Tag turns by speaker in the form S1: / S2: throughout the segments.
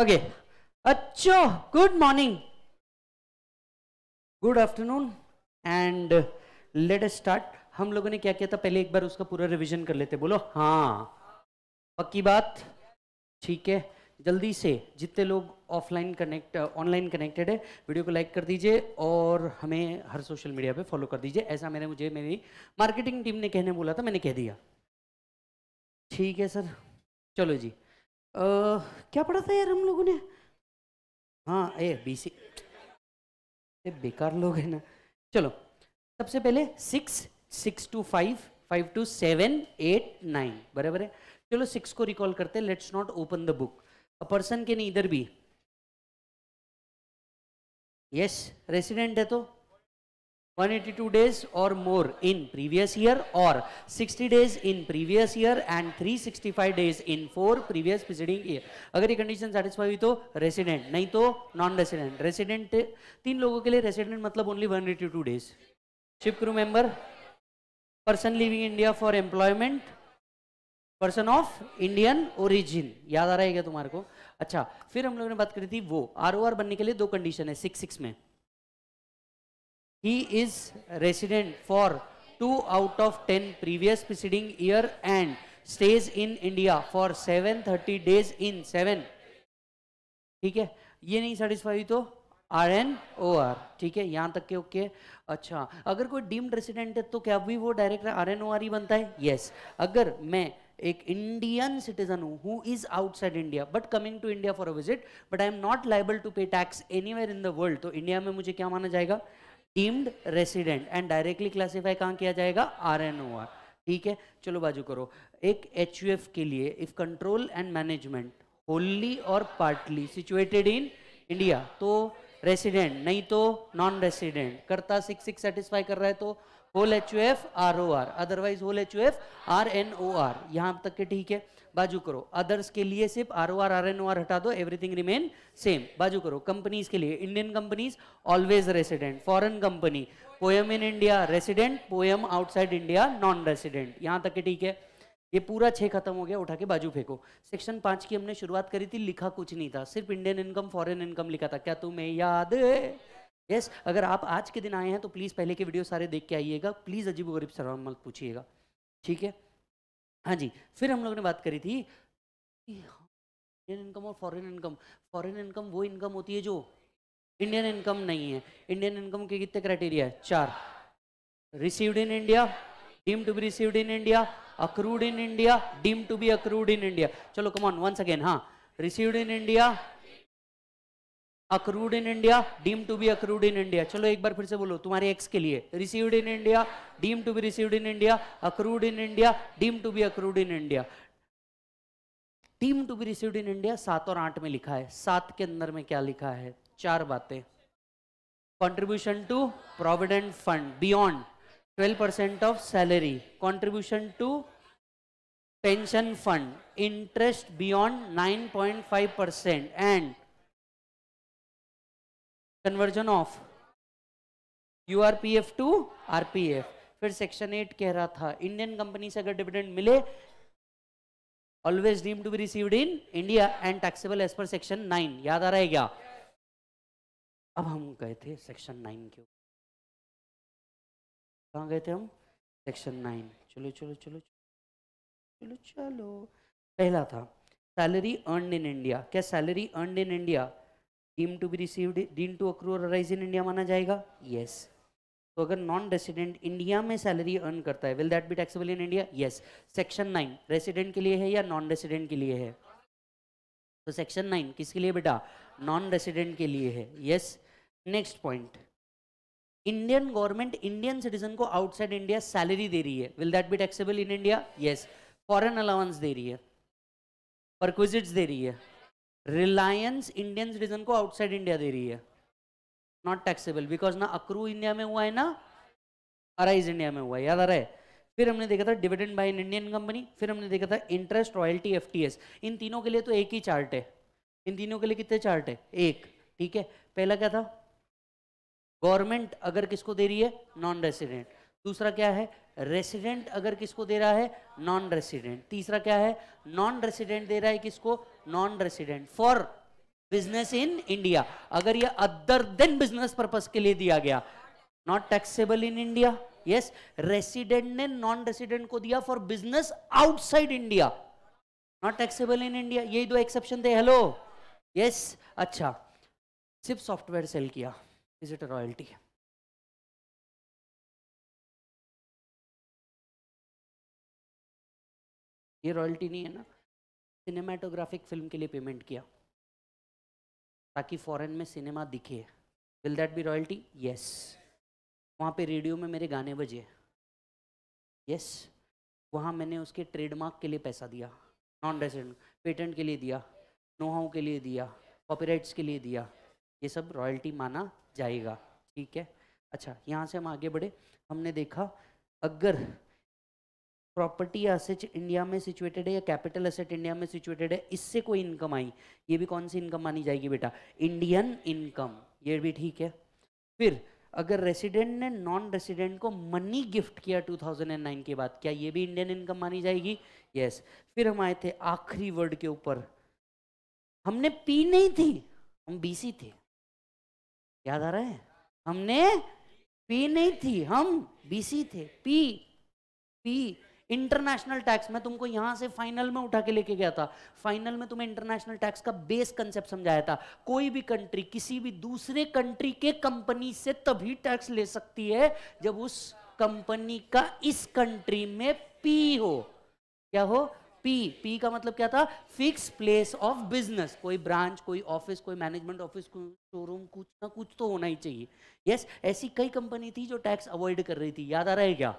S1: Okay अच्छो good morning good
S2: afternoon and let's start हम लोगों ने क्या किया था पहले एक बार उसका पूरा रिवीजन कर लेते बोलो हाँ पक्की बात ठीक है जल्दी से जितने लोग ऑफलाइन कनेक्ट ऑनलाइन कनेक्टेड है वीडियो को लाइक कर दीजिए और हमें हर सोशल मीडिया पे फॉलो कर दीजिए ऐसा मैंने मुझे मेरी मार्केटिंग टीम ने कहने बोला था मैंने कह दिया
S1: ठीक है सर चलो जी क्या पढ़ा था यार हम लोगों ने हाँ ए बीसी ये बेकार लोग
S2: हैं ना चलो सबसे पहले six six two five five two seven eight nine बराबर है चलो सिक्स को रिकॉल करते let's not open the book a person नहीं इधर भी यस रेसिडेंट है तो 182 days or more in previous year or 60 days in previous year and 365 days in four previous preceding year अगर ये कंडीशन सेटिस्फाई हुई तो रेसिडेंट नहीं तो नॉन रेसिडेंट रेसिडेंट तीन लोगों के लिए रेसिडेंट मतलब only one eighty two days ship crew member person living India for employment person of Indian origin याद आ रहा है क्या तुम्हारे को अच्छा फिर हम लोगों ने बात करी थी वो आर ओ आर बनने के लिए दो कंडीशन है सिक्स सिक्स में He is resident for 2 out of 10 previous preceding year and stays in India for 730 days in 7. ठीक है ये नहीं सेटिस्फाई तो आर एन ओ आर ठीक है यहाँ तक के ओके अच्छा अगर कोई डीम्ड रेसिडेंट है तो क्या भी वो direct R N O R ही बनता है यस अगर मैं एक इंडियन सिटीजन हूँ who is outside India but coming to India for a visit but I am not liable to pay tax any in the world तो India में मुझे क्या माना जाएगा deemed resident and directly classify कहाँ किया जाएगा आर एन ओ आर ठीक है चलो बाजू करो एक एच यू एफ के लिए if control and management wholly और पार्टली सिचुएटेड इन इंडिया तो रेसिडेंट नहीं तो नॉन रेसिडेंट करता सिक्स सिक्स सेटिस्फाई कर रहा है तो whole H U F R O R otherwise whole H U F R N O R यहाँ तक के ठीक है बाजू करो अदर्स के लिए सिर्फ R O R R N O R हटा दो एवरीथिंग रिमेन सेम बाजू करो कंपनीज के लिए Indian companies always resident foreign company POEM in India resident POEM outside India non resident यहाँ तक के ठीक है ये पूरा छः खत्म हो गया उठा के बाजू फेंको सेक्शन पाँच की हमने शुरुआत करी थी लिखा कुछ नहीं था सिर्फ इंडियन इनकम फॉरेन इनकम लिखा था क्या तुम्हें याद है यस yes, अगर आप आज के दिन आए हैं तो प्लीज़ पहले के वीडियो सारे देख के आइएगा प्लीज़ अजीब गरीब सवाल मत पूछिएगा ठीक है हाँ जी फिर हम लोग ने बात करी थी इंडियन इनकम और फॉरेन इनकम फॉरेन इनकम वो इनकम होती है जो इंडियन इनकम नहीं है इंडियन इनकम के कितने क्राइटेरिया है चार received in India deem to be received in India accrued in India deem to be accrued in India चलो कमॉन वंस अगेन हाँ received in India accrued in India deem to be accrued in India चलो एक बार फिर से बोलो तुम्हारे ex के लिए received in India deem to be received in India accrued in India deem to be accrued in India deem to be received in India सात और आठ में लिखा है सात के अंदर में क्या लिखा है चार बातें beyond twelve percent of salary contribution to pension fund interest beyond nine point five percent and conversion of U R P F to R P F फिर सेक्शन एट कह रहा था इंडियन कंपनी से अगर डिविडेंड मिले always deem to be received in India and taxable as per section nine याद आ रहा है क्या अब हम गए थे सेक्शन नाइन के कहाँ गए थे हम सेक्शन नाइन चलो चलो चलो
S1: चलो चलो
S2: पहला था सैलरी अर्न इन इंडिया क्या salary earn in India deem to be received deem to accrue और राइज इन इंडिया माना जाएगा यस तो अगर नॉन रेसिडेंट इंडिया में सैलरी अर्न करता है will that be taxable in India yes section nine resident के लिए है या नॉन रेसिडेंट के लिए है तो सेक्शन नाइन किसके लिए बेटा नॉन रेसिडेंट के लिए है yes next point Indian government Indian citizen को आउटसाइड इंडिया सैलरी दे रही है will that be taxable in India yes foreign allowance दे रही है परक्विजिट्स दे रही है रिलायंस इंडियन सिटीजन को आउटसाइड इंडिया दे रही है नॉट टैक्सेबल बिकॉज ना अक्रू इंडिया में हुआ है ना अराइज इंडिया में हुआ है याद आ रहा है फिर हमने देखा था डिविडेंड बाय इंडियन कंपनी फिर हमने देखा था इंटरेस्ट रॉयल्टी एफ इन तीनों के लिए तो एक ही चार्ट है इन तीनों के लिए कितने चार्ट है एक ठीक है पहला क्या था गवर्नमेंट अगर किसको दे रही है नॉन रेसिडेंट दूसरा क्या है रेसिडेंट अगर किसको दे रहा है नॉन रेसिडेंट तीसरा क्या है नॉन रेसिडेंट दे रहा है किसको non resident for business in India अगर ये अदर देन बिजनेस पर्पज के लिए दिया गया not taxable in India yes resident ने नॉन रेसिडेंट को दिया for business outside India not taxable in India यही दो एक्सेप्शन थे हेलो
S1: यस अच्छा सिर्फ सॉफ्टवेयर सेल किया इज इट रॉयल्टी ये रॉयल्टी नहीं है ना सिनेमाटोग्राफिक फिल्म के लिए पेमेंट किया
S2: ताकि फॉरेन में सिनेमा दिखे will that be royalty yes वहाँ पे रेडियो में मेरे गाने बजे यस वहाँ मैंने उसके ट्रेडमार्क के लिए पैसा दिया नॉन रेजिडेंट पेटेंट के लिए दिया नोहाउ के लिए दिया कॉपीराइट्स के लिए दिया ये सब रॉयल्टी माना जाएगा ठीक है अच्छा यहाँ से हम आगे बढ़े हमने देखा अगर प्रॉपर्टी असेट इंडिया में सिचुएटेड है या कैपिटल असेट इंडिया में सिचुएटेड है इससे कोई इनकम आई ये भी कौन सी इनकम मानी जाएगी बेटा इंडियन इनकम ये भी ठीक है फिर अगर रेसिडेंट ने नॉन रेसिडेंट को मनी गिफ्ट किया 2009 के बाद क्या ये भी इंडियन इनकम मानी जाएगी यस yes. फिर हम आए थे आखिरी वर्ड के ऊपर हमने पी नहीं थी हम बीसी थे याद आ रहा है हमने पी नहीं थी हम बीसी थे पी पी इंटरनेशनल टैक्स मैं तुमको यहां से फाइनल में उठा के लेके गया था फाइनल में तुम्हें इंटरनेशनल टैक्स का बेस कंसेप्ट समझाया था कोई भी कंट्री किसी भी दूसरे कंट्री के कंपनी से तभी टैक्स ले सकती है जब उस कंपनी का इस कंट्री में पी हो क्या हो पी पी का मतलब क्या था फिक्स प्लेस ऑफ बिजनेस कोई ब्रांच कोई ऑफिस कोई मैनेजमेंट ऑफिस शोरूम कुछ ना कुछ तो होना ही चाहिए यस yes, ऐसी कई कंपनी थी जो टैक्स अवॉइड कर रही थी याद आ रहा है क्या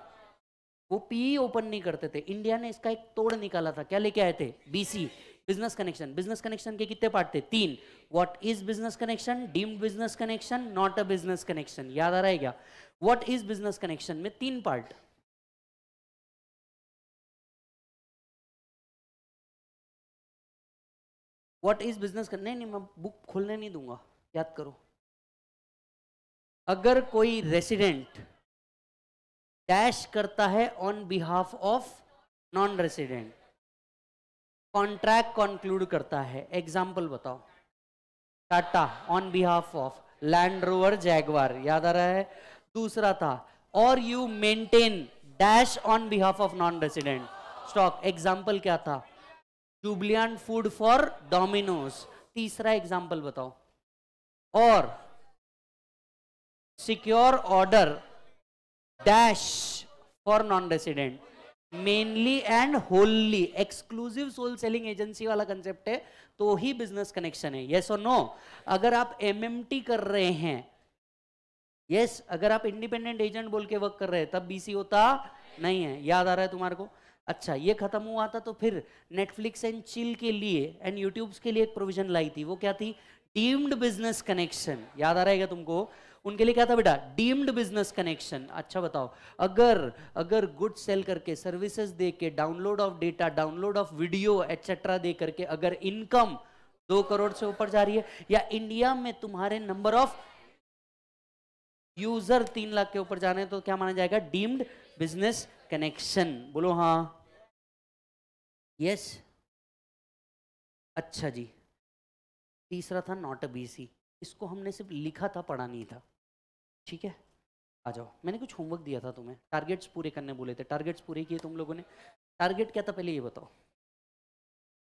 S2: वो पीई ओपन e नहीं करते थे इंडिया ने इसका एक तोड़ निकाला था क्या लेके आए थे BC business connection business connection के कितने पार्ट थे तीन what is business connection deemed business connection not a business connection याद आ रहा है क्या
S1: व्हाट इज बिजनेस कनेक्शन में तीन पार्ट व्हाट इज बिजनेस नहीं नहीं मैं बुक खोलने नहीं दूंगा याद करो अगर कोई
S2: रेसिडेंट डैश करता है on behalf of non resident contract concluded करता है एग्जाम्पल बताओ Tata on behalf of Land Rover Jaguar याद आ रहा है दूसरा था और you maintain dash on behalf of non resident stock example क्या था जुबलियन फूड फॉर डोमिनोज तीसरा एग्जाम्पल बताओ और secure order dash for non resident mainly and wholly exclusive sole selling agency वाला कंसेप्ट है तो ही बिजनेस कनेक्शन है यस और नो अगर आप एमएमटी कर रहे हैं यस yes, अगर आप इंडिपेंडेंट एजेंट बोल के वर्क कर रहे हैं तब बीसी होता नहीं है याद आ रहा है तुम्हारे को अच्छा ये खत्म हुआ था तो फिर नेटफ्लिक्स एंड चिल के लिए एंड यूट्यूब के लिए एक प्रोविजन लाई थी वो क्या थी डीम्ड बिजनेस कनेक्शन याद आ रहा रहेगा तुमको उनके लिए क्या था बेटा डीम्ड बिजनेस कनेक्शन अच्छा बताओ अगर अगर गुड सेल करके सर्विसेज दे के download of data download of video etcetera दे करके अगर इनकम दो करोड़ से ऊपर जा रही है या इंडिया में तुम्हारे नंबर ऑफ यूजर तीन लाख के ऊपर जाने तो क्या माना जाएगा डीम्ड बिजनेस कनेक्शन बोलो हाँ यस अच्छा जी तीसरा था नॉट अ बीसी इसको हमने सिर्फ लिखा था पढ़ा नहीं था ठीक है आ जाओ मैंने कुछ होमवर्क दिया था तुम्हें टारगेट्स पूरे करने बोले थे टारगेट्स पूरे किए तुम लोगों ने टारगेट क्या था पहले ये बताओ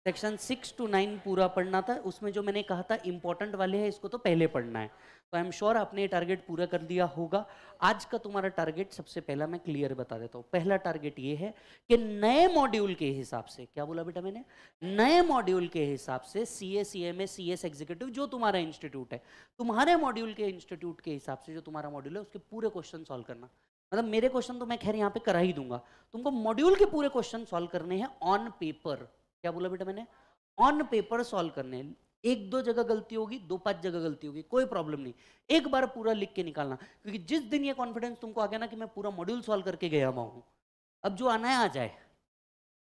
S2: सेक्शन सिक्स टू नाइन पूरा पढ़ना था उसमें जो मैंने कहा था इंपॉर्टेंट वाले हैं इसको तो पहले पढ़ना है तो आई एम श्योर आपने ये टारगेट पूरा कर दिया होगा आज का तुम्हारा टारगेट सबसे पहला मैं क्लियर बता देता हूँ पहला टारगेट ये है कि नए मॉड्यूल के हिसाब से क्या बोला बेटा मैंने नए मॉड्यूल के हिसाब से C A C M A C S executive जो तुम्हारा इंस्टीट्यूट है तुम्हारे मॉड्यूल के इंस्टीट्यूट के हिसाब से जो तुम्हारा मॉड्यूल है उसके पूरे क्वेश्चन सॉल्व करना मतलब मेरे क्वेश्चन तो मैं खैर यहाँ पे करा ही दूंगा तुमको मॉड्यूल के पूरे क्वेश्चन सॉल्व करने हैं ऑन पेपर क्या बोला बेटा मैंने ऑन पेपर सॉल्व करने एक दो जगह गलती होगी दो पांच जगह गलती होगी कोई प्रॉब्लम नहीं एक बार पूरा लिख के निकालना क्योंकि जिस दिन ये कॉन्फिडेंस तुमको आ गया ना कि मैं पूरा मॉड्यूल सॉल्व करके गया हुआ हूँ अब जो आना है आ जाए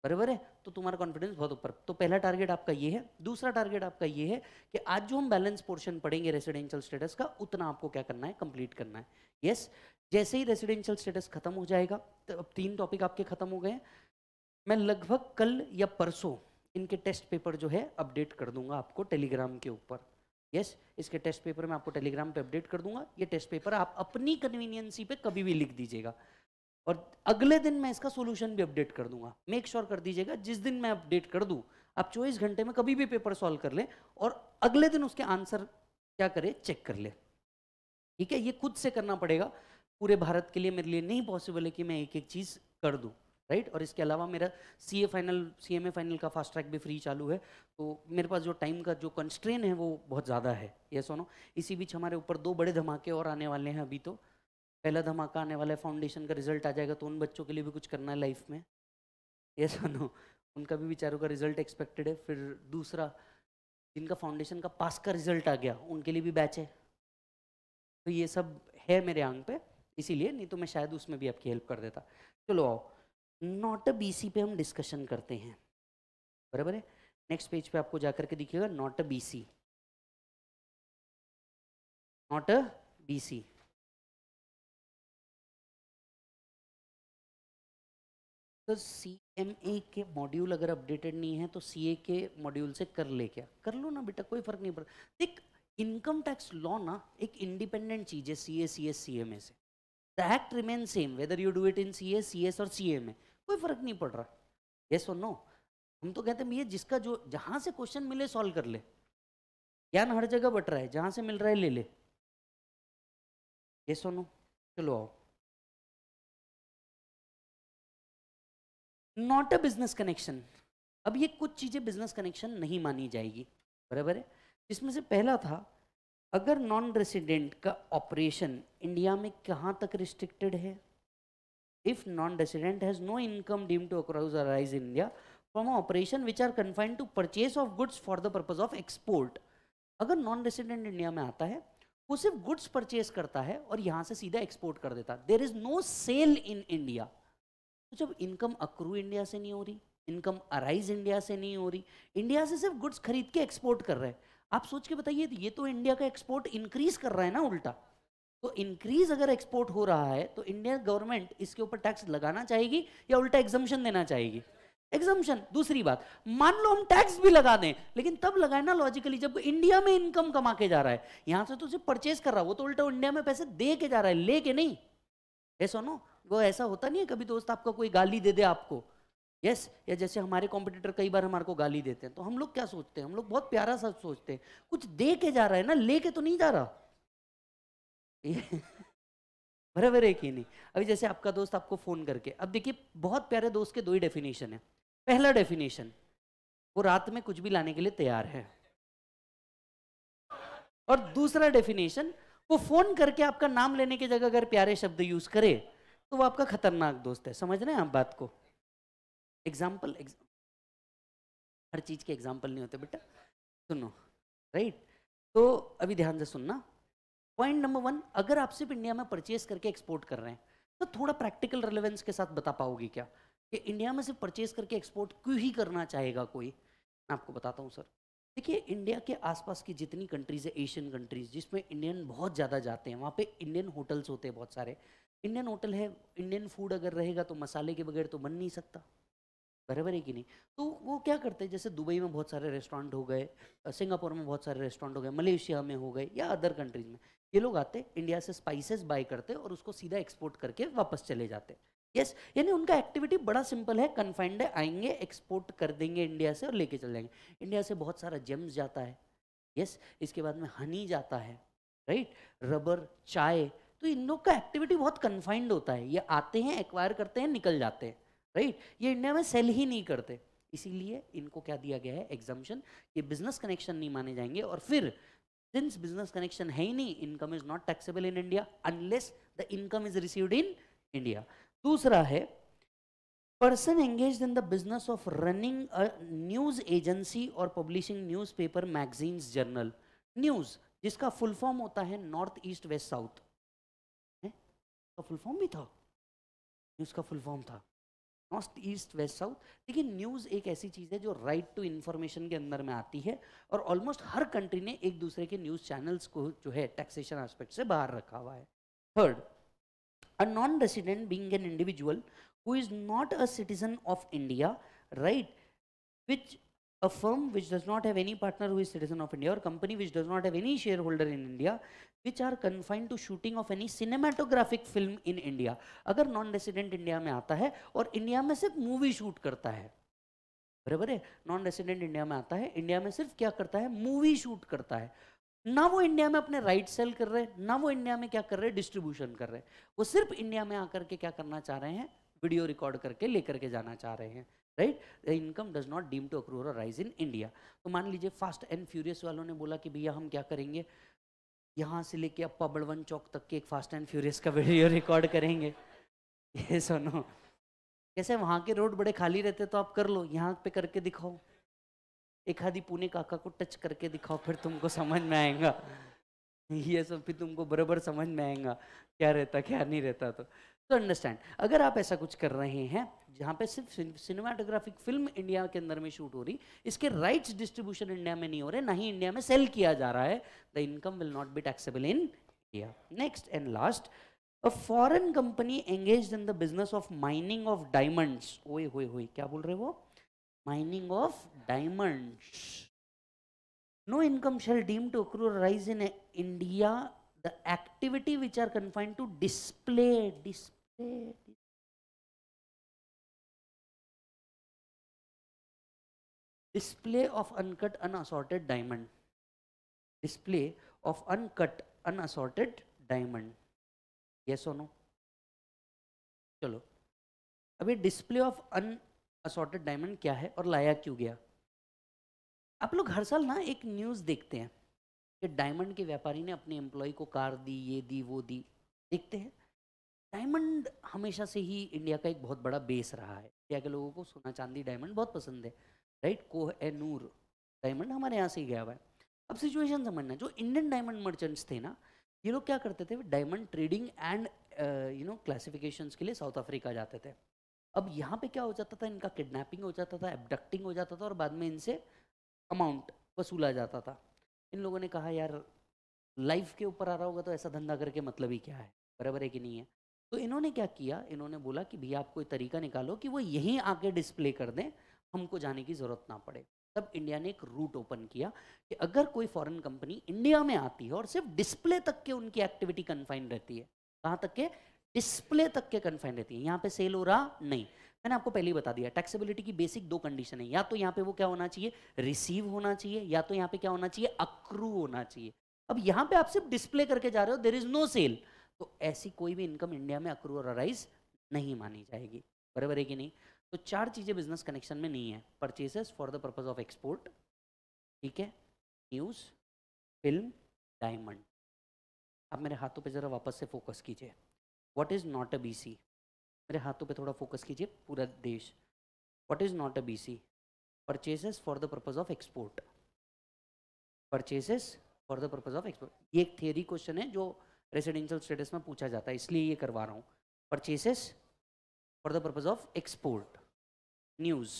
S2: बराबर है तो तुम्हारा कॉन्फिडेंस बहुत ऊपर तो पहला टारगेट आपका ये है दूसरा टारगेट आपका ये है कि आज जो हम बैलेंस पोर्शन पढ़ेंगे रेसिडेंशियल स्टेटस का उतना आपको क्या करना है कंप्लीट करना है यस जैसे ही रेसिडेंशियल स्टेटस खत्म हो जाएगा तो अब तीन टॉपिक आपके खत्म हो गए मैं लगभग कल या परसों इनके टेस्ट पेपर जो है अपडेट कर दूंगा आपको टेलीग्राम के ऊपर यस yes, इसके टेस्ट पेपर मैं आपको टेलीग्राम पे अपडेट कर दूंगा ये टेस्ट पेपर आप अपनी कन्वीनियंसी पे कभी भी लिख दीजिएगा और अगले दिन मैं इसका सोल्यूशन भी अपडेट कर दूंगा मेक श्योर sure कर दीजिएगा जिस दिन मैं अपडेट कर दूँ आप चौबीस घंटे में कभी भी पेपर सॉल्व कर लें और अगले दिन उसके आंसर क्या करें चेक कर लें ठीक है ये खुद से करना पड़ेगा पूरे भारत के लिए मेरे लिए नहीं पॉसिबल है कि मैं एक एक चीज़ कर दूँ राइट और इसके अलावा मेरा C A final C M A final का फास्ट ट्रैक भी फ्री चालू है तो मेरे पास जो टाइम का जो कंस्ट्रेन है वो बहुत ज़्यादा है ये सोनो इसी बीच हमारे ऊपर दो बड़े धमाके और आने वाले हैं अभी तो पहला धमाका आने वाला है फाउंडेशन का रिजल्ट आ जाएगा तो उन बच्चों के लिए भी कुछ करना है लाइफ में ये सोनो उनका भी बेचारों का रिजल्ट एक्सपेक्टेड है फिर दूसरा जिनका फाउंडेशन का पास का रिजल्ट आ गया उनके लिए भी बैच है तो ये सब है मेरे आंग पे इसीलिए नहीं तो मैं शायद उसमें भी आपकी हेल्प कर देता चलो आओ नॉट बीसी पे हम डिस्कशन करते हैं बराबर है नेक्स्ट पेज पे आपको जाकर के दिखेगा नॉट बीसी
S1: नॉट बीसी तो सी एम ए
S2: के मॉड्यूल अगर अपडेटेड नहीं है तो सी ए के मॉड्यूल से कर ले क्या कर लो ना बेटा कोई फर्क नहीं पड़ता देख इनकम टैक्स लॉ ना एक इंडिपेंडेंट चीज है सी A C S C M A से the act remain same whether you do it in C A C S और सी एम ए कोई फर्क नहीं पड़ रहा ये और नो हम तो कहते हैं भैया जिसका जो जहां से क्वेश्चन मिले सॉल्व कर ले
S1: ज्ञान हर जगह बट रहा है जहां से मिल रहा है ले ले ये और चलो आओ नॉट अ बिजनेस
S2: कनेक्शन अब ये कुछ चीज़ें बिजनेस कनेक्शन नहीं मानी जाएगी बराबर है जिसमें से पहला था अगर नॉन रेसिडेंट का ऑपरेशन इंडिया में कहाँ तक रिस्ट्रिक्टेड है if non-resident has no income deemed to accrue or arise in India from operation which are confined to purchase of goods for the purpose of export. अगर non-resident India में आता है वो सिर्फ goods purchase करता है और यहाँ से सीधा export कर देता There is no sale in India. India तो जब इनकम अक्रू इंडिया से नहीं हो रही इनकम अराइज इंडिया से नहीं हो रही इंडिया से सिर्फ गुड्स खरीद के एक्सपोर्ट कर रहे हैं आप सोच के बताइए ये तो इंडिया का एक्सपोर्ट इंक्रीज कर रहा है ना उल्टा तो इंक्रीज अगर एक्सपोर्ट हो रहा है तो इंडियन गवर्नमेंट इसके ऊपर टैक्स लगाना चाहेगी या उल्टा एग्जामेशन देना चाहेगी एग्जामेशन दूसरी बात मान लो हम टैक्स भी लगा दें लेकिन तब लगाए ना लॉजिकली जब इंडिया में इनकम कमा के जा रहा है यहां से तो सिर्फ परचेज कर रहा है वो तो उल्टा इंडिया में पैसे दे के जा रहा है लेके नहीं ये सोनो वो ऐसा होता नहीं है कभी दोस्त आपका कोई गाली दे दे आपको यस yes, या जैसे हमारे कॉम्पिटिटर कई बार हमारे को गाली देते हैं तो हम लोग क्या सोचते हैं हम लोग बहुत प्यारा सा सोचते हैं कुछ दे के जा रहा है ना लेके तो नहीं जा रहा बराबर है कि नहीं अभी जैसे आपका दोस्त आपको फ़ोन करके अब देखिए बहुत प्यारे दोस्त के दो ही डेफिनेशन है पहला डेफिनेशन वो रात में कुछ भी लाने के लिए तैयार है और दूसरा डेफिनेशन वो फ़ोन करके आपका नाम लेने की जगह अगर प्यारे शब्द यूज़ करे तो वो आपका खतरनाक दोस्त है समझ रहे हैं आप बात को एग्जाम्पल हर चीज़ के एग्जाम्पल नहीं होते बेटा सुनो राइट तो अभी ध्यान से सुनना पॉइंट नंबर वन अगर आप सिर्फ इंडिया में परचेस करके एक्सपोर्ट कर रहे हैं तो थोड़ा प्रैक्टिकल रिलेवेंस के साथ बता पाओगे क्या कि इंडिया में सिर्फ परचेस करके एक्सपोर्ट क्यों ही करना चाहेगा कोई मैं आपको बताता हूँ सर देखिए इंडिया के आसपास की जितनी कंट्रीज है एशियन कंट्रीज जिसमें इंडियन बहुत ज़्यादा जाते हैं वहाँ पे इंडियन होटल्स होते हैं बहुत सारे इंडियन होटल है इंडियन फूड अगर रहेगा तो मसाले के बगैर तो बन नहीं सकता बराबर है कि नहीं तो वो क्या करते हैं जैसे दुबई में बहुत सारे रेस्टोरेंट हो गए सिंगापुर में बहुत सारे रेस्टोरेंट हो गए मलेशिया में हो गए या अदर कंट्रीज में ये लोग आते इंडिया से स्पाइसेस बाय करते और उसको सीधा एक्सपोर्ट करके वापस चले जाते यस yes, यानी उनका एक्टिविटी बड़ा सिंपल है कन्फाइंड है आएंगे एक्सपोर्ट कर देंगे इंडिया से और लेके चले जाएंगे इंडिया से बहुत सारा जेम्स जाता है यस yes, इसके बाद में हनी जाता है राइट रबर चाय तो इन लोग का एक्टिविटी बहुत कन्फाइंड होता है ये आते हैं एक्वायर करते हैं निकल जाते हैं राइट ये इंडिया में सेल ही नहीं करते इसीलिए इनको क्या दिया गया है एग्जामेशन ये बिजनेस कनेक्शन नहीं माने जाएंगे और फिर सिंस बिजनेस कनेक्शन है ही नहीं income is not taxable in India unless the income is received in India दूसरा है person engaged in the business of running a news agency or publishing newspaper magazines journal news जिसका full form होता है north east west south full form भी था news का full form था north east west south लेकिन news एक ऐसी चीज़ है जो राइट टू इन्फॉर्मेशन के अंदर में आती है और ऑलमोस्ट हर कंट्री ने एक दूसरे के न्यूज़ चैनल्स को जो है टैक्सेशन एस्पेक्ट से बाहर रखा हुआ है third a non resident being an individual who is not a citizen of India right which a firm which does not have any partner who is citizen of India और company which does not have any share holder in India which are confined to shooting of any cinematographic film in India अगर non resident India में आता है और India में सिर्फ movie shoot करता है बराबर है नॉन रेसिडेंट इंडिया में आता है इंडिया में सिर्फ क्या करता है मूवी शूट करता है ना वो इंडिया में अपने राइट सेल कर रहे हैं ना वो इंडिया में क्या कर रहे हैं डिस्ट्रीब्यूशन कर रहे हैं वो सिर्फ इंडिया में आकर के क्या करना चाह रहे हैं वीडियो रिकॉर्ड करके लेकर के जाना चाह रहे हैं right income does not deem to accrue or arise in India तो मान लीजिए फास्ट एंड फ्यूरियस वालों ने बोला कि भैया हम क्या करेंगे यहाँ से लेके अप्पा बड़वन चौक तक के एक फास्ट एंड फ्यूरियस का वीडियो रिकॉर्ड करेंगे ये सुनो कैसे वहाँ के रोड बड़े खाली रहते तो आप कर लो यहाँ पे करके दिखाओ एक आधी पुणे काका को टच करके दिखाओ फिर तुमको समझ में आएगा ये सब फिर तुमको बराबर समझ में आएगा क्या रहता क्या नहीं रहता तो टू तो अंडरस्टैंड अगर आप ऐसा कुछ कर रहे हैं जहाँ पे सिर्फ सिनेमाटोग्राफिक फिल्म इंडिया के अंदर में शूट हो रही इसके राइट्स डिस्ट्रीब्यूशन इंडिया में नहीं हो रहे ना ही इंडिया में सेल किया जा रहा है the income will not be taxable in India next and last a foreign company engage in the business of mining of diamonds ओए होए होए क्या बोल रहे वो mining of diamonds no income shall deem to accrue arise in India the activity which are confined to display
S1: display display display of uncut unassorted diamond
S2: display of uncut unassorted diamond yes or no चलो अभी display of अनअसॉर्टेड diamond क्या है और लाया क्यों गया आप लोग हर साल ना एक न्यूज़ देखते हैं कि डायमंड के व्यापारी ने अपने एम्प्लॉय को कार दी ये दी वो दी देखते हैं डायमंड हमेशा से ही इंडिया का एक बहुत बड़ा बेस रहा है इंडिया के लोगों को सोना चांदी डायमंड बहुत पसंद है राइट कोह ए नूर डायमंड हमारे यहाँ से ही गया हुआ है अब सिचुएशन समझना जो इंडियन डायमंड मर्चेंट्स थे ना ये लोग क्या करते थे diamond trading and you know classification के लिए साउथ अफ्रीका जाते थे अब यहाँ पे क्या हो जाता था इनका किडनैपिंग हो जाता था एबडक्टिंग हो जाता था और बाद में इनसे अमाउंट वसूला जाता था इन लोगों ने कहा यार लाइफ के ऊपर आ रहा होगा तो ऐसा धंधा करके मतलब ही क्या है बराबर है कि नहीं है तो इन्होंने क्या किया इन्होंने बोला कि भैया आप कोई तरीका निकालो कि वो यहीं आके डिस्प्ले कर दें हमको जाने की ज़रूरत ना पड़े तब इंडिया ने एक रूट ओपन किया कि अगर कोई फॉरेन कंपनी इंडिया में आती है और सिर्फ डिस्प्ले तक के उनकी एक्टिविटी कन्फाइन रहती है कहाँ तक के डिस्प्ले तक के कन्फाइन रहती है यहाँ पे सेल हो रहा नहीं मैंने आपको पहले ही बता दिया टैक्सेबिलिटी की बेसिक दो कंडीशन है या तो यहाँ पे वो क्या होना चाहिए रिसीव होना चाहिए या तो यहाँ पे क्या होना चाहिए अक्रू होना चाहिए अब यहाँ पे आप सिर्फ डिस्प्ले करके जा रहे हो देर इज नो सेल तो ऐसी कोई भी इनकम इंडिया में अक्रू और अराइज नहीं मानी जाएगी बराबर है कि नहीं तो चार चीज़ें बिजनेस कनेक्शन में नहीं है purchases for the purpose of export ठीक है न्यूज़ फिल्म डायमंड आप मेरे हाथों पे ज़रा वापस से फोकस कीजिए what is not a BC मेरे हाथों पे थोड़ा फोकस कीजिए पूरा देश what is not a BC purchases for the purpose of export purchases for the purpose of export ये एक थियरी क्वेश्चन है जो रेसिडेंशियल स्टेटस में पूछा जाता है इसलिए ये करवा रहा
S1: हूँ purchases for the purpose of export news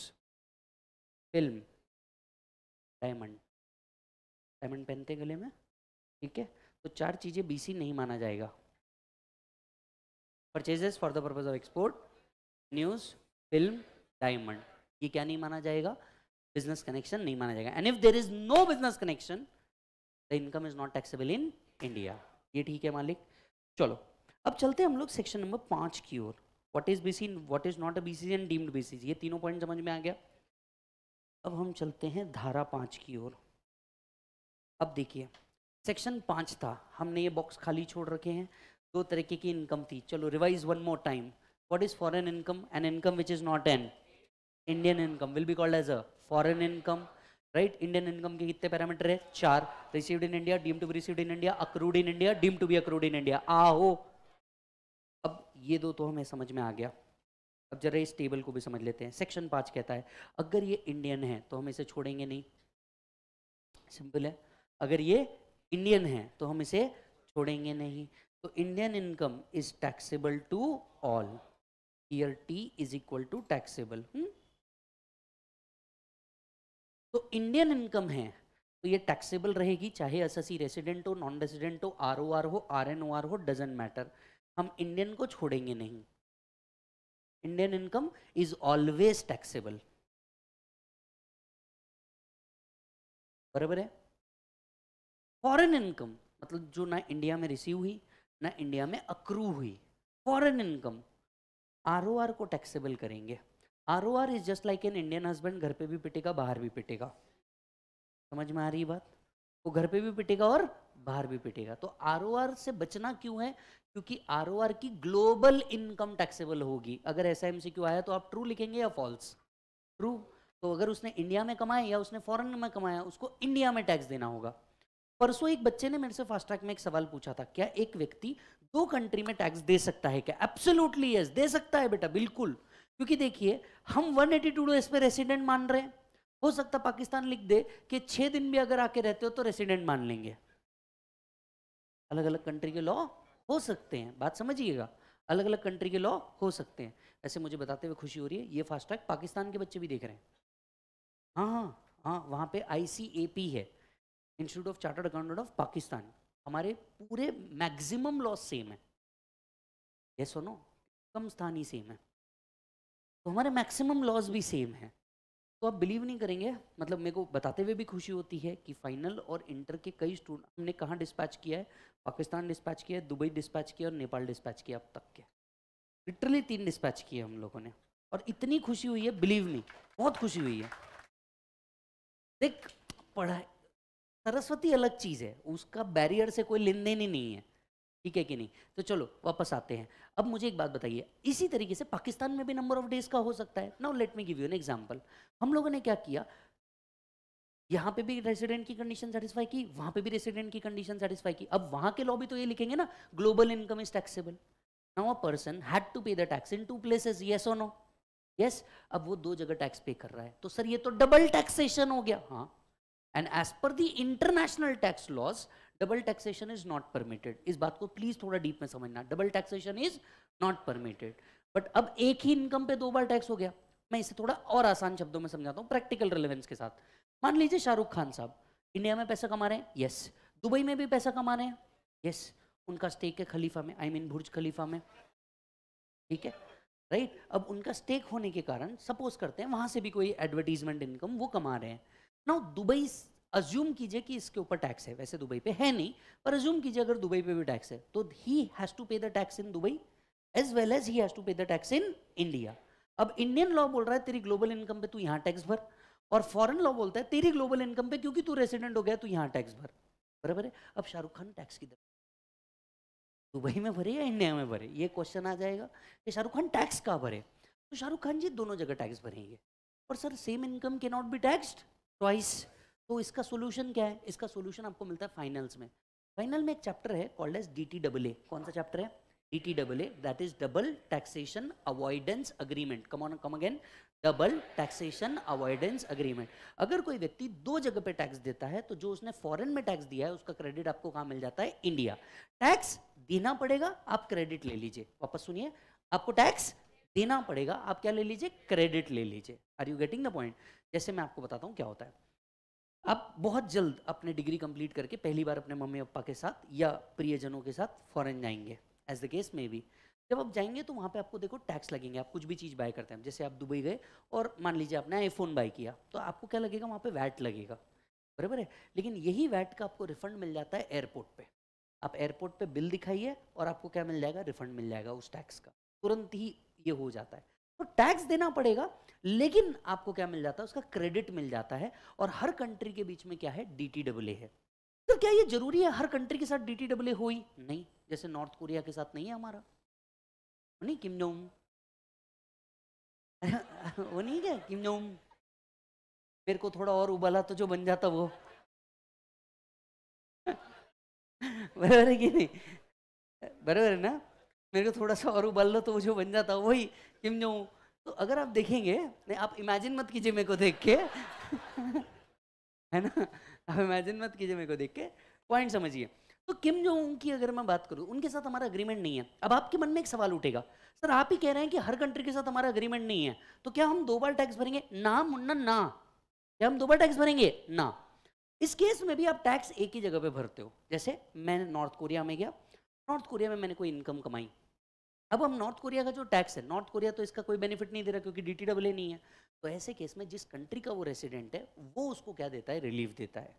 S1: film diamond diamond पहनते गले में ठीक है तो चार चीज़ें बीसी नहीं माना जाएगा
S2: purchases for the purpose of export news film diamond ये क्या नहीं माना जाएगा बिजनेस कनेक्शन नहीं माना जाएगा and if there is no business connection the income is not taxable in India ये ठीक है मालिक चलो अब चलते हैं हम लोग सेक्शन नंबर पाँच की ओर what is BC what is not a BC and deemed BCs ये तीनों पॉइंट समझ में आ गया अब हम चलते हैं धारा पाँच की ओर अब देखिए सेक्शन पाँच था हमने ये बॉक्स खाली छोड़ रखे हैं दो तरीके की इनकम थी चलो revise one more time what is foreign income an income which is not an Indian income will be called as a foreign income right Indian income के कितने पैरामीटर है चार received in India deem to be received in India accrued in India deem to be accrued in India आओ अब ये दो तो हमें समझ में आ गया अब जरा इस टेबल को भी समझ लेते हैं सेक्शन पाँच कहता है अगर ये इंडियन है तो हम इसे छोड़ेंगे नहीं सिंपल है अगर ये इंडियन है तो हम इसे छोड़ेंगे नहीं तो Indian income is taxable to all T is equal to taxable तो इंडियन इनकम है तो ये टैक्सेबल रहेगी चाहे एस रेसिडेंट हो नॉन रेसिडेंट हो आर ओ आर हो आर एन ओ आर हो डजेंट मैटर हम इंडियन को
S1: छोड़ेंगे नहीं Indian income is always taxable बराबर है फॉरेन इनकम मतलब जो ना इंडिया में रिसीव हुई ना इंडिया में अक्रू हुई
S2: foreign income R O R को टैक्सेबल करेंगे R O R is just like an Indian husband घर पे भी पिटेगा बाहर भी पिटेगा समझ में आ रही बात वो घर पे भी पिटेगा और बाहर भी पिटेगा तो आर ओ आर से बचना क्यों है क्योंकि आर ओ आर की ग्लोबल इनकम टैक्सेबल होगी अगर ऐसा एम सी क्यू आया तो आप ट्रू लिखेंगे या फॉल्स ट्रू तो अगर उसने इंडिया में कमाया या उसने फॉरेन में कमाया उसको इंडिया में टैक्स देना होगा परसों एक बच्चे ने मेरे से फास्ट ट्रैक में एक सवाल पूछा था क्या एक व्यक्ति दो कंट्री में टैक्स दे सकता है क्या एब्सोल्युटली यस दे सकता है बेटा बिल्कुल क्योंकि देखिए हम 182 डेज में रेसिडेंट मान रहे हैं हो सकता पाकिस्तान लिख दे कि छः दिन भी अगर आके रहते हो तो रेसिडेंट मान लेंगे अलग अलग कंट्री के लॉ हो सकते हैं बात समझिएगा अलग अलग कंट्री के लॉ हो सकते हैं ऐसे मुझे बताते हुए खुशी हो रही है ये फास्टैग पाकिस्तान के बच्चे भी देख रहे हैं हाँ हाँ हाँ वहाँ पे आई है institute of chartered accountant of Pakistan हमारे पूरे मैक्सिमम लॉस सेम है ये सुनो कम स्थान ही सेम है तो हमारे मैक्सिमम लॉज भी सेम है तो आप बिलीव नहीं करेंगे मतलब मेरे को बताते हुए भी खुशी होती है कि फाइनल और इंटर के कई स्टूडेंट हमने कहाँ डिस्पैच किया है पाकिस्तान डिस्पैच किया है दुबई डिस्पैच किया और नेपाल डिस्पैच किया अब तक के लिटरली तीन डिस्पैच किए हम लोगों ने और इतनी खुशी हुई है बिलीव नहीं बहुत खुशी हुई है देख पढ़ाई सरस्वती अलग चीज़ है उसका बैरियर से कोई लेन देन ही नहीं है ठीक है कि नहीं तो चलो वापस आते हैं अब मुझे एक बात बताइए इसी तरीके से पाकिस्तान में भी नंबर ऑफ डेज का हो सकता है now let me give you an example हम लोगों ने क्या किया यहाँ पे भी रेसिडेंट की कंडीशन सेटिस्फाई की वहाँ पे भी रेसिडेंट की कंडीशन सेटिस्फाई की अब वहाँ के लॉबी तो ये लिखेंगे ना global income is taxable now a person had to pay the tax in two places yes और नो यस अब वो दो जगह टैक्स पे कर रहा है तो सर ये तो डबल टैक्सेशन हो गया हाँ and as per the international tax laws double taxation is not permitted इस बात को प्लीज थोड़ा डीप में समझना double taxation is not permitted but अब एक ही इनकम पे दो बार टैक्स हो गया मैं इसे थोड़ा और आसान शब्दों में समझाता हूँ प्रैक्टिकल रिलेवेंस के साथ मान लीजिए शाहरुख खान साहब इंडिया में पैसा कमा रहे हैं यस दुबई में भी पैसा कमा रहे हैं यस उनका स्टेक है खलीफा में आई मीन भुर्ज खलीफा में ठीक है राइट right? अब उनका स्टेक होने के कारण सपोज करते हैं वहां से भी कोई एडवर्टीजमेंट इनकम वो कमा रहे हैं नाउ दुबई अज्यूम कीजिए कि इसके ऊपर टैक्स है वैसे दुबई पे है नहीं पर अज्यूम कीजिए अगर दुबई पे भी टैक्स है तो he has to pay the tax in Dubai as well as he has to pay the tax in India अब इंडियन लॉ बोल रहा है तेरी ग्लोबल इनकम पे तू यहाँ टैक्स भर और फॉरेन लॉ बोलता है तेरी ग्लोबल इनकम पे क्योंकि तू रेसिडेंट हो गया तू यहाँ टैक्स भर बराबर है अब शाहरुख खान टैक्स किधर दुबई में भरे या इंडिया में भरे ये क्वेश्चन आ जाएगा कि शाहरुख खान टैक्स कहाँ भरे तो शाहरुख खान जी दोनों जगह टैक्स भरेंगे और sir same income can not be taxed twice तो इसका सोल्यूशन क्या है इसका सोल्यूशन आपको मिलता है फाइनल्स में फाइनल में एक चैप्टर है called as D T double A कौन सा चैप्टर है D T double A that is double taxation avoidance agreement come on come again double taxation avoidance agreement अगर कोई व्यक्ति दो जगह पे टैक्स देता है तो जो उसने फॉरेन में टैक्स दिया है उसका क्रेडिट आपको कहाँ मिल जाता है इंडिया टैक्स देना पड़ेगा आप क्रेडिट ले लीजिए वापस सुनिए आपको टैक्स देना पड़ेगा आप क्या ले लीजिए क्रेडिट ले लीजिए are you getting the point जैसे मैं आपको बताता हूँ क्या होता है आप बहुत जल्द अपने डिग्री कंप्लीट करके पहली बार अपने मम्मी पापा के साथ या प्रियजनों के साथ फॉरेन जाएंगे as the case may be जब आप जाएंगे तो वहाँ पे आपको देखो टैक्स लगेंगे आप कुछ भी चीज़ बाय करते हैं जैसे आप दुबई गए और मान लीजिए आपने आईफोन बाय किया तो आपको क्या लगेगा वहाँ पे वैट लगेगा बराबर है लेकिन यही वैट का आपको रिफंड मिल जाता है एयरपोर्ट पे आप एयरपोर्ट पे बिल दिखाइए और आपको क्या मिल जाएगा रिफंड मिल जाएगा उस टैक्स का तुरंत ही ये हो जाता है तो टैक्स देना पड़ेगा लेकिन आपको क्या मिल जाता है उसका क्रेडिट मिल जाता है और हर कंट्री के बीच में क्या है डी टी डब्ल्यू है तो क्या ये जरूरी है हर कंट्री के साथ डी टी डब्ल्यू हुई नहीं जैसे नॉर्थ कोरिया के साथ नहीं है हमारा
S1: नहीं किम जोंग वो नहीं क्या किम जोंग मेरे को थोड़ा और उबाला तो जो बन जाता वो
S2: बराबर है कि नहीं बराबर है ना मेरे थोड़ा सा और उबल लो तो वो जो बन जाता वही किम जो तो अगर आप देखेंगे नहीं आप इमेजिन मत कीजिए मेरे को देख के है ना आप इमेजिन मत कीजिए मेरे को देख के पॉइंट समझिए तो किम जो उनकी अगर मैं बात करूँ उनके साथ हमारा अग्रीमेंट नहीं है अब आपके मन में एक सवाल उठेगा सर आप ही कह रहे हैं कि हर कंट्री के साथ हमारा अग्रीमेंट नहीं है तो क्या हम दो बार टैक्स भरेंगे ना मुन्ना ना क्या हम दो बार टैक्स भरेंगे ना इस केस में भी आप टैक्स एक ही जगह पे भरते हो जैसे मैं नॉर्थ कोरिया में गया नॉर्थ कोरिया में मैंने कोई इनकम कमाई अब हम नॉर्थ कोरिया का जो टैक्स है नॉर्थ कोरिया तो इसका कोई बेनिफिट नहीं दे रहा क्योंकि डी टी नहीं है तो ऐसे केस में जिस कंट्री का वो रेसिडेंट है वो उसको क्या देता है रिलीफ देता है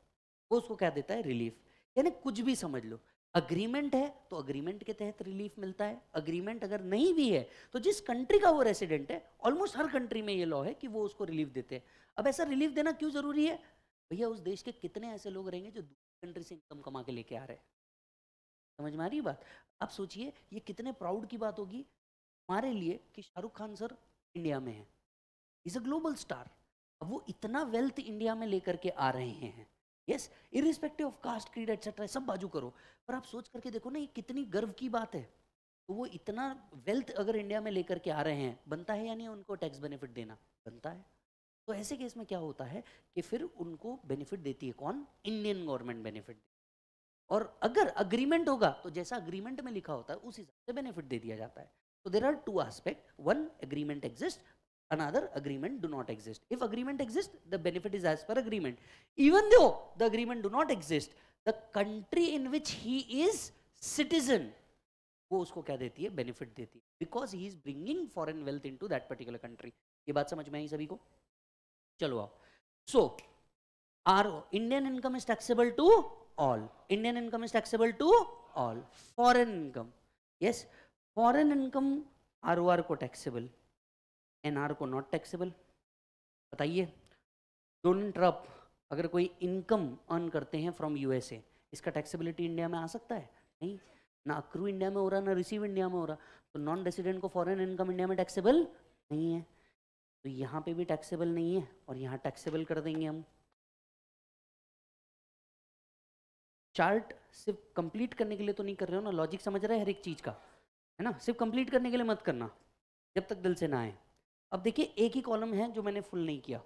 S2: वो उसको क्या देता है रिलीफ यानी कुछ भी समझ लो अग्रीमेंट है तो अग्रीमेंट के तहत रिलीफ मिलता है अग्रीमेंट अगर नहीं भी है तो जिस कंट्री का वो रेसिडेंट है ऑलमोस्ट हर कंट्री में ये लॉ है कि वो उसको रिलीफ देते हैं अब ऐसा रिलीफ देना क्यों जरूरी है भैया उस देश के कितने ऐसे लोग रहेंगे जो दूसरी कंट्री से इनकम कमा के लेके आ रहे हैं समझ में आ रही बात आप सोचिए ये कितने प्राउड की बात होगी हमारे लिए कि शाहरुख खान सर इंडिया में है इज अ ग्लोबल स्टार अब वो इतना वेल्थ इंडिया में लेकर के आ रहे हैं yes irrespective of caste creed etcetera सब बाजू करो पर आप सोच करके देखो ना ये कितनी गर्व की बात है तो वो इतना वेल्थ अगर इंडिया में लेकर के आ रहे हैं बनता है या नहीं उनको टैक्स बेनिफिट देना बनता है तो ऐसे केस में क्या होता है कि फिर उनको बेनिफिट देती है कौन इंडियन गवर्नमेंट बेनिफिट और अगर अग्रीमेंट होगा तो जैसा अग्रीमेंट में लिखा होता है उस हिसाब से बेनिफिट दे दिया जाता है तो there are two aspect one agreement exist another agreement do not exist if agreement exist the benefit is as per agreement even though the agreement do not exist the country in which he is citizen वो उसको क्या देती है benefit देती है because he is bringing foreign wealth into that particular country ये बात समझ में आई सभी को चलो आओ so are Indian income is taxable to all. Indian income is taxable to all. Foreign income. Yes, foreign income ROR को taxable, NR को not taxable. बताइए डोंट रप अगर कोई इनकम अर्न करते हैं फ्रॉम यूएसए इसका टैक्सेबिलिटी इंडिया में आ सकता है नहीं ना अक्रू इंडिया में हो रहा ना रिसीव इंडिया में हो रहा तो नॉन रेसिडेंट को फॉरेन इनकम इंडिया में टैक्सेबल नहीं है तो यहाँ पे भी टैक्सेबल नहीं है और यहाँ टैक्सेबल कर देंगे हम चार्ट सिर्फ कंप्लीट करने के लिए तो नहीं कर रहे हो ना लॉजिक समझ रहे हैं हर एक चीज़ का है ना सिर्फ कंप्लीट करने के लिए मत करना जब तक दिल से ना आए अब देखिए एक ही कॉलम है जो मैंने फुल नहीं किया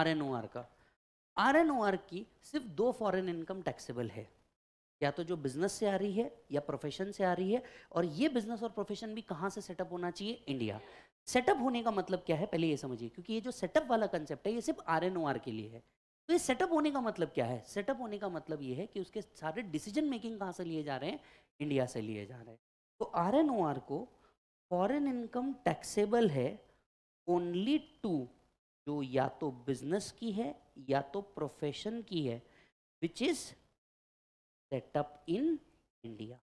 S2: आर एन ओ आर का आर एन ओ आर की सिर्फ दो फॉरेन इनकम टैक्सेबल है या तो जो बिजनेस से आ रही है या प्रोफेशन से आ रही है और ये बिजनेस और प्रोफेशन भी कहाँ से सेटअप होना चाहिए इंडिया सेटअप होने का मतलब क्या है पहले ये समझिए क्योंकि ये जो सेटअप वाला कंसेप्ट है ये सिर्फ आर एन ओ आर के लिए है तो ये सेटअप होने का मतलब क्या है सेटअप होने का मतलब ये है कि उसके सारे डिसीजन मेकिंग कहाँ से लिए जा रहे हैं इंडिया से लिए जा रहे हैं तो आर एन ओ आर को फॉरेन इनकम टैक्सेबल है ओनली टू जो या तो बिजनेस की है या तो प्रोफेशन की है which is setup in India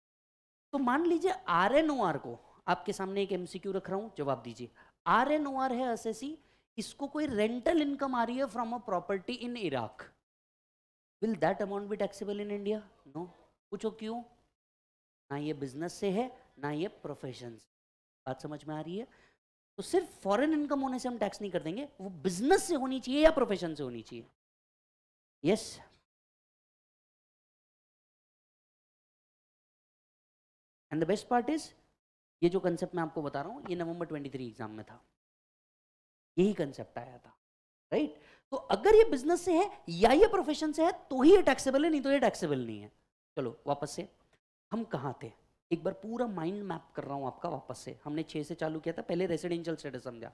S2: तो मान लीजिए आर एन ओ आर को आपके सामने एक एमसीक्यू रख रहा हूँ जवाब दीजिए आर एन ओ आर है एस इसको कोई रेंटल इनकम आ रही है from a property in Iraq will that amount भी टैक्सेबल इन इंडिया नो पूछो क्यों ना ये बिजनेस से है ना ये प्रोफेशन से बात समझ में आ रही है तो सिर्फ फॉरेन इनकम होने से हम टैक्स नहीं कर देंगे वो
S1: बिजनेस से होनी चाहिए या प्रोफेशन से होनी चाहिए yes and the best part is ये जो कंसेप्ट मैं आपको बता रहा हूँ ये नवंबर 23 एग्जाम में था यही कंसेप्ट आया था
S2: राइट तो अगर ये बिजनेस से है या ये प्रोफेशन से है तो ही ये टैक्सेबल है नहीं तो ये टैक्सेबल नहीं है चलो वापस से हम कहाँ थे एक बार पूरा माइंड मैप कर रहा हूँ आपका वापस से हमने छः से चालू किया था पहले रेसिडेंशियल स्टेटस समझा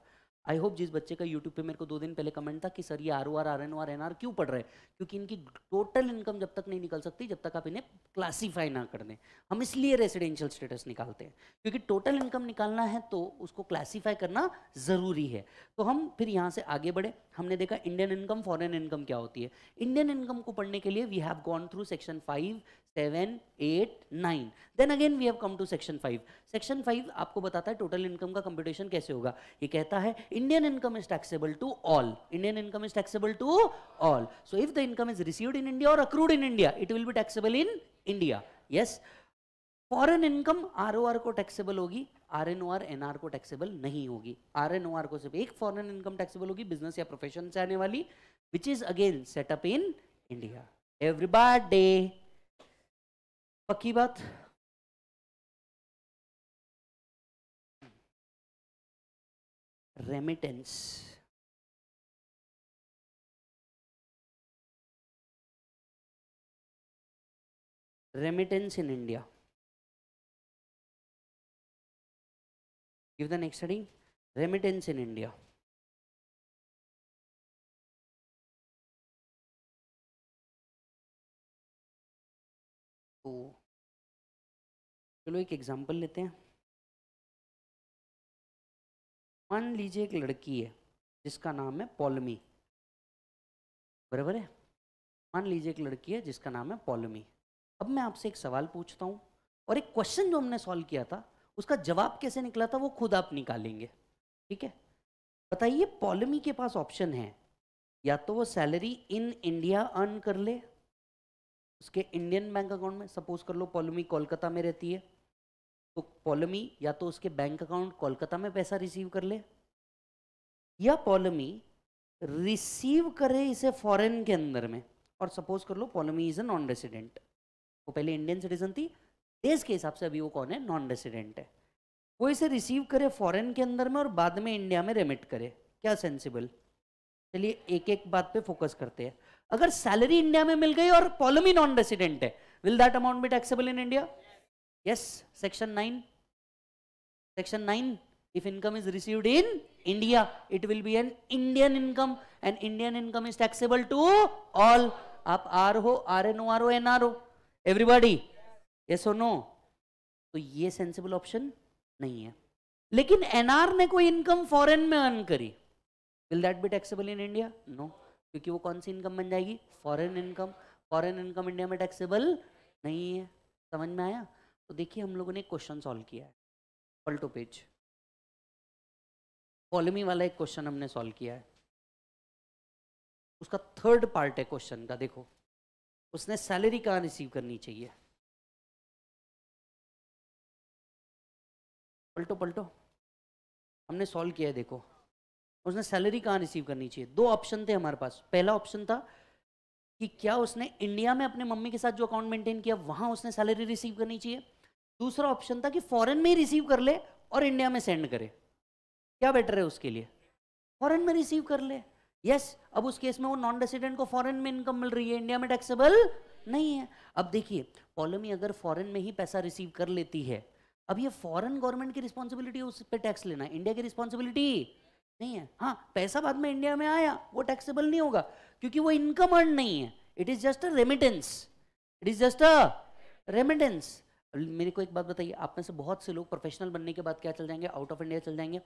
S2: आई होप जिस बच्चे का यूट्यूब पे मेरे को दो दिन पहले कमेंट था कि सर ये R O R R N R N R क्यों पढ़ रहे हैं क्योंकि इनकी टोटल इनकम जब तक नहीं निकल सकती जब तक आप इन्हें क्लासीफाई ना कर दें हम इसलिए रेसिडेंशियल स्टेटस निकालते हैं क्योंकि टोटल इनकम निकालना है तो उसको क्लासीफाई करना ज़रूरी है तो हम फिर यहाँ से आगे बढ़े हमने देखा इंडियन इनकम फॉरन इनकम क्या होती है इंडियन इनकम को पढ़ने के लिए we have gone through section five seven eight nine then again we have come to section five section five आपको बताता है टोटल इनकम का कंपटीशन कैसे होगा ये कहता है Indian income is taxable to all Indian income is taxable to all so if the income is receive in India और accrued in India it will be taxable in India yes foreign income R O R को taxable होगी R N O R N R को taxable नहीं होगी R N O R को सिर्फ एक foreign income taxable होगी बिजनेस या प्रोफेशन से आने वाली विच is again setup in India every birthday
S1: पक्की बात remittance remittance in India give the next study remittance in India तो चलो एक एग्जाम्पल लेते हैं मान लीजिए एक लड़की है जिसका नाम है पॉलमी बराबर है मान लीजिए एक लड़की है जिसका नाम है
S2: पॉलमी अब मैं आपसे एक सवाल पूछता हूँ और एक क्वेश्चन जो हमने सॉल्व किया था उसका जवाब कैसे निकला था वो खुद आप निकालेंगे ठीक है बताइए पॉलमी के पास ऑप्शन है या तो वो सैलरी इन इंडिया अर्न कर ले उसके इंडियन बैंक अकाउंट में सपोज कर लो पॉलमी कोलकाता में रहती है तो पॉलमी या तो उसके बैंक अकाउंट कोलकाता में पैसा रिसीव कर ले या पॉलमी रिसीव करे इसे फॉरेन के अंदर में और सपोज कर लो पॉलमी इज अ नॉन रेसिडेंट वो पहले इंडियन सिटीजन थी देश के हिसाब से अभी वो कौन है नॉन रेसिडेंट है वो इसे रिसीव करे फॉरेन के अंदर में और बाद में इंडिया में रेमिट करे क्या सेंसिबल चलिए एक एक बात पे फोकस करते हैं अगर सैलरी इंडिया में मिल गई और पॉलमी नॉन रेसिडेंट है will that amount be taxable in India yes section 9 section 9 if income is received in india it will be an indian income and indian income is taxable to all आप R हो R N O R हो N R हो everybody yes और no तो ये sensible option नहीं है लेकिन एनआर ने कोई इनकम फॉरेन में अर्न करी will that be taxable in India no क्योंकि वो कौन सी इनकम बन जाएगी foreign income foreign income India में टैक्सेबल नहीं है समझ में आया तो देखिए हम लोगों ने क्वेश्चन सॉल्व किया है पल्टो पेज कॉलमी वाला एक क्वेश्चन हमने सॉल्व किया है
S1: उसका थर्ड पार्ट है क्वेश्चन का देखो उसने सैलरी कहाँ रिसीव करनी चाहिए पलटो पलटो हमने सॉल्व किया है देखो उसने सैलरी कहाँ रिसीव करनी
S2: चाहिए दो ऑप्शन थे हमारे पास पहला ऑप्शन था कि क्या उसने इंडिया में अपने मम्मी के साथ जो अकाउंट मेंटेन किया वहाँ उसने सैलरी रिसीव करनी चाहिए दूसरा ऑप्शन था कि फॉरेन में ही रिसीव कर ले और इंडिया में सेंड करे क्या बेटर है उसके लिए फॉरेन में रिसीव कर ले यस yes, अब उस केस में वो नॉन रेसिडेंट को फॉरेन में इनकम मिल रही है इंडिया में टैक्सेबल नहीं है अब देखिए पॉलमी अगर फॉरेन में ही पैसा रिसीव कर लेती है अब ये फॉरेन गवर्नमेंट की रिस्पॉन्सिबिलिटी उस पर टैक्स लेना इंडिया की रिस्पॉन्सिबिलिटी नहीं है हाँ पैसा बाद में इंडिया में आया वो टैक्सेबल नहीं होगा क्योंकि वो इनकम अर्न नहीं है it is just a remittance it is just a remittance मेरे को एक बात बताइए आप में से बहुत से लोग प्रोफेशनल बनने के बाद क्या चल जाएंगे आउट ऑफ इंडिया चल जाएंगे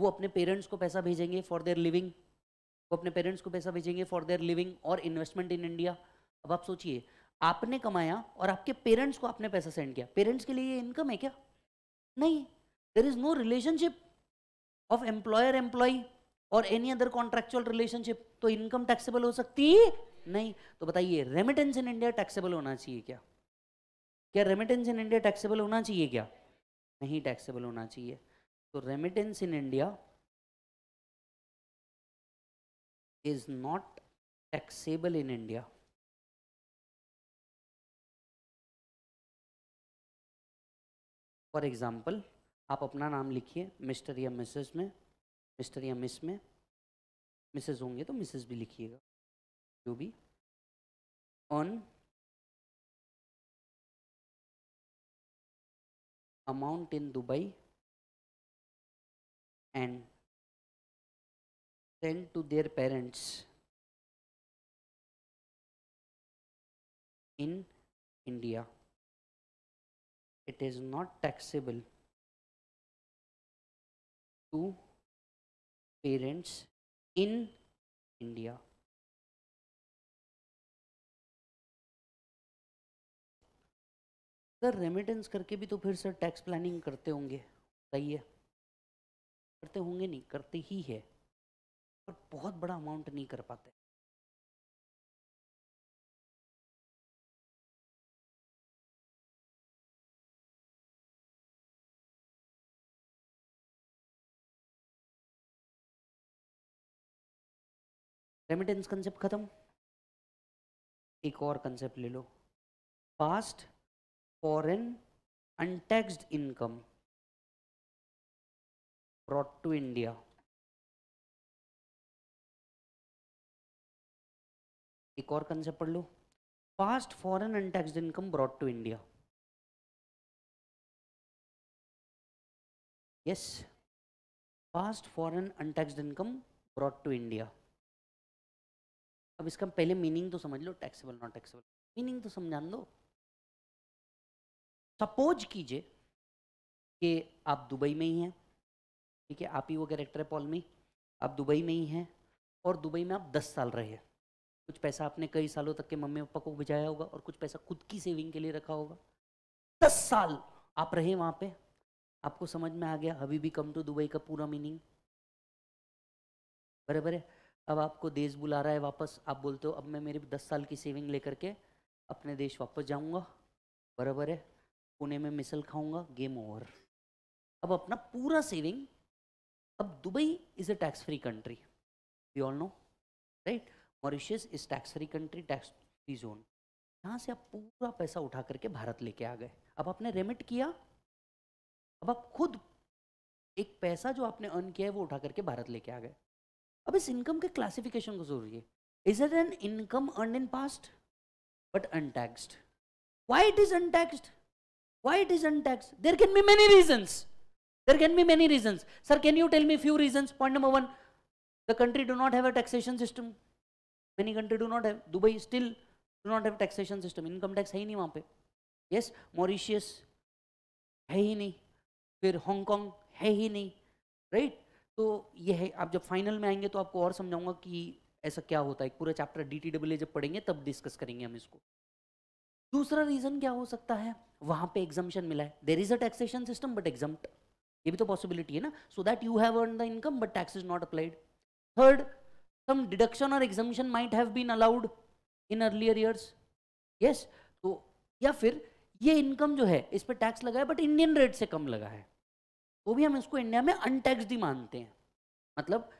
S2: वो अपने पेरेंट्स को पैसा भेजेंगे फॉर देयर लिविंग वो अपने पेरेंट्स को पैसा भेजेंगे फॉर देयर लिविंग और इन्वेस्टमेंट इन इंडिया अब आप सोचिए आपने कमाया और आपके पेरेंट्स को आपने पैसा सेंड किया पेरेंट्स के लिए ये इनकम है क्या नहीं there is no relationship of employer employee और एनी अदर कॉन्ट्रेक्चुअल रिलेशनशिप तो इनकम टैक्सेबल हो सकती नहीं तो बताइए रेमिटेंस इन इंडिया टैक्सेबल होना चाहिए क्या क्या रेमिटेंस इन इंडिया टैक्सेबल होना चाहिए क्या नहीं टैक्सेबल होना
S1: चाहिए तो remittance in India is not taxable in India for example आप अपना नाम लिखिए मिस्टर या मिसेस में मिस्टर या मिस में मिसेस होंगे तो मिसेस भी लिखिएगा जो भी on amount in Dubai and send to their parents in India. It is not taxable to parents in India. Sir remittance करके भी तो फिर सर टैक्स प्लानिंग करते होंगे सही है करते होंगे नहीं करते ही है पर बहुत बड़ा अमाउंट नहीं कर पाते रेमिटेंस कंसेप्ट खत्म एक और कंसेप्ट ले लो past foreign untaxed income brought to India. एक और कंसेप्ट पढ़ लो past foreign untaxed income brought to India yes past foreign untaxed income brought to India अब इसका पहले मीनिंग तो समझ लो टैक्सेबल नॉट टैक्सेबल मीनिंग तो समझान दो सपोज कीजिए कि आप
S2: दुबई में ही हैं ठीक है आप ही वो कैरेक्टर है पॉल में आप दुबई में ही हैं और दुबई में आप दस साल रहे कुछ पैसा आपने कई सालों तक के मम्मी पापा को भिजाया होगा और कुछ पैसा खुद की सेविंग के लिए रखा होगा दस साल आप रहे वहाँ पे आपको समझ में आ गया अभी भी कम टू दुबई का पूरा मीनिंग बराबर है अब आपको देश बुला रहा है वापस आप बोलते हो अब मैं मेरी दस साल की सेविंग लेकर के अपने देश वापस जाऊँगा बराबर है पुणे में मिसल खाऊंगा गेम ओवर अब अपना पूरा सेविंग अब Dubai is a tax free country we all know right Mauritius is tax free country tax free zone यहाँ से आप पूरा पैसा उठा करके भारत लेके आ गए अब आपने रेमिट किया अब आप खुद एक पैसा जो आपने अर्न किया है वो उठा करके भारत लेके आ गए अब इस इनकम के क्लासिफिकेशन को जरूरी है is it an income earn in past but untaxed why it is untaxed why it isn't taxed there can be many reasons there can be many reasons sir can you tell me few reasons point number one the country do not have a taxation system many country do not have dubai still do not have taxation system income tax hai nahi wahan pe yes mauritius hai hi nahi fir hong kong hai hi nahi right? तो ये है आप जब final में आएंगे तो आपको और समझाऊंगा कि ऐसा क्या होता है पूरा चैप्टर डी जब पढ़ेंगे तब डिस्कस करेंगे हम इसको दूसरा रीज़न क्या हो सकता है वहां पे एग्जामेशन मिला है there is a taxation system but exam ये भी तो पॉसिबिलिटी है ना so that you have earn the income but tax is not applied third some deduction और exemption might have been allowed in earlier years yes तो या फिर ये इनकम जो है इस पर टैक्स लगा है बट इंडियन रेट से कम लगा है वो तो भी हम इसको इंडिया में अनटैक्सड ही मानते हैं मतलब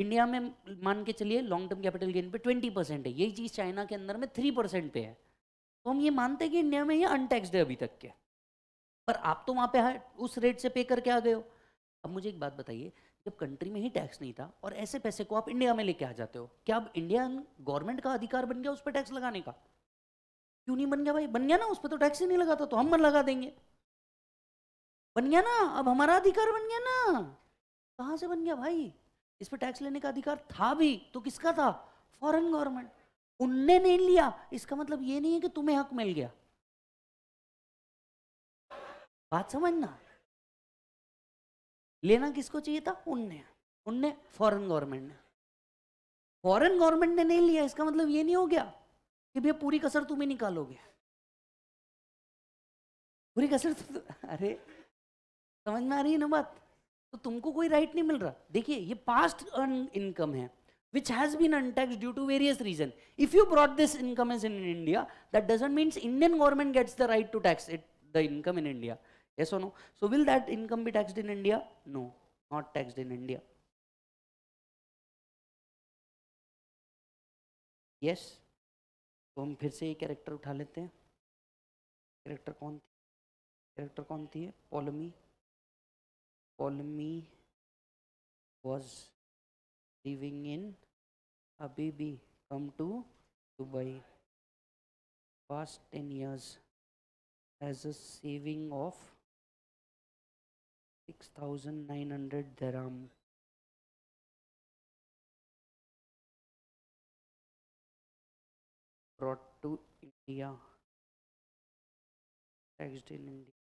S2: इंडिया में मान के चलिए लॉन्ग टर्म कैपिटल गेन पे ट्वेंटी परसेंट है यही चीज़ चाइना के अंदर में थ्री परसेंट पे है तो हम ये मानते हैं कि इंडिया में ये अनटैक्सड है अभी तक के पर आप तो वहाँ पे उस रेट से पे करके आ गए हो अब मुझे एक बात बताइए जब कंट्री में ही टैक्स नहीं था और ऐसे पैसे को आप इंडिया में लेके आ जाते हो क्या अब इंडियन गवर्नमेंट का अधिकार बन गया उस पर टैक्स लगाने का क्यों नहीं बन गया भाई बन गया ना उस पर तो टैक्स ही नहीं लगाता तो हम लगा देंगे बन गया ना अब हमारा अधिकार बन गया ना कहाँ से बन गया भाई इस पर टैक्स लेने का अधिकार था भी तो किसका था फॉरेन गवर्नमेंट उनने नहीं लिया इसका मतलब ये नहीं है कि तुम्हें हक मिल
S1: गया बात समझना लेना किसको चाहिए था उनने उनने फॉरेन गवर्नमेंट ने फॉरेन गवर्नमेंट ने नहीं लिया इसका मतलब ये नहीं हो गया कि भैया पूरी कसर तुम्हें निकालोगे पूरी कसर तो, अरे समझ में आ रही
S2: है ना बात तो तुमको कोई राइट नहीं मिल रहा देखिए ये पास्ट अर्न इनकम है which has been untaxed due to various reason If you brought this income as in India, that doesn't means Indian government gets the right to tax it, the income in India. Yes or no? So will that income be taxed
S1: in India? No, not taxed in India. Yes? तो हम फिर से ये character उठा लेते हैं character कौन थी कैरेक्टर कौन थी है पोलमी पोलमी was living in Habibi, come to Dubai. Past 10 years has a saving of 6,900 dirham. Brought to India, taxed in India.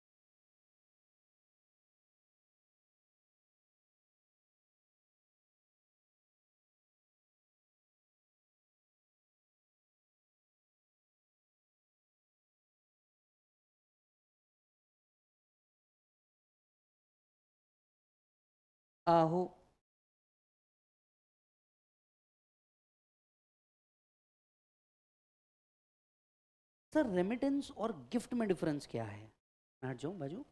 S1: आहो सर रेमिटेंस और गिफ्ट में डिफरेंस क्या है हट जाऊँ बाजू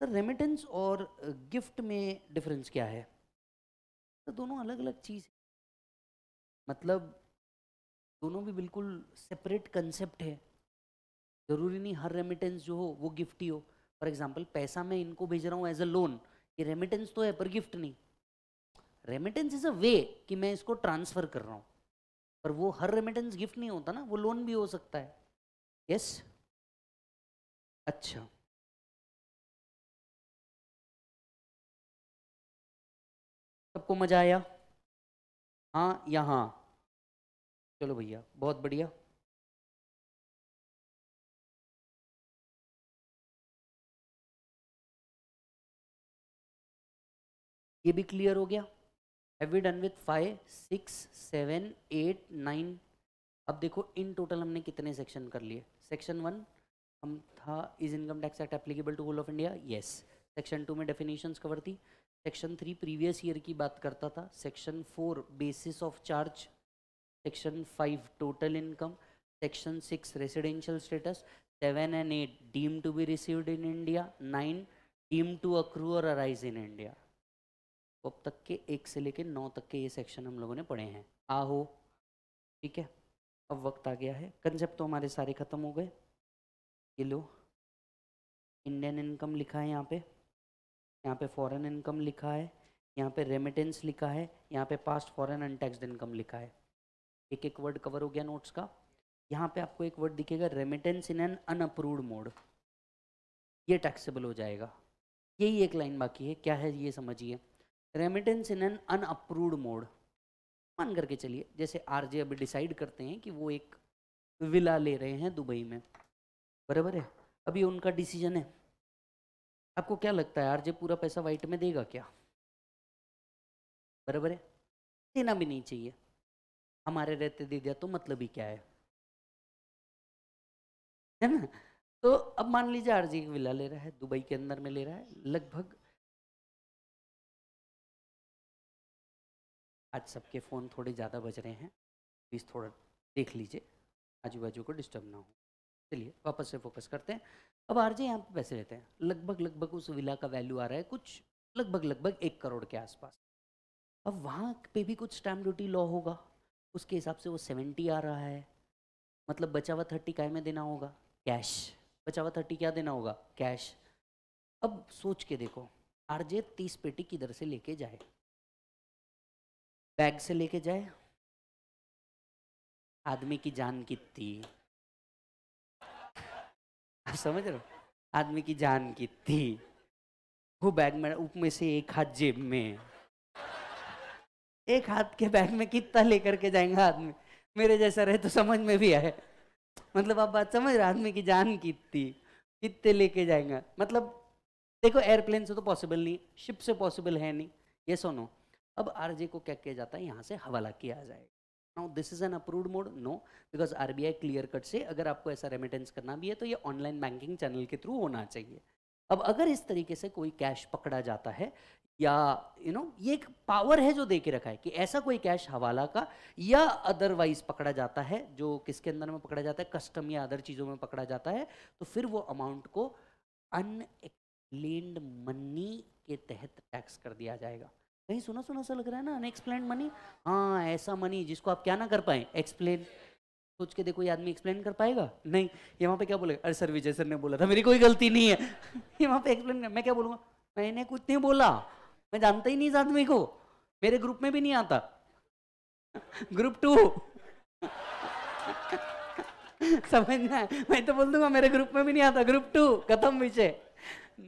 S1: सर
S2: रेमिटेंस और गिफ्ट में डिफरेंस क्या है सर दोनों अलग अलग चीज़ मतलब दोनों भी बिल्कुल सेपरेट कंसेप्ट है ज़रूरी नहीं हर रेमिटेंस जो हो वो गिफ्ट ही हो फॉर एग्जांपल पैसा मैं इनको भेज रहा हूँ एज अ लोन कि रेमिटेंस तो है पर गिफ्ट नहीं रेमिटेंस इज अ वे कि मैं इसको ट्रांसफ़र कर रहा हूँ पर वो हर रेमिटेंस गिफ्ट नहीं होता ना वो लोन भी हो सकता है
S1: यस yes? अच्छा सबको मजा आया हाँ या हाँ चलो भैया बहुत बढ़िया ये भी क्लियर हो गया have we done with
S2: five six seven eight nine अब देखो इन टोटल हमने कितने सेक्शन कर लिए सेक्शन वन हम था is income tax act applicable to whole of India yes section two में डेफिनेशन कवर थी सेक्शन थ्री प्रीवियस ईयर की बात करता था section four basis of charge section five total income section six residential status seven and eight deem to be received in India nine deem to accrue और arise in India अब तक के एक से लेकर नौ तक के ये सेक्शन हम लोगों ने पढ़े हैं आहो ठीक है अब वक्त आ गया है कंसेप्ट तो हमारे सारे ख़त्म हो गए ये लो इंडियन इनकम लिखा है यहाँ पे यहाँ पे फॉरेन इनकम लिखा है यहाँ पे रेमिटेंस लिखा है यहाँ पे पास्ट फॉरेन अनटैक्सड इनकम लिखा है एक एक वर्ड कवर हो गया नोट्स का यहाँ पे आपको एक वर्ड दिखेगा remittance in an unapproved mode ये टैक्सेबल हो जाएगा यही एक लाइन बाकी है क्या है ये समझिए remittance in an unapproved mode मान करके चलिए जैसे आरजे अभी डिसाइड करते हैं कि वो एक विला ले रहे हैं दुबई में बराबर है अभी उनका डिसीजन है आपको क्या लगता है आरजे पूरा पैसा वाइट में देगा क्या बराबर है देना भी नहीं चाहिए हमारे रहते दे दिया तो मतलब ही क्या है
S1: है ना तो अब मान लीजिए आरजे एक विला ले रहा है दुबई के अंदर में ले रहा है लगभग आज सबके फ़ोन थोड़े ज़्यादा बज रहे हैं प्लीज़ थोड़ा देख लीजिए आजू बाजू को डिस्टर्ब ना हो
S2: चलिए वापस से फोकस करते हैं अब आरजे यहाँ पे पैसे लेते हैं लगभग लगभग उस विला का वैल्यू आ रहा है कुछ लगभग लगभग एक करोड़ के आसपास अब वहाँ पे भी कुछ स्टैम्प ड्यूटी लॉ होगा उसके हिसाब से वो सेवेंटी आ रहा है मतलब बचा हुआ थर्टी काय में देना होगा कैश बचा हुआ थर्टी क्या देना होगा कैश अब सोच के देखो आरजे तीस पेटी किधर से लेके जाए बैग से लेके जाए आदमी की जान कितनी आप समझ रहे हो आदमी की जान कितनी वो बैग में उप में से एक हाथ जेब में एक हाथ के बैग में कितना लेकर के जाएंगे आदमी मेरे जैसा रहे तो समझ में भी आए मतलब आप बात समझ रहे आदमी की जान कितनी कितने लेके जाएंगे मतलब देखो एयरप्लेन से तो पॉसिबल नहीं शिप से पॉसिबल है नहीं ये सुनो अब आरजे को क्या किया जाता है यहाँ से हवाला किया जाएगा now this is an approved mode no because RBI clear cut से अगर आपको ऐसा रेमिटेंस करना भी है तो ये ऑनलाइन बैंकिंग चैनल के थ्रू होना चाहिए अब अगर इस तरीके से कोई कैश पकड़ा जाता है या यू नो ये एक पावर है जो दे के रखा है कि ऐसा कोई कैश हवाला का या अदरवाइज पकड़ा जाता है जो किसके अंदर में पकड़ा जाता है कस्टम या अदर चीज़ों में पकड़ा जाता है तो फिर वो अमाउंट को अनएक्सप्लेन्ड मनी के तहत टैक्स कर दिया जाएगा कहीं सुना सुना सा लग रहा है ना अनएक्सप्लेन मनी हाँ ऐसा मनी जिसको आप क्या ना कर पाए एक्सप्लेन सोच के देखो ये आदमी एक्सप्लेन कर पाएगा नहीं ये वहाँ पे क्या बोलेगा अरे सर विजय सर ने बोला था मेरी कोई गलती नहीं है ये वहाँ पे एक्सप्लेन कर मैं क्या बोलूँगा मैंने कुछ नहीं बोला मैं जानता ही नहीं इस आदमी को मेरे ग्रुप में भी नहीं आता ग्रुप टू समझना है मैं तो बोल दूंगा मेरे ग्रुप में भी नहीं आता ग्रुप टू खत्म विषय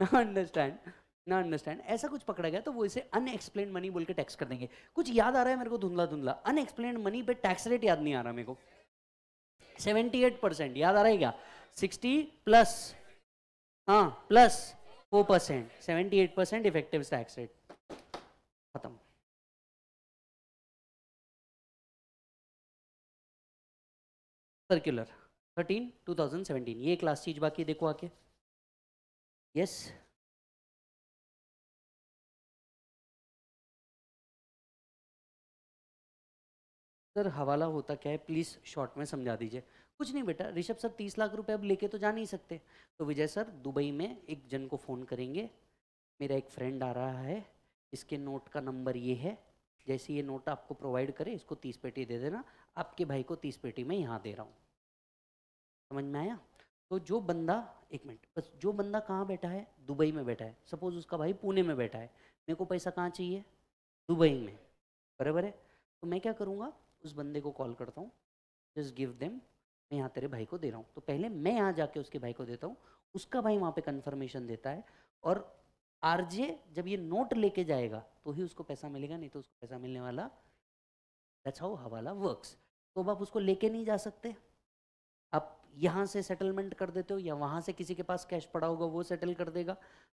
S2: नो अंडरस्टैंड ना अंडरस्टैंड ऐसा कुछ पकड़ा गया तो वो इसे अनएक्सप्लेन मनी बोल के टैक्स कर देंगे कुछ याद आ रहा है मेरे को धुंधला धुंधला अनएक्सप्लेन मनी पे टैक्स रेट याद नहीं आ रहा मेरे को 78 परसेंट याद आ रहा है क्या 60 प्लस हाँ plus 4 percent
S1: seventy percent effective tax rate खत्म सर्क्यूलर 13 2017 ये क्लास चीज बाकी देखो आके यस yes. सर हवाला होता क्या है प्लीज़ शॉर्ट में समझा दीजिए कुछ नहीं बेटा ऋषभ सर
S2: तीस लाख रुपए अब लेके तो जा नहीं सकते तो विजय सर दुबई में एक जन को फ़ोन करेंगे मेरा एक फ्रेंड आ रहा है इसके नोट का नंबर ये है जैसे ये नोट आपको प्रोवाइड करे इसको तीस पेटी दे देना आपके भाई को तीस पेटी में यहाँ दे रहा हूँ समझ में आया तो जो बंदा एक मिनट बस जो बंदा कहाँ बैठा है दुबई में बैठा है सपोज उसका भाई पुणे में बैठा है मेरे को पैसा कहाँ चाहिए दुबई में बराबर है तो मैं क्या करूँगा उस बंदे को कॉल करता हूँ जस्ट गिव देम मैं यहाँ तेरे भाई को दे रहा हूँ तो पहले मैं यहाँ जाके उसके भाई को देता हूँ उसका भाई वहाँ पे कन्फर्मेशन देता है और आर जब ये नोट लेके जाएगा तो ही उसको पैसा मिलेगा नहीं तो उसको पैसा मिलने वाला अच्छा वो हवाला वर्क्स तो अब आप उसको लेके नहीं जा सकते आप यहाँ से सेटलमेंट कर देते हो या वहाँ से किसी के पास कैश पड़ा होगा वो सेटल कर देगा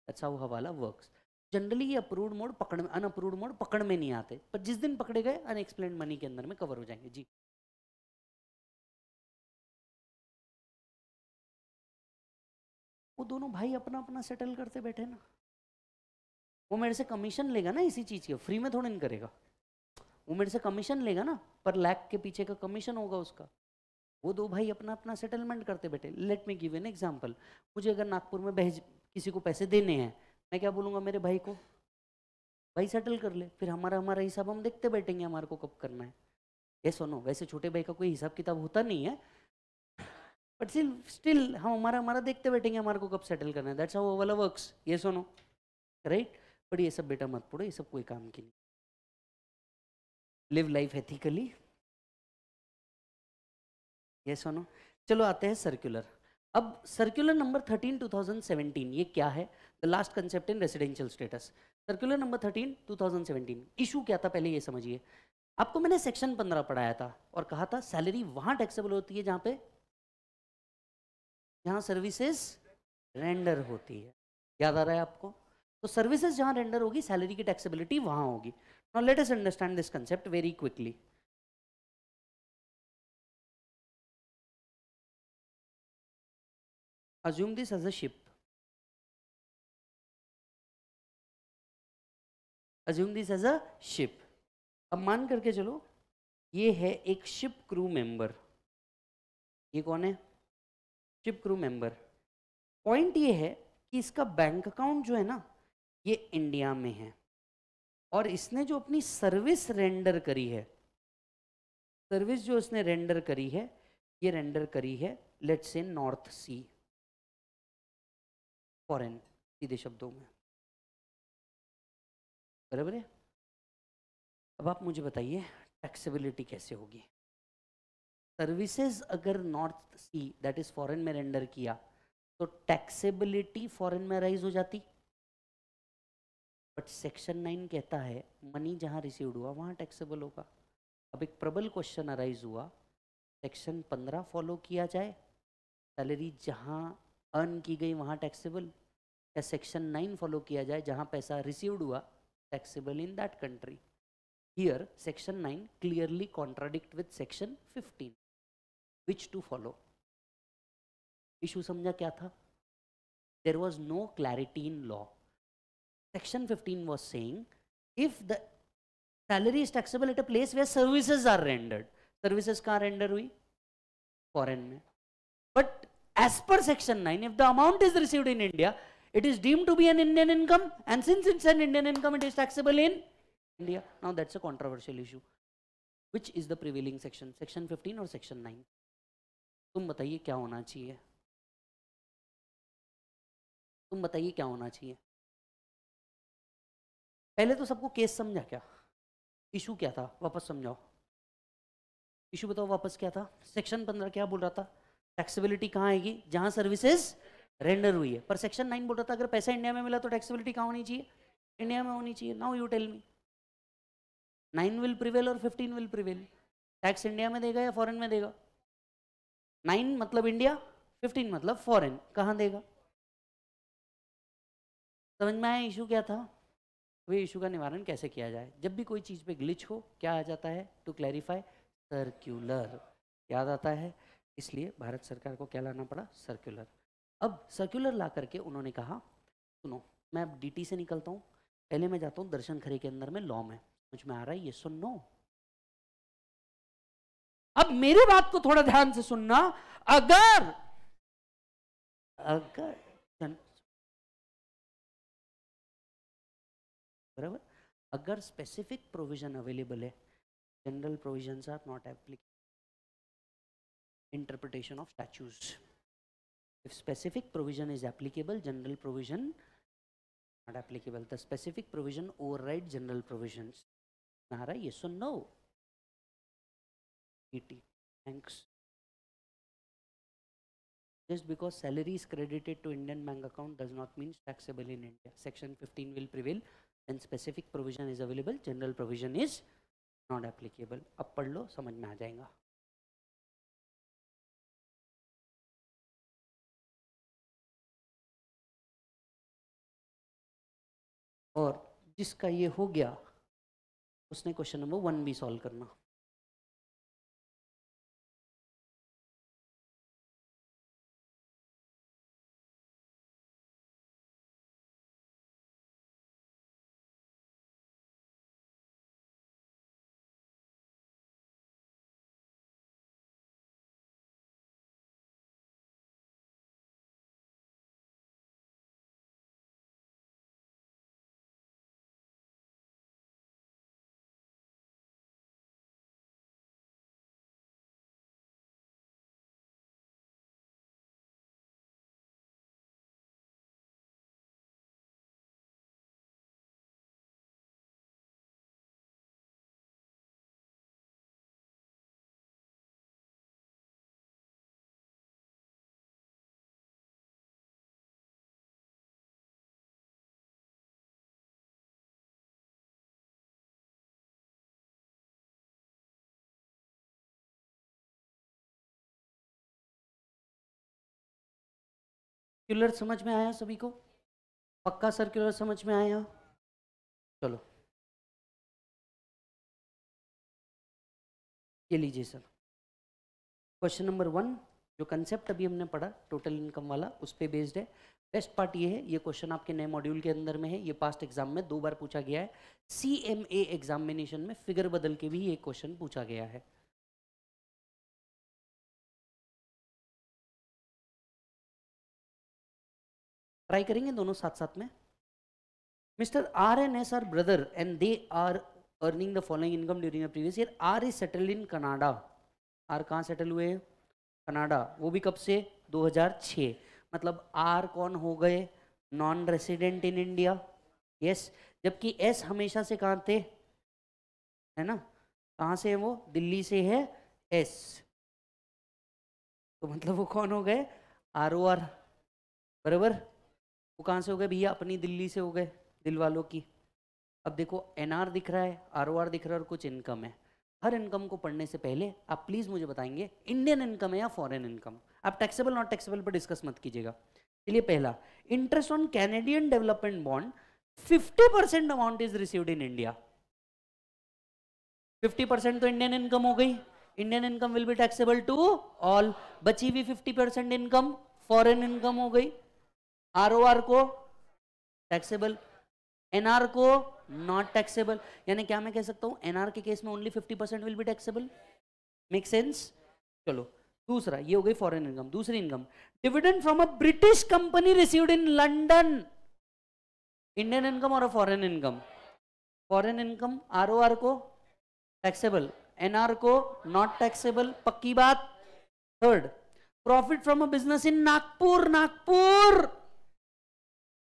S2: अच्छा वो हवाला वर्क्स जनरली ये अप्रूव्ड मोड पकड़ में अनअप्रूव्ड मोड पकड़ में नहीं आते पर जिस दिन पकड़े गए अनएक्सप्लेन
S1: मनी के अंदर में कवर हो जाएंगे जी वो दोनों भाई अपना अपना सेटल करते बैठे ना
S2: वो मेरे से कमीशन लेगा ना इसी चीज़ के फ्री में थोड़ा नहीं करेगा वो मेरे से कमीशन लेगा ना पर लैक के पीछे का कमीशन होगा उसका वो दो भाई अपना अपना सेटलमेंट करते बैठे let me give an example मुझे अगर नागपुर में भेज किसी को पैसे देने हैं मैं क्या बोलूँगा मेरे भाई को भाई सेटल कर ले फिर हमारा हमारा हिसाब हम देखते बैठेंगे हमारे को कब करना है ये सुनो वैसे छोटे भाई का कोई हिसाब किताब होता नहीं है बट स्टिल स्टिल हम हमारा हमारा देखते बैठेंगे हमारे को कब सेटल करना है दैट्स हाउ वाला वर्क्स ये सुनो राइट बट ये सब बेटा मत पढ़ो ये सब कोई काम की नहीं लिव लाइफ एथिकली ये सुनो चलो आते हैं सर्कुलर अब सर्कुलर नंबर 13 2017 ये क्या है the last concept in residential status circular number thirteen two thousand seventeen issue क्या था पहले ये समझिए आपको मैंने सेक्शन पंद्रह पढ़ाया था और कहा था सैलरी वहां टैक्सेबल होती है जहां पे जहां सर्विसेज रेंडर होती है याद आ रहा है आपको तो सर्विसेज जहां रेंडर होगी सैलरी की टैक्सेबिलिटी वहां होगी now let's understand this concept very quickly
S1: assume this as a ship assume this as a ship अब मान करके चलो ये है एक शिप क्रू मेंबर ये कौन है
S2: शिप क्रू मेंबर पॉइंट ये है कि इसका बैंक अकाउंट जो है ना ये इंडिया में है और इसने जो अपनी सर्विस रेंडर करी है सर्विस जो इसने रेंडर करी है ये रेंडर करी है let's say
S1: north C foreign सीधे शब्दों में बराबर है अब आप मुझे बताइए
S2: टैक्सेबिलिटी कैसे होगी सर्विसेज अगर North Sea that is foreign में रेंडर किया तो टैक्सेबिलिटी फॉरेन में राइज हो जाती बट सेक्शन नाइन कहता है मनी जहां रिसीव्ड हुआ वहां टैक्सेबल होगा अब एक प्रबल क्वेश्चन अराइज हुआ सेक्शन पंद्रह फॉलो किया जाए सैलरी जहां अर्न की गई वहां टैक्सेबल या सेक्शन नाइन फॉलो किया जाए जहां पैसा रिसीव्ड हुआ taxable in that country. Here section 9 clearly contradict with section 15 which to follow. Issue. Samjha kya tha? There was no clarity in law. Section 15 was saying if the salary is taxable at a place where services are rendered services ka render we? foreign में but as per section 9 if the amount is received in India It is deemed to be an Indian income and since it's an Indian income, it is taxable in India. Now that's a controversial issue. Which is the prevailing section? Section 15 or section 9? tum bataiye kya hona chahiye
S1: तुम बताइए क्या होना चाहिए पहले तो सबको case समझा क्या इशू क्या था वापस समझाओ
S2: इशू बताओ वापस क्या था सेक्शन पंद्रह क्या बोल रहा था टैक्सेबिलिटी कहाँ आएगी जहाँ सर्विसेज रेंडर हुई है पर सेक्शन नाइन बोल रहा था अगर पैसा इंडिया में मिला तो टैक्सेबिलिटी कहाँ होनी चाहिए इंडिया में होनी चाहिए now you tell me nine will prevail और fifteen will prevail tax India में देगा या फॉरेन में देगा नाइन मतलब इंडिया फिफ्टीन मतलब फॉरेन कहाँ देगा समझ में आया इशू क्या था वे तो इशू का निवारण कैसे किया जाए जब भी कोई चीज़ पे ग्लिच हो क्या आ जाता है टू क्लैरिफाई सर्क्यूलर याद आता है इसलिए भारत सरकार को क्या लाना पड़ा सर्क्यूलर अब सर्कुलर ला करके उन्होंने कहा सुनो मैं अब डीटी से निकलता हूँ पहले मैं जाता हूँ दर्शन खरे के अंदर में लॉ में मुझ में आ रहा है ये सुनो
S1: अब मेरी बात को थोड़ा ध्यान से सुनना अगर अगर बराबर अगर स्पेसिफिक प्रोविजन अवेलेबल है
S2: general provision are not applicable interpretation of statutes If specific provision is applicable, general provision not applicable.
S1: The specific provision override general provisions. Nara, yes or no? PT. Thanks.
S2: Just because salary is credited to Indian bank account does not mean taxable in India. Section 15 will prevail. Then specific provision is available, general provision is not applicable.
S1: Up पढ़ लो समझ में आ जाएगा और जिसका ये हो गया उसने क्वेश्चन नंबर वन भी सॉल्व करना सर्क्यूलर समझ में आया सभी को पक्का सर्कुलर समझ में आया चलो ये लीजिए सर क्वेश्चन नंबर वन जो कंसेप्ट अभी हमने
S2: पढ़ा टोटल इनकम वाला उस पर बेस्ड है बेस्ट पार्ट ये है ये क्वेश्चन आपके नए मॉड्यूल के अंदर में है ये पास्ट एग्जाम में दो बार पूछा गया है सी एम एग्जामिनेशन में फिगर बदल के भी ये क्वेश्चन
S1: पूछा गया है ट्राई करेंगे दोनों साथ साथ में
S2: Mr R and S are brother and they are earning the following income during the previous year R is settle in Canada R कहाँ सेटल हुए कनाडा वो भी कब से 2006 मतलब आर कौन हो गए non resident in India yes जबकि एस हमेशा से कहाँ थे है ना कहाँ से है वो दिल्ली से है एस तो मतलब वो कौन हो गए आर ओ आर बराबर वो कहाँ से हो गए भैया अपनी दिल्ली से हो गए दिल वालों की अब देखो एन दिख रहा है आर दिख रहा है और कुछ इनकम है हर इनकम को पढ़ने से पहले आप प्लीज़ मुझे बताएंगे इंडियन इनकम है या फॉरेन इनकम आप टैक्सेबल नॉट टैक्सेबल पर डिस्कस मत कीजिएगा चलिए पहला interest on Canadian development bond 50 percent amount is received in India 50 percent तो इंडियन इनकम हो गई Indian income will be taxable to all बची हुई 50 परसेंट इनकम फॉरेन इनकम हो गई आर को टैक्सेबल एनआर को नॉट टैक्सेबल यानी क्या मैं कह सकता हूं एनआर के केस में only 50 percent will be taxable make sense चलो दूसरा ये हो गई फॉरेन इनकम दूसरी income dividend from a British company received in London Indian income और a foreign income foreign income R को टैक्सेबल एनआर को नॉट टैक्सेबल पक्की बात third profit from a business in Nagpur Nagpur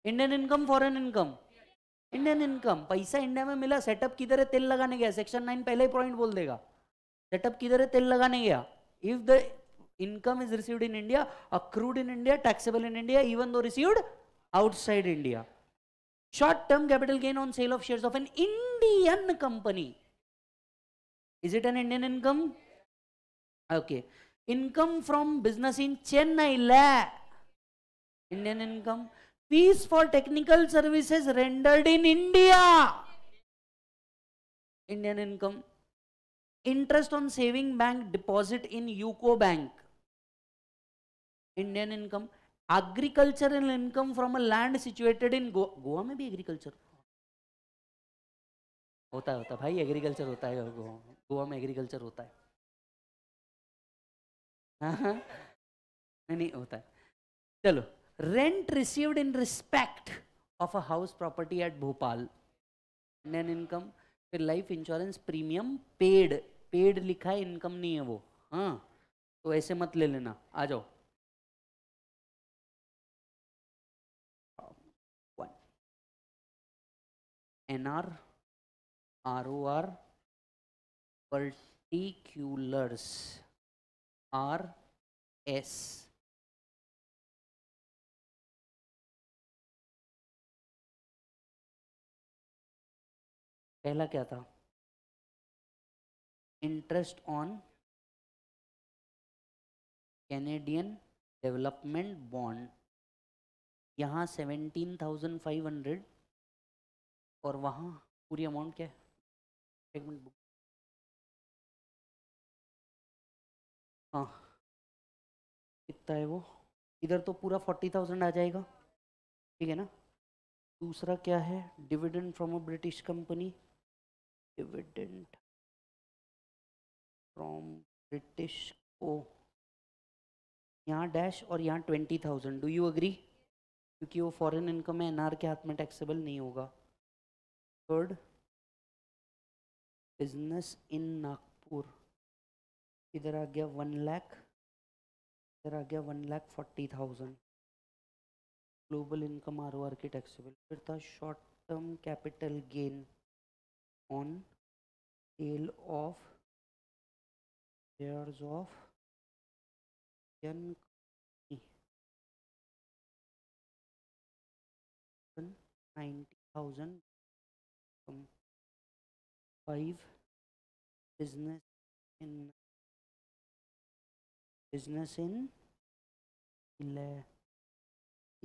S2: Indian income foreign income Indian income पैसा India में मिला setup किधर है तेल लगाने गया सेक्शन नाइन पहले ही पॉइंट बोल देगा सेटअप किधर है तेल लगाने गया if the income is received in India accrued in India taxable in India even though received outside India short term capital gain on sale of share of an Indian company is it an Indian income okay income from business in Chennai लै Indian income fees for technical services rendered in India. Indian income. Interest on saving bank deposit in UCO bank. Indian income. Agricultural income from a land situated in Goa. Goa में भी agriculture
S1: होता है होता है भाई agriculture होता है गोवा गोवा में एग्रीकल्चर होता है हाँ हाँ नहीं होता
S2: है चलो rent received in respect of a house property at Bhopal नैन income फिर life insurance premium paid
S1: paid लिखा है इनकम नहीं है वो हाँ तो ऐसे मत ले लेना आ जाओ N R R O R particulars R S पहला क्या था interest on Canadian
S2: development
S1: bond यहाँ सेवेंटीन थाउजेंड फाइव हंड्रेड और वहाँ पूरी अमाउंट क्या है एक मिनट बुक हाँ कितना है वो इधर तो पूरा फोर्टी थाउजेंड आ जाएगा ठीक है ना दूसरा क्या है dividend from a British company dividend from British को यहाँ डैश और यहाँ
S2: twenty thousand do you agree क्योंकि वो फॉरेन इनकम है एनआर के हाथ में टैक्सेबल नहीं होगा
S1: थर्ड बिजनेस इन नागपुर इधर आ गया वन लैख इधर आ गया one lakh forty
S2: thousand global income R O R के टैक्सेबल फिर था short term
S1: capital gain on tail of pairs of n ninety thousand business in business in eleven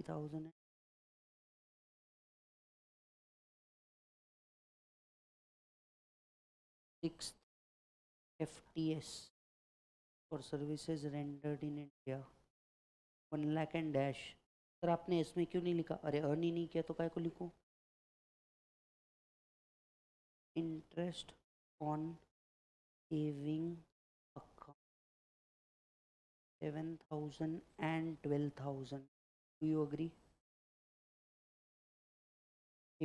S1: thousand sixth FTS for services rendered in India one lakh and dash sir आपने इसमें क्यों नहीं लिखा अरे earn ही नहीं किया तो क्या को लिखूं interest on saving account seven thousand and twelve thousand do you agree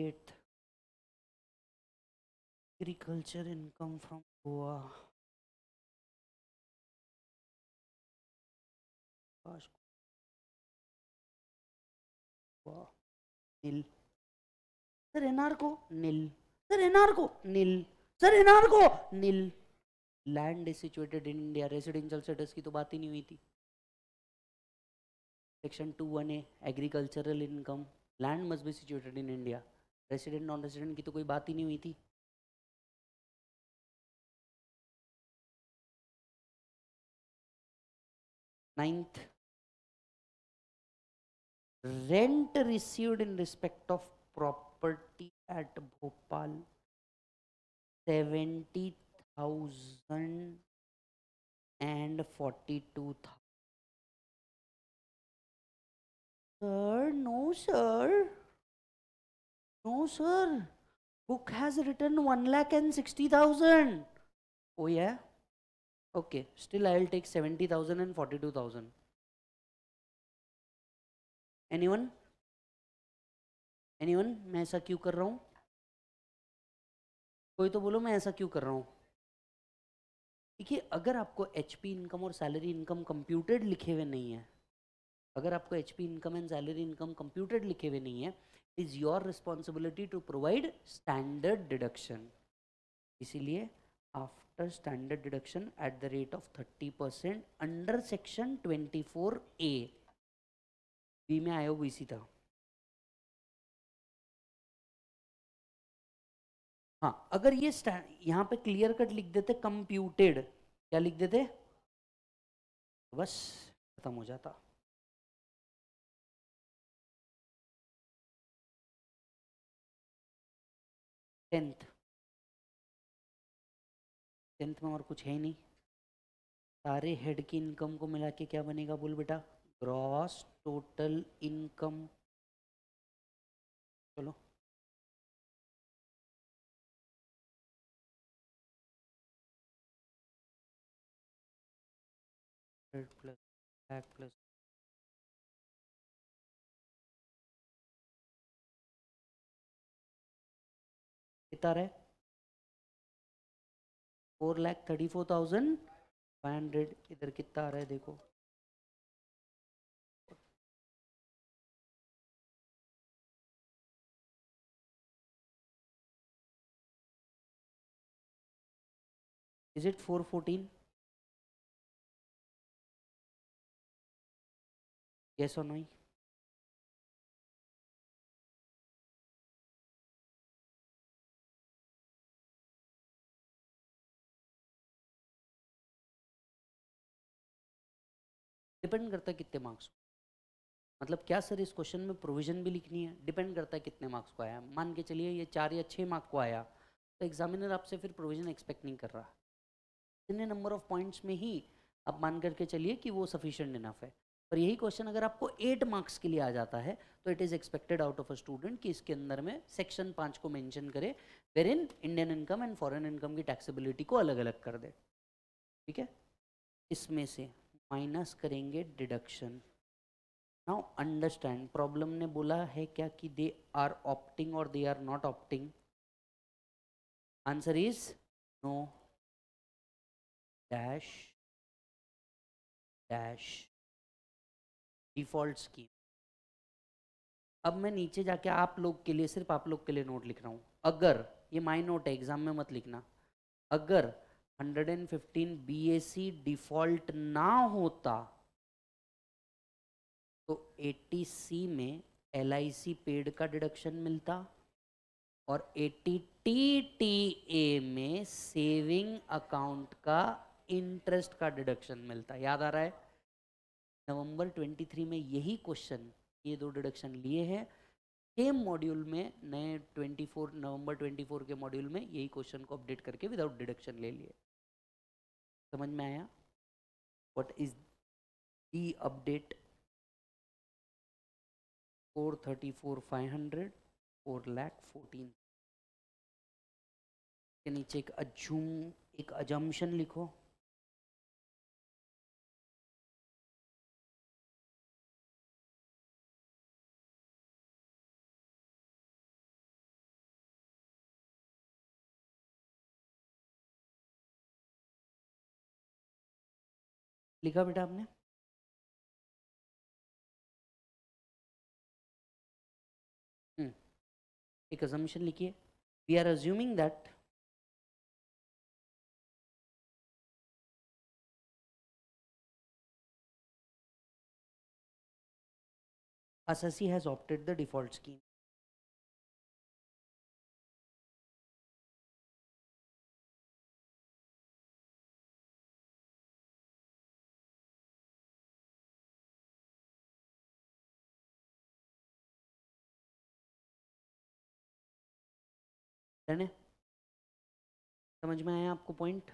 S1: eight agriculture income from Goa.
S2: Land is situated in India की तो बात ही नहीं हुई थी section two one A agricultural income land must be situated in India resident
S1: non resident की तो कोई बात ही नहीं हुई थी Ninth, rent received in respect of property at Bhopal 70,000 and 42,000. Sir, no, sir. No,
S2: sir. Book has written 1 lakh and 60,000. Oh, yeah. Okay, still I will take 70,000 and 42,000.
S1: Anyone? Anyone? मैं ऐसा क्यों कर रहा हूँ कोई तो बोलो मैं ऐसा क्यों कर रहा हूँ
S2: देखिए अगर आपको एच इनकम और सैलरी इनकम कंप्यूटेड लिखे हुए नहीं है अगर आपको H income and salary income computed लिखे हुए नहीं है is your responsibility to provide standard deduction इसीलिए after after standard deduction at the rate of 30% under section 24A.
S1: B में आयोग सी था हाँ अगर ये यहाँ पे क्लियर कट लिख देते कंप्यूटेड क्या लिख देते बस खत्म हो जाता टेंथ टेंथ में और कुछ है ही नहीं सारे हेड की इनकम को मिला के क्या बनेगा बोल बेटा ग्रॉस टोटल इनकम चलो रेड प्लस ब्लैक प्लस है four lakh thirty four thousand five hundred इधर कितना आ रहा है देखो इट फोर फोर्टीन येस और नहीं डिपेंड करता है कितने मार्क्स
S2: मतलब क्या सर इस क्वेश्चन में प्रोविजन भी लिखनी है डिपेंड करता है कितने मार्क्स को आया मान के चलिए ये चार या छः मार्क्स को आया तो एग्जामिनर आपसे फिर प्रोविजन एक्सपेक्ट नहीं कर रहा इतने नंबर ऑफ पॉइंट्स में ही आप मान करके चलिए कि वो सफिशेंट इनफ है पर यही क्वेश्चन अगर आपको एट मार्क्स के लिए आ जाता है तो it is expected out of a student कि इसके अंदर में सेक्शन पाँच को मेंशन करे where in Indian income and foreign income की टैक्सेबिलिटी को अलग अलग कर दे ठीक है इसमें से माइनस करेंगे डिडक्शन नाउ अंडरस्टैंड प्रॉब्लम ने बोला है क्या कि दे आर ऑप्टिंग और they are not
S1: opting answer is no dash dash default scheme अब मैं नीचे जाके आप लोग के लिए सिर्फ आप लोग के लिए नोट
S2: लिख रहा हूँ अगर ये माई नोट है एग्जाम में मत लिखना अगर 115 BAC डिफॉल्ट ना होता तो 80 सी में एल पेड का डिडक्शन मिलता और 80 टी टी ए में सेविंग अकाउंट का इंटरेस्ट का डिडक्शन मिलता याद आ रहा है नवंबर 23 में यही क्वेश्चन ये दो डिडक्शन लिए हैं सेम मॉड्यूल में नए 24 नवंबर 24 के मॉड्यूल में यही क्वेश्चन को अपडेट करके विदाउट डिडक्शन ले लिए
S1: समझ में आया what is the update four thirty four five hundred four lakh fourteen के नीचे एक अजूम एक अजम्पन लिखो लिखा बेटा आपने हम्म, एक एजम्पन लिखिए we are assuming that has opted the default scheme done है समझ में आया आपको पॉइंट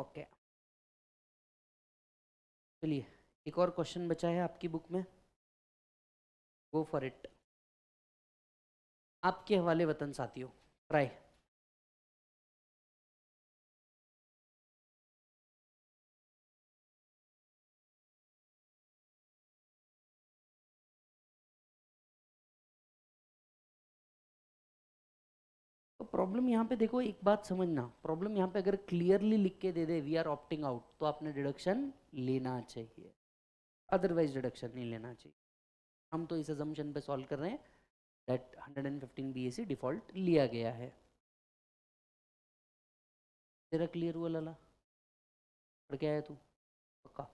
S1: ओके चलिए एक और क्वेश्चन बचा है आपकी बुक में गो फॉर इट आपके हवाले वतन साथियों ट्राई प्रॉब्लम यहाँ पे देखो एक बात समझना प्रॉब्लम यहाँ पे अगर क्लियरली
S2: लिख के दे दे वी आर ऑप्टिंग आउट तो आपने डिडक्शन लेना चाहिए अदरवाइज डिडक्शन नहीं लेना चाहिए हम तो इस एजम्पन पे सॉल्व कर रहे हैं दैट 115
S1: बीएसी डिफॉल्ट लिया गया है तेरा क्लियर हुआ लाला पढ़ के आया तू पक्का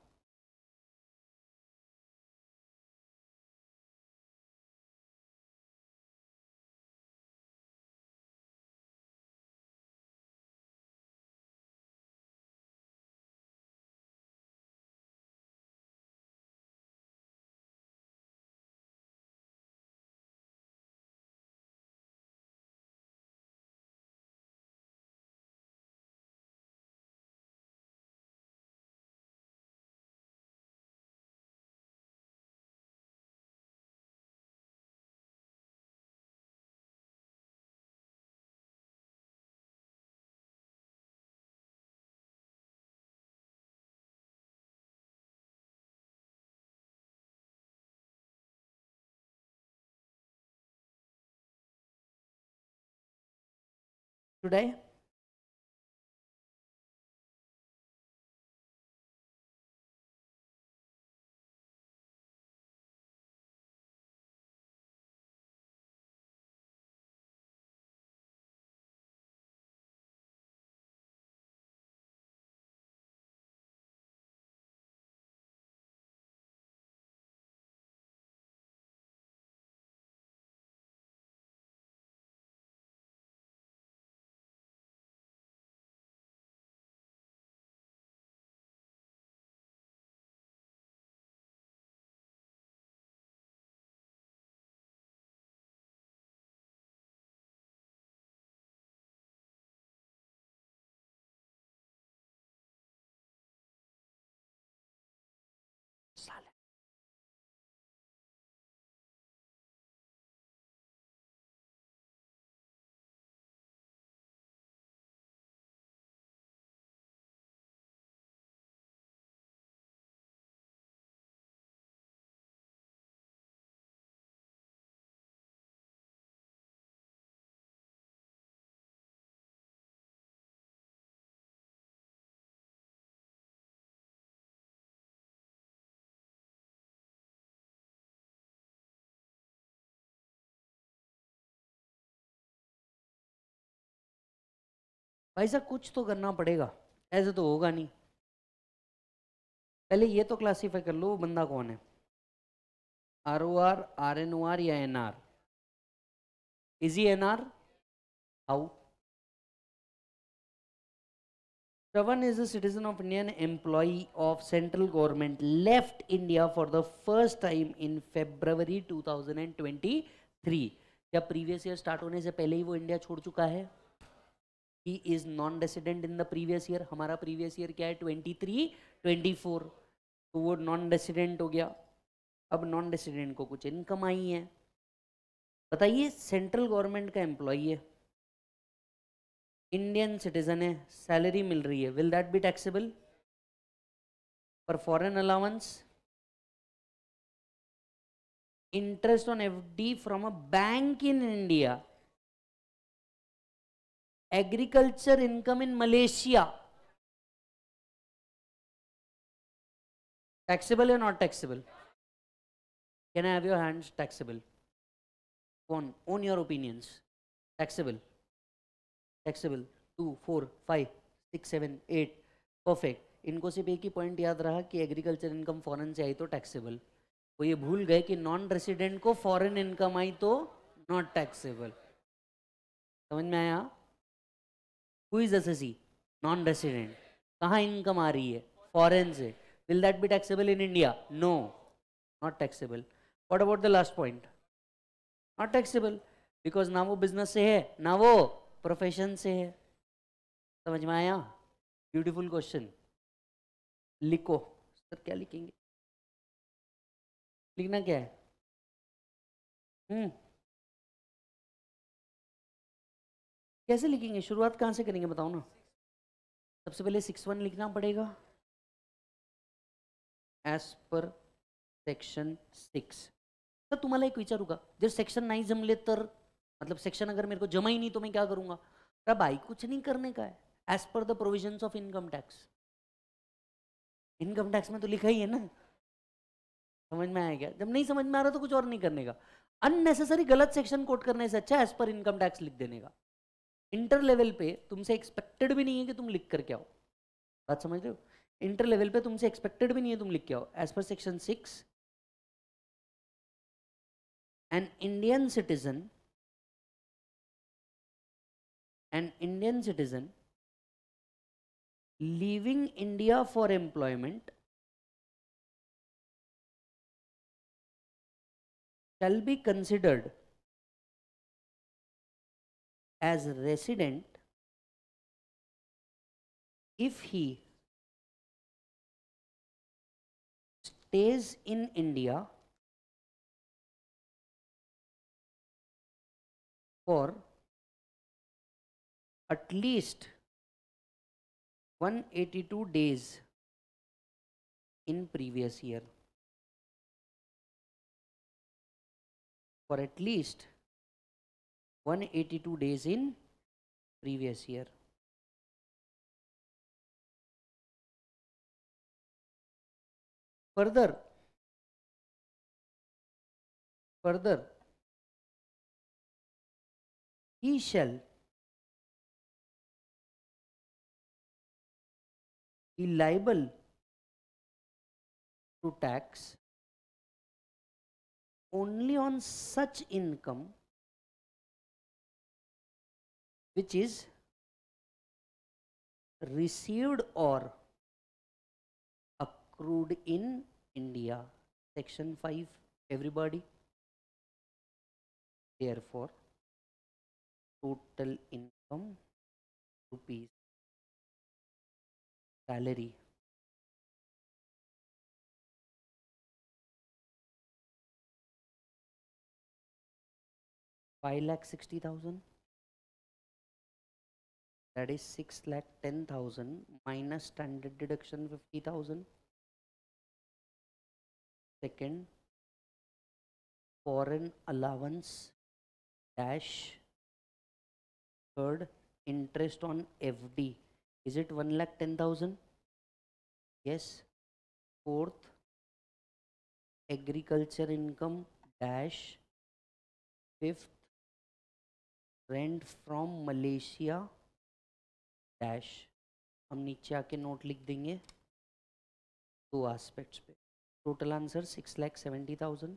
S1: today भाई साहब कुछ तो करना पड़ेगा ऐसे तो होगा नहीं पहले ये तो क्लासीफाई कर लो वो बंदा कौन है R O R R N O R या N R is he N R how
S2: Shravan is a citizen of central government left India for the first time in the two thousand and twenty 2023 क्या previous year start होने से पहले ही वो India छोड़ चुका है he is non resident in the previous year हमारा previous year क्या है ट्वेंटी थ्री ट्वेंटी फोर तो वो नॉन रेसिडेंट हो गया अब नॉन रेसिडेंट को कुछ इनकम आई है बताइए सेंट्रल गवर्नमेंट का एम्प्लॉई है इंडियन सिटीजन है सैलरी मिल रही है विल दैट बी टैक्सेबल पर foreign allowance interest on FD from a bank in India
S1: agriculture income in Malaysia. Taxable or not taxable? Can I have your hands? Taxable. One, own your opinions.
S2: Taxable. Taxable. Two, four, five, six, seven, eight. Perfect. इनको सिर्फ एक ही point याद रहा कि agriculture income foreign से आई तो taxable वो ये भूल गए कि नॉन रेसिडेंट को फॉरेन इनकम आई तो नॉट टैक्सेबल समझ में आया who is S S non resident कहाँ इनकम आ रही है फॉरेन से will that be taxable in India no not taxable what about the last point not taxable because ना वो बिजनेस से है ना वो प्रोफेशन से है समझ में आया
S1: ब्यूटिफुल क्वेश्चन लिखो सर क्या लिखेंगे लिखना क्या है हम्म hmm. कैसे लिखेंगे शुरुआत कहाँ से करेंगे बताओ ना सबसे पहले सिक्स वन लिखना पड़ेगा as per
S2: section six sir तुम्हारा एक विचारू का जर सेक्शन नाही जमले तर मतलब सेक्शन अगर मेरे को जमा ही नहीं तो मैं क्या करूँगा अरे भाई कुछ नहीं करने का है as per the provision of income tax income tax में तो लिखा ही है ना समझ में आया क्या जब नहीं समझ में आ रहा तो कुछ और नहीं करने का अननेसेसरी गलत सेक्शन कोट करने से अच्छा एज पर इनकम टैक्स लिख देने का इंटर लेवल पे तुमसे एक्सपेक्टेड भी नहीं है कि तुम लिख करके आओ बात समझ रहे हो इंटर लेवल पे तुमसे एक्सपेक्टेड भी नहीं है तुम लिख के आओ as per section six
S1: an Indian citizen an Indian citizen living India for employment shall be considered as resident if he stays in India for at least 182 days in previous year for at least 182 days in previous year. Further, further, he shall be liable to tax only on such income which is received or accrued in India. Section 5, everybody. Therefore, total income rupees salary five lakh sixty thousand that is 6 lakh 10,000 minus standard deduction 50,000. Second, foreign allowance dash. Third, interest on FD. Is it 1 lakh 10,000? Yes. Fourth, agriculture income dash. Fifth,
S2: rent from Malaysia dash हम नीचे
S1: आके note लिख देंगे दो aspects पे total answer six lakh seventy thousand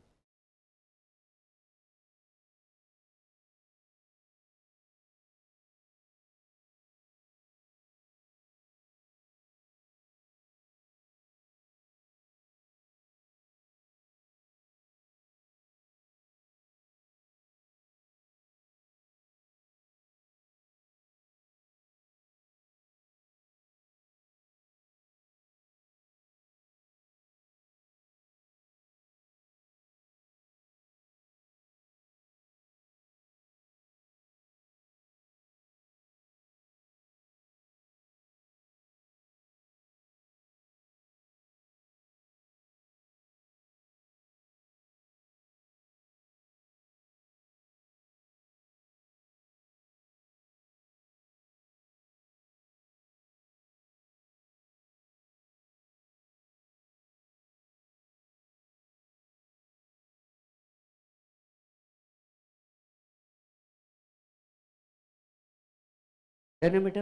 S1: कहने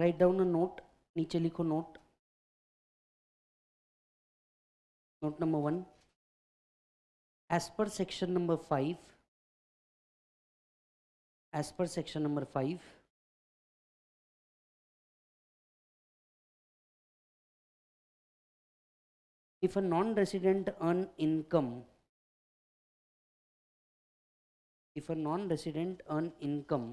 S1: write down a note नीचे लिखो note note number one as per section number five as per section number five if a non resident earn income if a non resident earn income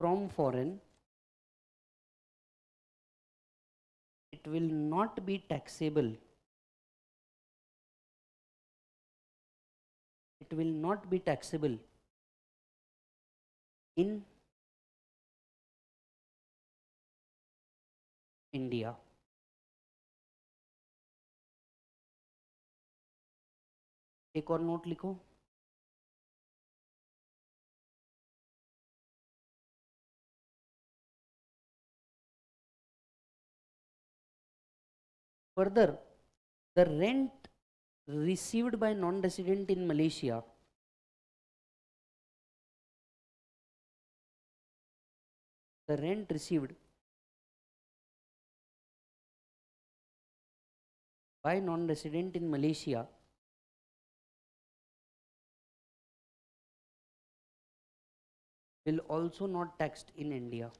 S1: from foreign it will not be taxable it will not be taxable in India. एक और note लिखो Further, the rent received by non-resident in Malaysia the rent received by non-resident in Malaysia will also not taxed in India.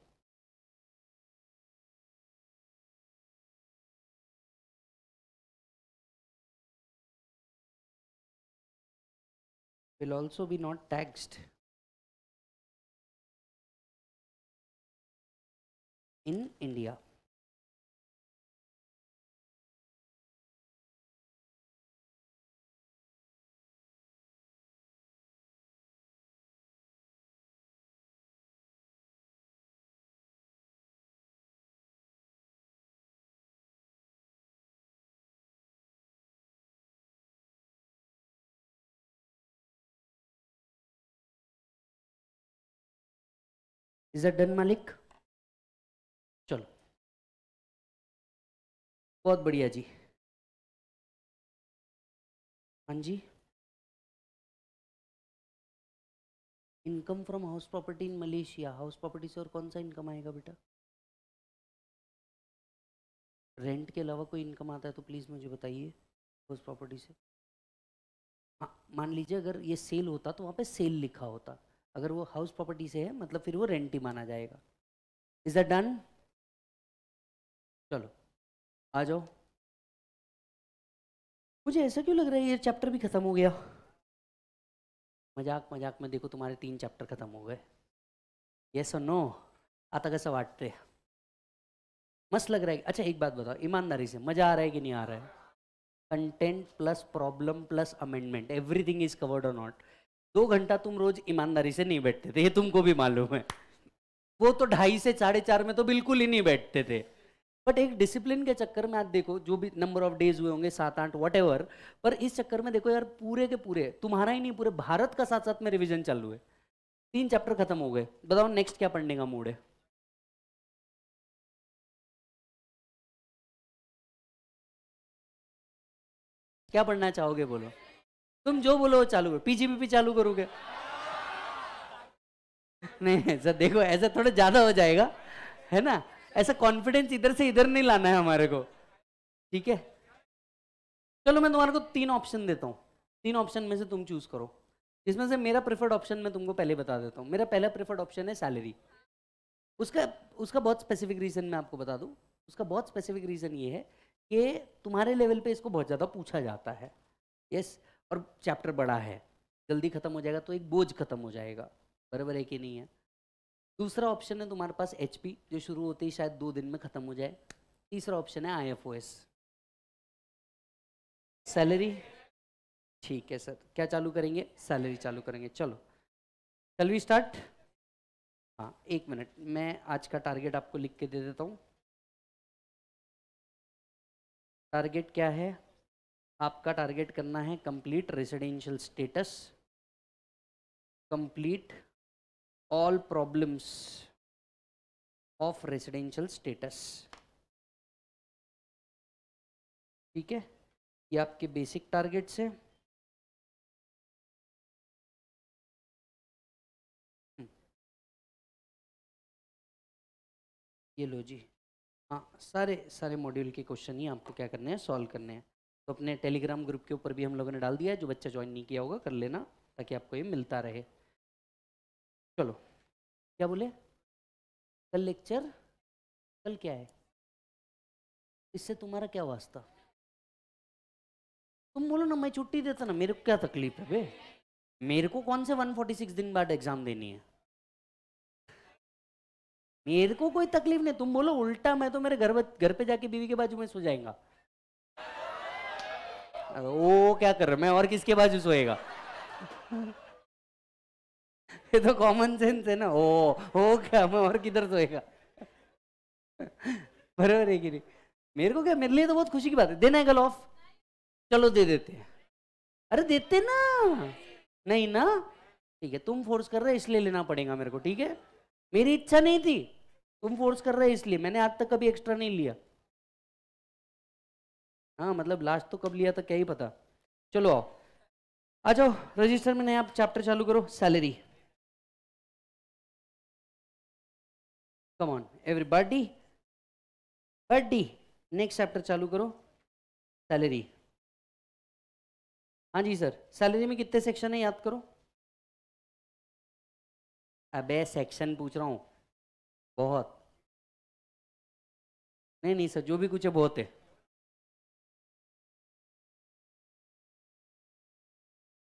S1: will also be not taxed. in India. Is that done मालिक चलो बहुत बढ़िया जी हाँ जी income from house property in Malaysia house property से और कौन सा इनकम आएगा बेटा
S2: रेंट के अलावा कोई इनकम आता है तो प्लीज़ मुझे बताइए हाउस प्रॉपर्टी से हाँ मान लीजिए अगर ये सेल होता तो वहाँ पे सेल लिखा होता अगर वो हाउस प्रॉपर्टी से है मतलब फिर वो रेंट ही माना जाएगा इज दैट डन चलो आ जाओ
S1: मुझे ऐसा क्यों लग रहा है ये चैप्टर भी खत्म हो गया
S2: मजाक मजाक में देखो तुम्हारे तीन चैप्टर खत्म हो गए ये सो नो आता कैसा वाटते मस्त लग रहा है अच्छा एक बात बताओ ईमानदारी से मजा आ रहा है कि नहीं आ रहा है content plus problem plus amendment everything is covered और नॉट दो घंटा तुम रोज ईमानदारी से नहीं बैठते थे ये तुमको भी मालूम है वो तो ढाई से साढ़े चार में तो बिल्कुल ही नहीं बैठते थे बट एक डिसिप्लिन के चक्कर में आप देखो जो भी नंबर ऑफ डेज हुए होंगे सात आठ वट पर इस चक्कर में देखो यार पूरे के पूरे तुम्हारा ही नहीं पूरे भारत का साथ साथ में रिविजन चालू है तीन चैप्टर खत्म हो गए
S1: बताओ नेक्स्ट क्या पढ़ने का मूड है क्या पढ़ना चाहोगे बोलो तुम जो बोलो वो चालू करो भी चालू करोगे
S2: नहीं ऐसा देखो ऐसा थोड़ा ज्यादा हो जाएगा है ना ऐसा कॉन्फिडेंस इधर से इधर नहीं लाना है हमारे को ठीक है चलो मैं तुम्हारे को तीन ऑप्शन देता हूँ तीन ऑप्शन में से तुम चूज करो इसमें से मेरा प्रेफर्ड ऑप्शन मैं तुमको पहले बता देता हूँ मेरा पहला प्रेफर्ड ऑप्शन है सैलरी उसका उसका बहुत स्पेसिफिक रीज़न मैं आपको बता दूँ उसका बहुत स्पेसिफिक रीज़न ये है कि तुम्हारे लेवल पे इसको बहुत ज़्यादा पूछा जाता है यस yes, और चैप्टर बड़ा है जल्दी खत्म हो जाएगा तो एक बोझ खत्म हो जाएगा बराबर है कि नहीं है दूसरा ऑप्शन है तुम्हारे पास एच जो शुरू होते ही शायद दो दिन में खत्म हो जाए तीसरा ऑप्शन है आई सैलरी ठीक है सर क्या चालू करेंगे सैलरी चालू करेंगे चलो चल वी स्टार्ट हाँ एक मिनट मैं आज का टारगेट आपको लिख के दे देता हूँ टारगेट क्या है आपका टारगेट करना है complete residential status complete all problems of residential status
S1: ठीक है ये आपके बेसिक टारगेट्स हैं हम्म। ये लो जी हाँ सारे
S2: सारे मॉड्यूल के क्वेश्चन ही आपको क्या करने हैं सॉल्व करने हैं तो अपने टेलीग्राम ग्रुप के ऊपर भी हम लोगों ने डाल दिया है जो बच्चा ज्वाइन नहीं किया होगा कर लेना ताकि आपको ये मिलता रहे चलो
S1: क्या बोले कल लेक्चर कल क्या है इससे तुम्हारा क्या वास्ता तुम बोलो ना मैं छुट्टी देता ना मेरे
S2: को क्या तकलीफ है बे मेरे को कौन से 146 दिन बाद एग्जाम देनी है मेरे को कोई तकलीफ नहीं तुम बोलो उल्टा मैं तो मेरे घर घर पे जाके बीवी के बाजू में सो जाएगा वो क्या कर रहा मैं और किसके बाजू सोएगा ये तो कॉमन सेंस है ना ओ ओ क्या मैं और किधर सोएगा बराबर है कि नहीं मेरे को क्या मेरे लिए तो बहुत खुशी की बात है देना है कल ऑफ चलो दे देते हैं अरे देते ना नहीं ना ठीक है तुम फोर्स कर रहे इसलिए लेना पड़ेगा मेरे को ठीक है मेरी इच्छा नहीं थी तुम फोर्स कर रहे इसलिए मैंने आज तक कभी एक्स्ट्रा नहीं लिया हाँ मतलब लास्ट तो कब लिया था क्या ही पता चलो आओ
S1: आ जाओ रजिस्टर में नया चैप्टर चालू करो salary come on everybody birthday next chapter चालू करो सैलरी हाँ जी सर सैलरी में कितने सेक्शन है याद करो अबे सेक्शन पूछ रहा हूँ बहुत नहीं नहीं सर जो भी कुछ है बहुत है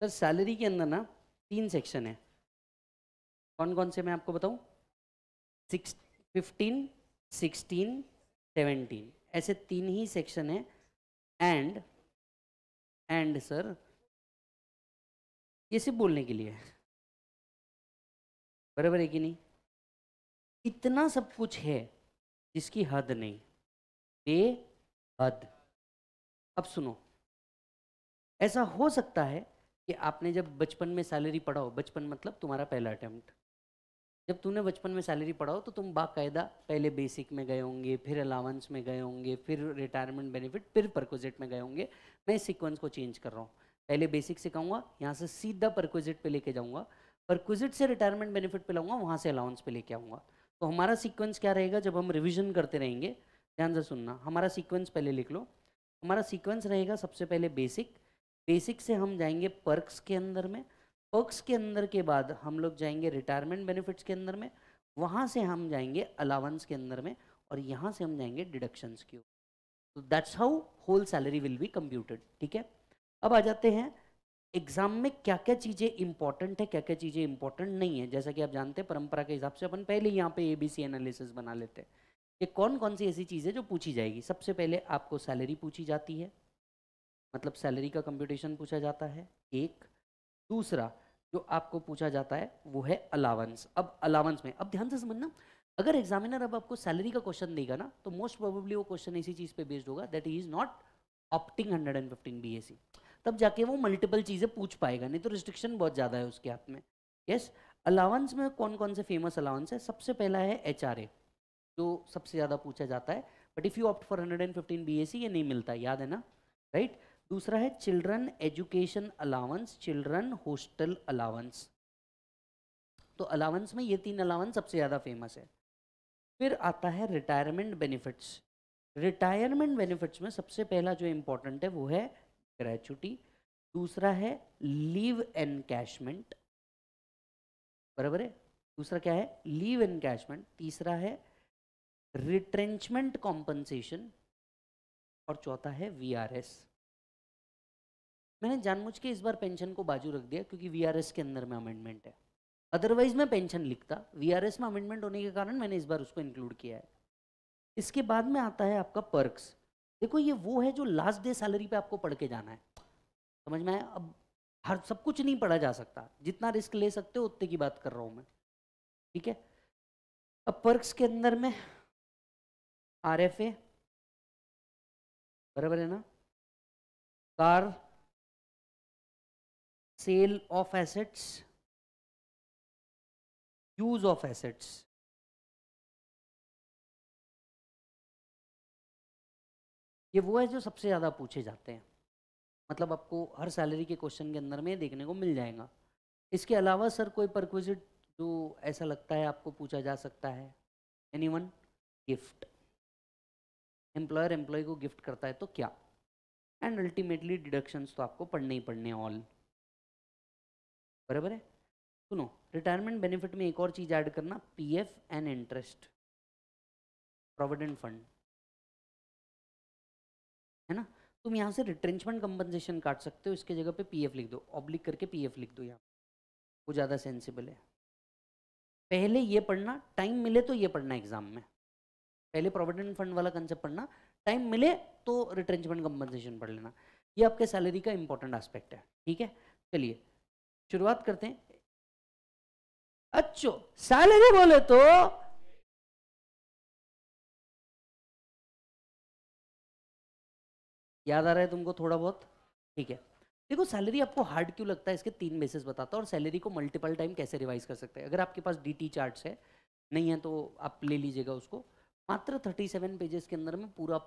S1: सर सैलरी के अंदर ना तीन सेक्शन है कौन कौन से मैं आपको
S2: बताऊं सिक्स फिफ्टीन सिक्सटीन सेवेंटीन
S1: ऐसे तीन ही सेक्शन है एंड एंड सर ये सिर्फ बोलने के लिए है बराबर है कि नहीं इतना सब कुछ है जिसकी हद नहीं बे
S2: हद अब सुनो ऐसा हो सकता है कि आपने जब बचपन में सैलरी पढ़ाओ बचपन मतलब तुम्हारा पहला अटैम्प्ट जब तुमने बचपन में सैलरी पढ़ाओ तो तुम बाकायदा पहले बेसिक में गए होंगे फिर अलाउंस में गए होंगे फिर रिटायरमेंट बेनिफिट फिर परकोजिट में गए होंगे मैं इस सीक्वेंस को चेंज कर रहा हूँ पहले बेसिक सिखाऊंगा यहाँ से सीधा परकोजिट पे लेके जाऊँगा परकोजिट से रिटायरमेंट बेनिफिट पे लाऊंगा वहाँ से अलाउंस पे लेके आऊँगा तो हमारा सीक्वेंस क्या रहेगा जब हम रिविजन करते रहेंगे ध्यान से सुनना हमारा सीक्वेंस पहले लिख लो हमारा सीक्वेंस रहेगा सबसे पहले बेसिक बेसिक से हम जाएंगे पर्क्स के अंदर में पर्क्स के अंदर के बाद हम लोग जाएंगे रिटायरमेंट बेनिफिट्स के अंदर में वहाँ से हम जाएंगे अलावेंस के अंदर में और यहाँ से हम जाएंगे डिडक्शंस के ऊपर तो that's how whole salary will be computed ठीक है अब आ जाते हैं एग्जाम में क्या क्या चीज़ें इंपॉर्टेंट है क्या क्या चीज़ें इंपॉर्टेंट नहीं है जैसा कि आप जानते हैं परंपरा के हिसाब से अपन पहले यहाँ पे सी एनालिसिस बना लेते हैं कि कौन कौन सी ऐसी चीज़ें जो पूछी जाएगी सबसे पहले आपको सैलरी पूछी जाती है मतलब सैलरी का कंप्यूटेशन पूछा जाता है एक दूसरा जो आपको पूछा जाता है वो है अलावेंस अब अलावेंस में अब ध्यान से समझना अगर एग्जामिनर अब आपको सैलरी का क्वेश्चन देगा ना तो मोस्ट प्रोबेबली वो क्वेश्चन इसी चीज़ पे बेस्ड होगा that is not opting 115 BSC तब जाके वो मल्टीपल चीज़ें पूछ पाएगा नहीं तो रिस्ट्रिक्शन बहुत ज़्यादा है उसके हाथ में यस yes, अलावेंस में कौन कौन से फेमस अलावेंस है सबसे पहला है एच जो सबसे ज़्यादा पूछा जाता है but if you opt for hundred and fifteen B ये नहीं मिलता याद है ना राइट right? दूसरा है children education allowance children hostel allowance तो अलाउंस में ये तीन अलावेंस सबसे ज़्यादा फेमस है फिर आता है रिटायरमेंट बेनिफिट्स रिटायरमेंट बेनिफिट्स में सबसे पहला जो इम्पोर्टेंट है वो है ग्रेचुटी दूसरा है लीव कैशमेंट बराबर है दूसरा क्या है लीव कैशमेंट तीसरा है रिट्रेंचमेंट कॉम्पनसेशन और चौथा है एस मैंने जानबूझ के इस बार पेंशन को बाजू रख दिया क्योंकि वीआरएस के अंदर में अमेंडमेंट है अदरवाइज मैं पेंशन लिखता वीआरएस में अमेंडमेंट होने के कारण मैंने इस बार उसको इंक्लूड किया है इसके बाद में आता है आपका पर्कस देखो ये वो है जो लास्ट डे सैलरी पे आपको पढ़ के जाना है समझ में अब हर सब कुछ नहीं पढ़ा जा सकता जितना रिस्क ले सकते हो उतने की बात कर रहा हूँ मैं ठीक है
S1: अब पर्कस के अंदर में आर बराबर है ना car sale of assets use of assets ये वो है जो सबसे ज़्यादा पूछे जाते हैं मतलब आपको हर सैलरी के क्वेश्चन के
S2: अंदर में देखने को मिल जाएगा इसके अलावा सर कोई परक्विजिट जो ऐसा लगता है आपको पूछा जा सकता है any one gift employer employee को गिफ्ट करता है तो क्या एंड अल्टीमेटली डिडक्शंस तो आपको पढ़ने ही पढ़ने ऑल बराबर है सुनो रिटायरमेंट बेनिफिट में एक और चीज़ ऐड करना PF and interest provident fund है ना तुम यहाँ से रिट्रेंचमेंट कंपनसेशन काट सकते हो इसके जगह पे पीएफ लिख दो ऑब्लिक करके पीएफ लिख दो यहाँ वो ज़्यादा सेंसिबल है पहले ये पढ़ना टाइम मिले तो ये पढ़ना एग्जाम में पहले प्रोविडेंट फंड वाला कंसेप्ट पढ़ना टाइम मिले तो रिट्रेंचमेंट कंपनसेशन पढ़ लेना ये आपके सैलरी का इंपॉर्टेंट एस्पेक्ट है ठीक है
S1: चलिए शुरुआत करते हैं अच्छो सैलरी बोले तो याद आ रहा है तुमको थोड़ा बहुत ठीक है देखो सैलरी आपको हार्ड
S2: क्यों लगता है इसके तीन बेसिस बताता हूँ और सैलरी को मल्टीपल टाइम कैसे रिवाइज कर सकते हैं अगर आपके पास डीटी चार्ट्स है नहीं है तो आप ले लीजिएगा उसको मात्र 37 पेजेस के अंदर में पूरा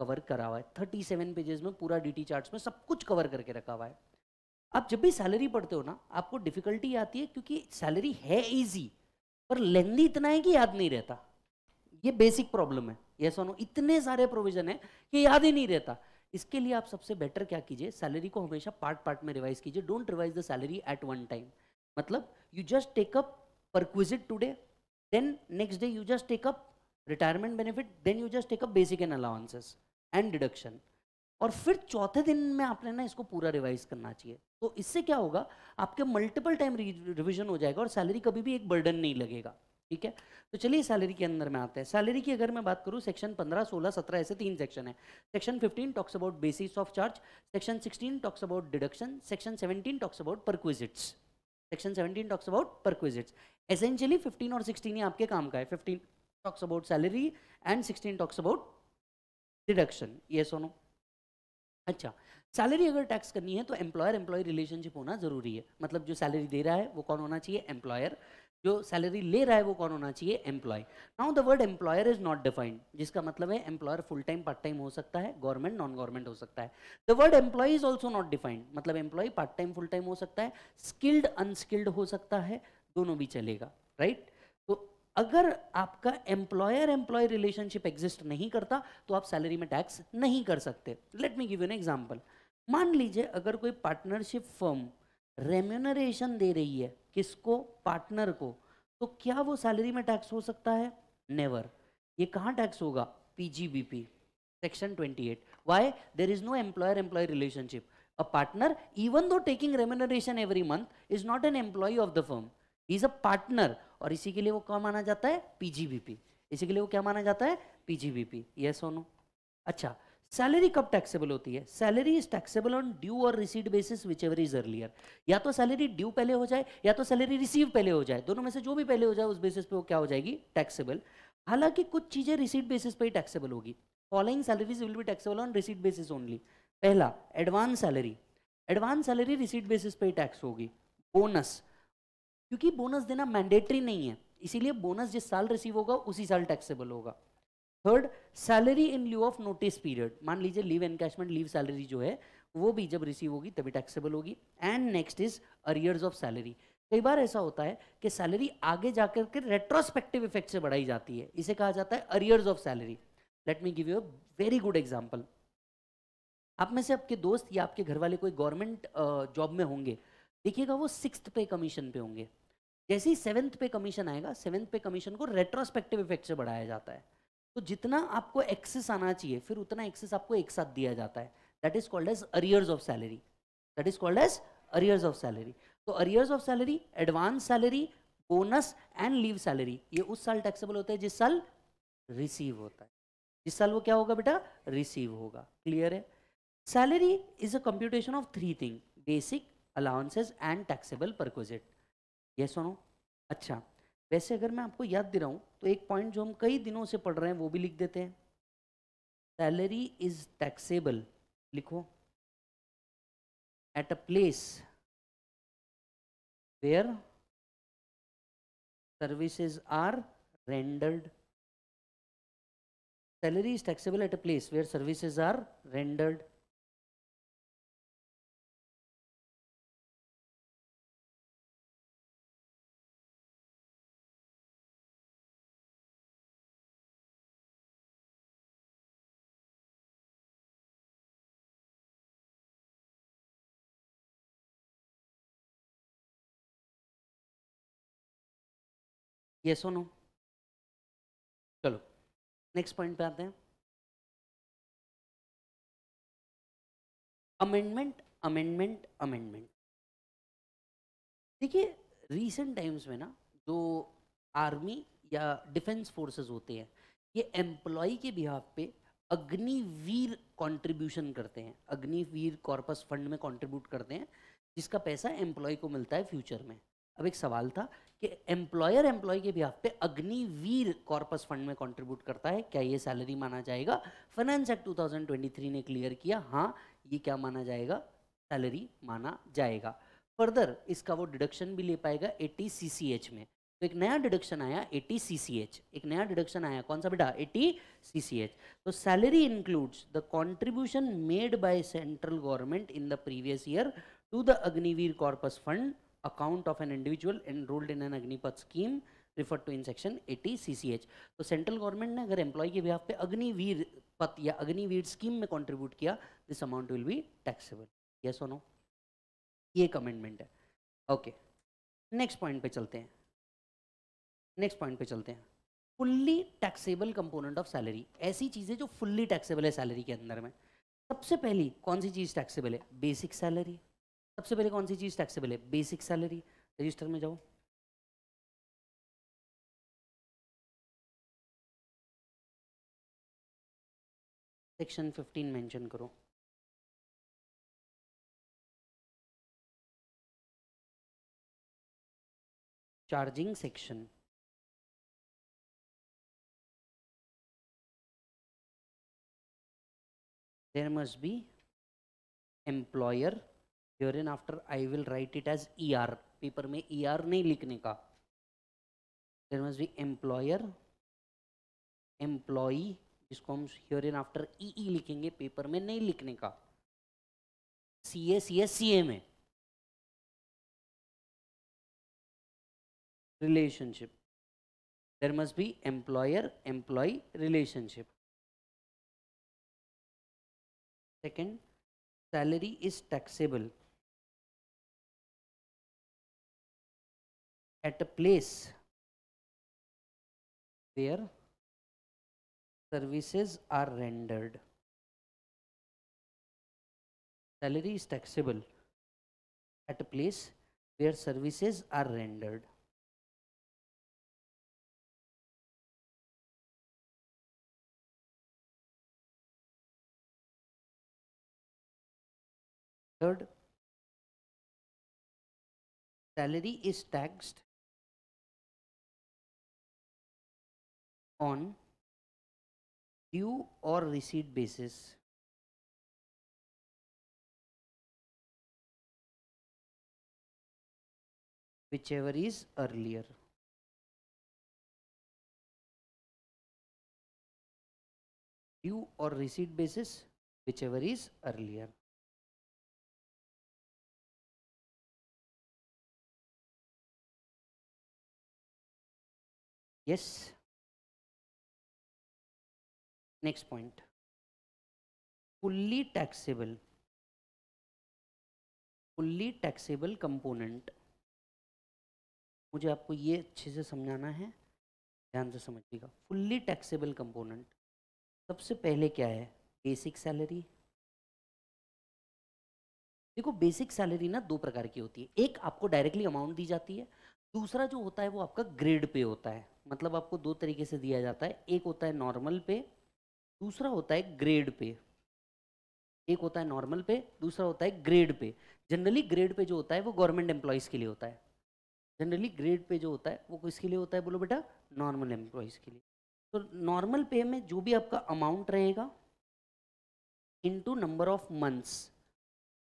S2: कवर करा हुआ है 37 पेजेस में पूरा डीटी चार्ट्स में सब कुछ कवर करके रखा हुआ है आप जब भी सैलरी पढ़ते हो ना आपको डिफिकल्टी आती है क्योंकि सैलरी है इजी पर लेंदी इतना है कि याद नहीं रहता ये बेसिक प्रॉब्लम है ये सोनो इतने सारे प्रोविजन है कि याद ही नहीं रहता इसके लिए आप सबसे बेटर क्या कीजिए सैलरी को हमेशा पार्ट पार्ट में रिवाइज कीजिए don't revise the salary at one time मतलब you just take up perquisite today then next day you just take up benefit then you just just take up allowances and deduction और फिर चौथे दिन में आपने ना इसको पूरा रिवाइज करना चाहिए तो इससे क्या होगा आपके मल्टीपल टाइम रिविजन हो जाएगा और सैलरी कभी भी एक बर्डन नहीं लगेगा ठीक है तो चलिए सैलरी के अंदर में आते हैं सैलरी की अगर मैं बात करूँ सेक्शन 15, 16, 17 ऐसे तीन सेक्शन है section 15 talks about basis of charge section 16 talks about deduction section 17 talks about perquisites section 17 talks about perquisites essentially 15 और 16 ही आपके काम का है 15 talks about salary and 16 talks about deduction ये सोनो अच्छा सैलरी अगर टैक्स करनी है तो एम्प्लॉयर एम्प्लॉय रिलेशनशिप होना ज़रूरी है मतलब जो सैलरी दे रहा है वो कौन होना चाहिए एम्प्लॉयर जो सैलरी ले रहा है वो कौन होना चाहिए employee now the word employer is not defined जिसका मतलब है employer full time part time हो सकता है गवर्नमेंट नॉन गवर्नमेंट हो सकता है the word employee is also not defined मतलब employee part time full time हो सकता है स्किल्ड अनस्किल्ड हो सकता है दोनों भी चलेगा राइट right? अगर आपका एम्प्लॉयर एम्प्लॉय रिलेशनशिप एग्जिस्ट नहीं करता तो आप सैलरी में टैक्स नहीं कर सकते let me give an example मान लीजिए अगर कोई पार्टनरशिप फर्म रेम्यूनरेशन दे रही है किसको पार्टनर को तो क्या वो सैलरी में टैक्स हो सकता है नेवर ये कहाँ टैक्स होगा PGBP section 28 why there is no employer employee relationship a partner even though taking remuneration every month is not an employee of the firm is a partner और इसी के लिए वो क्या माना जाता है पीजीबीपी इसी के लिए वो क्या माना जाता है पीजीबीपी ये सोनू अच्छा सैलरी कब टैक्सेबल होती है salary is taxable on due और receive basis whichever is earlier या तो सैलरी ड्यू पहले हो जाए या तो सैलरी रिसीव पहले हो जाए दोनों में से जो भी पहले हो जाए उस बेसिस पे वो क्या हो जाएगी टैक्सेबल हालांकि कुछ चीजें रिसीव बेसिस पे ही टैक्सेबल होगी following salaries will be taxable on receive basis only पहला advance salary advance salary receive basis पे टैक्स होगी बोनस क्योंकि बोनस देना मैंडेटरी नहीं है इसीलिए बोनस जिस साल रिसीव होगा उसी साल टैक्सेबल होगा third salary in lieu of notice period मान लीजिए लीव एनकैशमेंट लीव सैलरी जो है वो भी जब रिसीव होगी तभी टैक्सेबल होगी and next is arrears of salary कई बार ऐसा होता है कि सैलरी आगे जाकर के रेट्रोस्पेक्टिव इफेक्ट से बढ़ाई जाती है इसे कहा जाता है arrears of salary let me give you a very good example आप में से आपके दोस्त या आपके घर वाले कोई गवर्नमेंट जॉब में होंगे देखिएगा वो सिक्स पे कमीशन पे होंगे जैसे ही सेवेंथ पे कमीशन आएगा सेवेंथ पे कमीशन को रेट्रोस्पेक्टिव इफेक्ट से बढ़ाया जाता है तो जितना आपको एक्सेस आना चाहिए फिर उतना एक्सेस आपको एक साथ दिया जाता है that is called as arrears of salary that is called as arrears of salary तो arrears of salary advance salary bonus and leave salary ये उस साल टैक्सेबल होता है जिस साल रिसीव होता है जिस साल वो क्या होगा बेटा रिसीव होगा क्लियर है salary is a computation of three thing basic allowances and taxable perquisite ये सुनो अच्छा वैसे अगर मैं आपको याद दिलाऊँ तो एक पॉइंट जो हम कई दिनों से पढ़ रहे हैं वो भी लिख देते हैं सैलरी
S1: इज टैक्सेबल लिखो at a place where services are rendered salary is taxable at a place where services are rendered ये सुनो चलो नेक्स्ट पॉइंट पे आते हैं अमेंडमेंट अमेंडमेंट अमेंडमेंट
S2: देखिए रीसेंट टाइम्स में ना जो आर्मी या डिफेंस फोर्सेस होते हैं ये एम्प्लॉय के बिहाफ पे अग्निवीर कंट्रीब्यूशन करते हैं अग्निवीर कॉर्पस फंड में कंट्रीब्यूट करते हैं जिसका पैसा एम्प्लॉय को मिलता है फ्यूचर में अब एक सवाल था कि एम्प्लॉयर एम्प्लॉय के भी पे अग्निवीर कॉर्पस फंड में कंट्रीब्यूट करता है क्या ये सैलरी माना जाएगा फाइनेंस एक्ट 2023 ने क्लियर किया हाँ ये क्या माना जाएगा सैलरी माना जाएगा फर्दर इसका वो डिडक्शन भी ले पाएगा ए में तो एक नया डिडक्शन आया ए एक नया डिडक्शन आया कौन सा बेटा ए तो salary includes the contribution made by central government in the previous year to the Agniveer corpus fund account of an individual enrolled in an Agnipath scheme referred to in section 80 CCH. तो central government ने अगर employee के behalf पे अग्निवीर पथ या Agniveer scheme में contribute किया this amount will be taxable yes और नो ये एक अमेंडमेंट है ओके नेक्स्ट पॉइंट पे चलते हैं नेक्स्ट पॉइंट पे चलते हैं fully taxable component of salary ऐसी चीज़ें जो फुल्ली टैक्सेबल है सैलरी के अंदर में सबसे पहली कौन सी चीज़ टैक्सेबल है बेसिक सैलरी सबसे पहले कौन सी चीज़
S1: टैक्सेबल है बेसिक सैलरी रजिस्टर में जाओ सेक्शन 15 मेंशन करो charging section there must be employer in after I will
S2: write it as E R paper में ई e आर नहीं लिखने का there must be employer employee जिसको हम ह्योर इन आफ्टर ई ई लिखेंगे
S1: पेपर में नहीं लिखने का सी ए सी एस सी ए में relationship there must be employer employee relationship second salary is taxable at a place where services are rendered. Salary is taxable at a place where services are rendered. Third, salary is taxed on due or receipt basis whichever is earlier. Due or receipt basis whichever is earlier. Yes. Next point fully taxable fully taxable
S2: component मुझे आपको ये अच्छे से समझाना है ध्यान से समझिएगा फुल्ली टैक्सेबल कंपोनेंट सबसे पहले क्या है बेसिक सैलरी देखो बेसिक सैलरी ना दो प्रकार की होती है एक आपको डायरेक्टली अमाउंट दी जाती है दूसरा जो होता है वो आपका ग्रेड पे होता है मतलब आपको दो तरीके से दिया जाता है एक होता है नॉर्मल पे दूसरा होता है ग्रेड पे एक होता है नॉर्मल पे दूसरा होता है grade pay generally grade pay जो होता है वो गवर्नमेंट एम्प्लॉयज़ के लिए होता है जनरली ग्रेड पे जो होता है वो किसके लिए होता है बोलो बेटा नॉर्मल एम्प्लॉयज़ के लिए तो नॉर्मल पे में जो भी आपका अमाउंट रहेगा इनटू नंबर ऑफ मंथ्स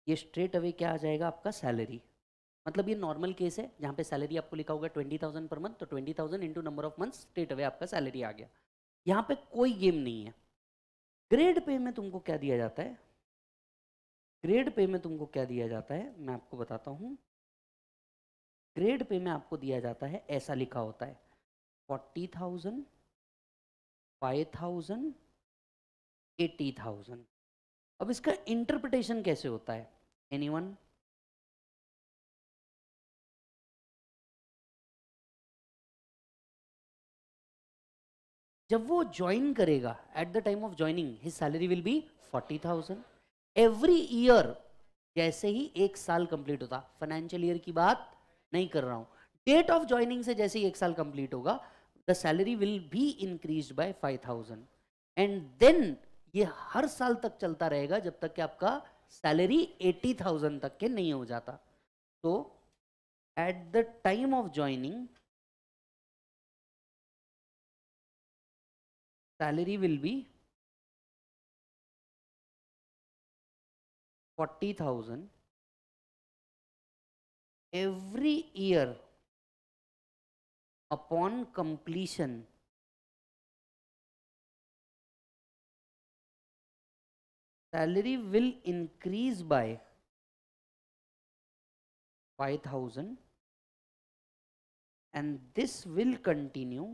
S2: ये स्ट्रेट अवे क्या आ जाएगा आपका सैलरी मतलब ये नॉर्मल केस है जहाँ पे सैलरी आपको लिखा होगा ट्वेंटी थाउजेंड पर मंथ तो twenty thousand into number of month straight away आपका सैलरी आ गया यहाँ पे कोई गेम नहीं है ग्रेड पे में तुमको क्या दिया जाता है ग्रेड पे में तुमको क्या दिया जाता है मैं आपको बताता हूँ ग्रेड पे में आपको दिया जाता है ऐसा लिखा होता है forty thousand five thousand eighty thousand
S1: अब इसका इंटरप्रिटेशन कैसे होता है एनी वन जब वो ज्वाइन करेगा at the time of joining his salary will be
S2: forty thousand every year जैसे ही एक साल कंप्लीट होता फाइनेंशियल ईयर की बात नहीं कर रहा हूं डेट ऑफ ज्वाइनिंग से जैसे ही एक साल कंप्लीट होगा the salary will be increase by five thousand and then ये हर साल तक चलता रहेगा जब तक कि आपका सैलरी एटी थाउजेंड तक के नहीं हो जाता
S1: तो at the time of joining salary will be 40000 every year upon completion salary will increase by 5000 and this will continue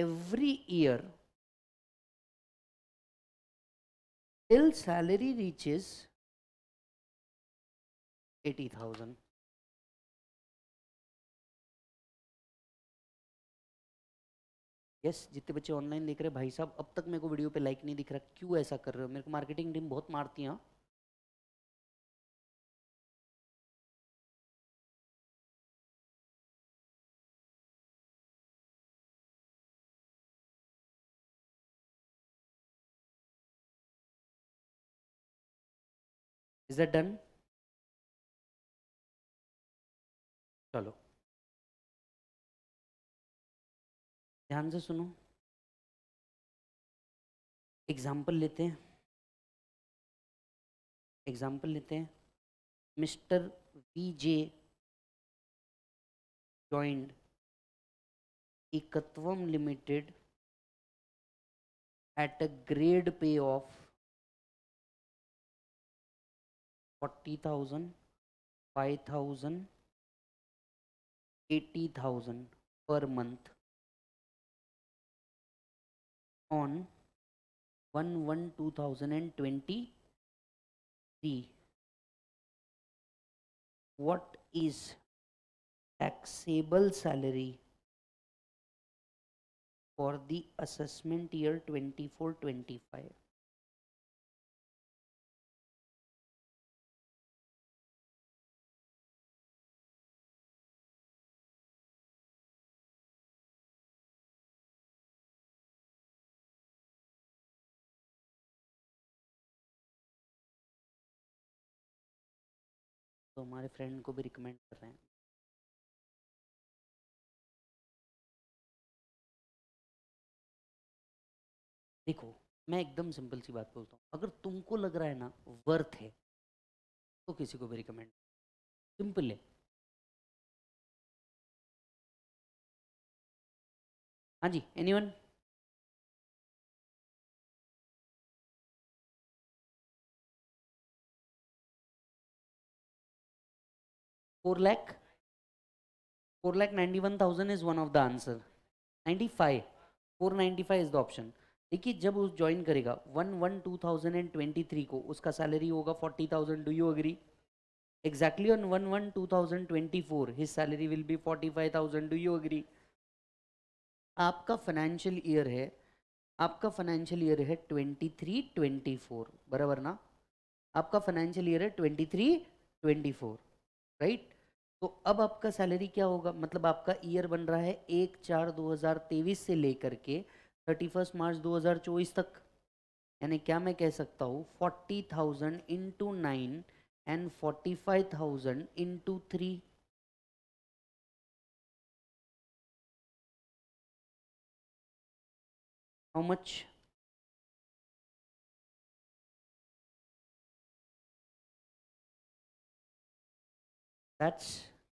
S1: every year till salary reaches 80,000. Yes जितने
S2: बच्चे ऑनलाइन देख रहे हैं भाई साहब अब तक मेरे को वीडियो पे लाइक नहीं दिख रहा क्यों ऐसा कर रहे हो मेरे को मार्केटिंग टीम बहुत मारती हैं
S1: is that डन चलो ध्यान से सुनो एग्जाम्पल लेते हैं एग्जाम्पल लेते हैं mister V J joint Ekatvam limited at a grade pay of forty thousand five thousand eighty thousand per month on 1 1 2023 what is taxable salary for the assessment year 24 25 हमारे friend को भी रिकमेंड कर रहे हैं देखो मैं एकदम सिंपल सी बात बोलता हूँ अगर तुमको लग रहा है ना वर्थ है तो किसी को भी रिकमेंड सिंपल है हाँ जी any one four four lakh lakh ninety one thousand is one of the answer ninety five four ninety
S2: five is the option देखिए जब उस ज्वाइन करेगा one one two thousand and twenty three को उसका सैलरी होगा forty thousand do you agree exactly on one one two thousand twenty four his salary will be forty five thousand do you agree आपका financial year है आपका financial year है twenty three twenty four बराबर ना आपका financial year है twenty three twenty four right तो अब आपका सैलरी क्या होगा मतलब आपका ईयर बन रहा है एक चार 2023 से लेकर के थर्टी फर्स्ट मार्च 2024 तक यानी क्या मैं कह सकता हूँ forty thousand
S1: into nine and forty five thousand into three how much that's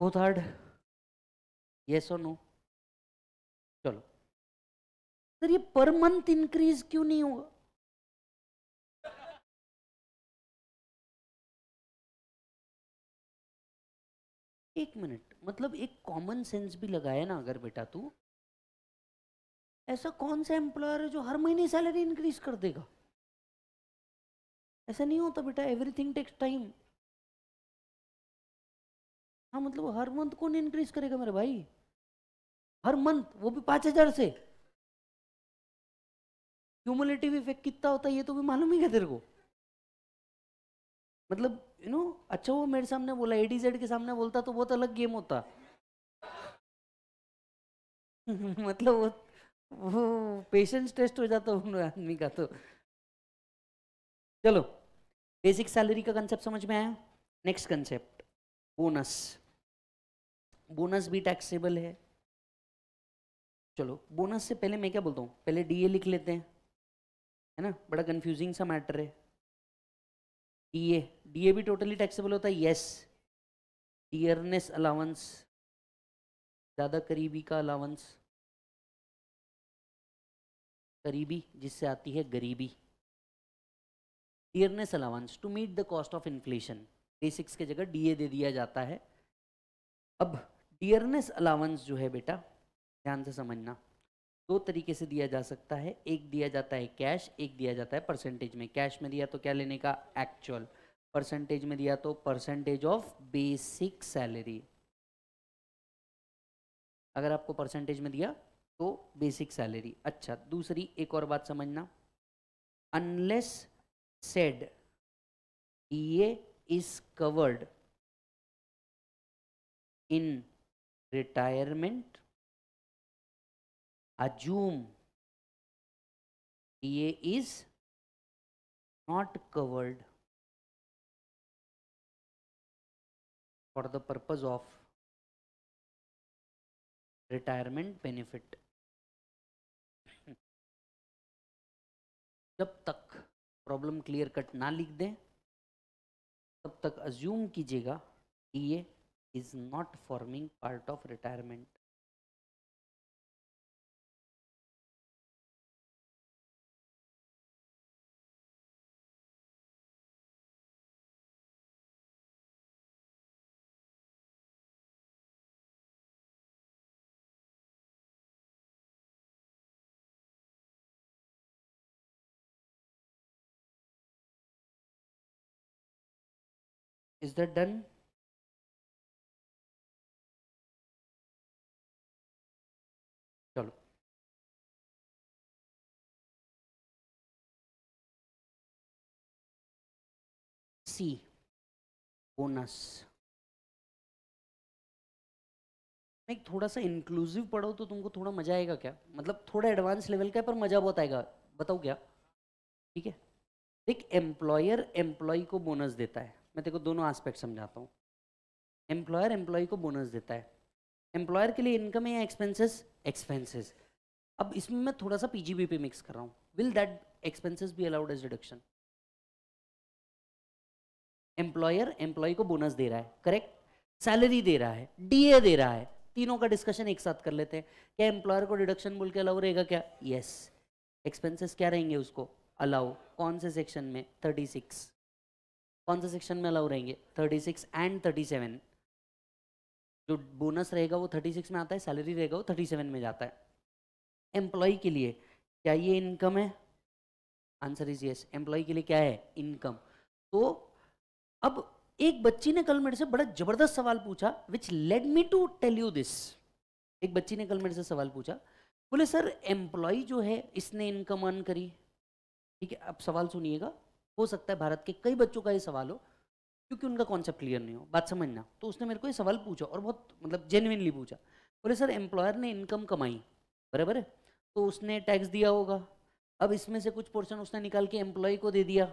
S1: two third ये सो नो चलो सर ये पर मंथ इंक्रीज क्यों नहीं होगा एक मिनट मतलब एक कॉमन सेंस भी लगाया ना अगर बेटा तू ऐसा कौन सा एम्प्लॉयर है जो हर महीने सैलरी इंक्रीज कर देगा ऐसा नहीं होता बेटा एवरीथिंग टेक्स टाइम हाँ मतलब हर मंथ कौन इंक्रीज करेगा मेरे भाई हर मंथ वो भी पांच हजार से क्यूमुलेटिव इफेक्ट कितना होता है ये तो भी मालूम ही क्या तेरे को
S2: मतलब यू नो अच्छा वो मेरे सामने बोला एडीजेड के सामने बोलता तो बहुत अलग गेम होता
S1: मतलब वो वो पेशेंस टेस्ट हो जाता उन आदमी का तो चलो बेसिक सैलरी
S2: का कंसेप्ट समझ में आया नेक्स्ट कंसेप्ट बोनस बोनस भी टैक्सेबल है चलो बोनस से पहले मैं क्या बोलता हूँ पहले डीए लिख लेते हैं है ना बड़ा कंफ्यूजिंग सा मैटर है डीए
S1: डीए भी टोटली टैक्सेबल होता है यस डियरनेस अलाउंस ज़्यादा करीबी का अलाउंस करीबी जिससे आती है गरीबी dearness allowance to meet the
S2: cost of inflation basics के जगह डीए दे दिया जाता है अब डियरनेस अलाउंस जो है बेटा ध्यान से समझना दो तरीके से दिया जा सकता है एक दिया जाता है कैश एक दिया जाता है परसेंटेज में कैश में दिया तो क्या लेने का एक्चुअल परसेंटेज में दिया तो परसेंटेज ऑफ बेसिक सैलरी अगर आपको परसेंटेज में दिया तो बेसिक सैलरी अच्छा दूसरी
S1: एक और बात समझना अनलेस सेड ये is covered in retirement assume DA is not covered for the purpose of retirement benefit जब तक प्रॉब्लम क्लियर कट ना लिख दें तब तक अज्यूम कीजिएगा कि ये is not forming part of retirement. Is that done? चलो सी बोनस
S2: एक थोड़ा सा इंक्लूसिव पढ़ो तो तुमको थोड़ा मजा आएगा क्या मतलब थोड़ा एडवांस लेवल का है पर मजा बहुत आएगा बताओ क्या ठीक है देख एम्प्लॉयर एम्प्लॉय को बोनस देता है मैं तेरे को दोनों एस्पेक्ट समझाता हूँ एम्प्लॉयर एम्प्लॉय को बोनस देता है एम्प्लॉयर के लिए इनकम है या एक्सपेंसेस एक्सपेंसेस अब इसमें मैं थोड़ा सा पीजीबी पे मिक्स कर रहा हूँ will that expenses be allowed as deduction employer employee को बोनस दे रहा है करेक्ट सैलरी दे रहा है डीए दे रहा है तीनों का डिस्कशन एक साथ कर लेते हैं क्या एम्प्लॉयर को डिडक्शन बोल के अलाउ रहेगा क्या यस एक्सपेंसेस क्या रहेंगे उसको अलाउ कौन से सेक्शन में सिक्स कौन से सेक्शन में अलाउ रहेंगे सिक्स एंड सेवन जो बोनस रहेगा वो थर्टी सिक्स में आता है सैलरी रहेगा वो थर्टी सेवन में जाता है एम्प्लॉय के लिए क्या ये इनकम है आंसर इज यस एम्प्लॉय के लिए क्या है इनकम तो अब एक बच्ची ने कल मेरे से बड़ा जबरदस्त सवाल पूछा which let me to tell you this एक बच्ची ने कल मेरे से सवाल पूछा बोले सर एम्प्लॉय जो है इसने इनकम अर्न करी ठीक है अब सवाल सुनिएगा हो सकता है भारत के कई बच्चों का ये सवाल हो क्योंकि उनका कॉन्सेप्ट क्लियर नहीं हो बात समझना तो उसने मेरे को ये सवाल पूछा और बहुत मतलब जेनविनली पूछा बोले सर एम्प्लॉयर ने इनकम कमाई बराबर है तो उसने टैक्स दिया होगा अब इसमें से कुछ पोर्शन उसने निकाल के एम्प्लॉय को दे दिया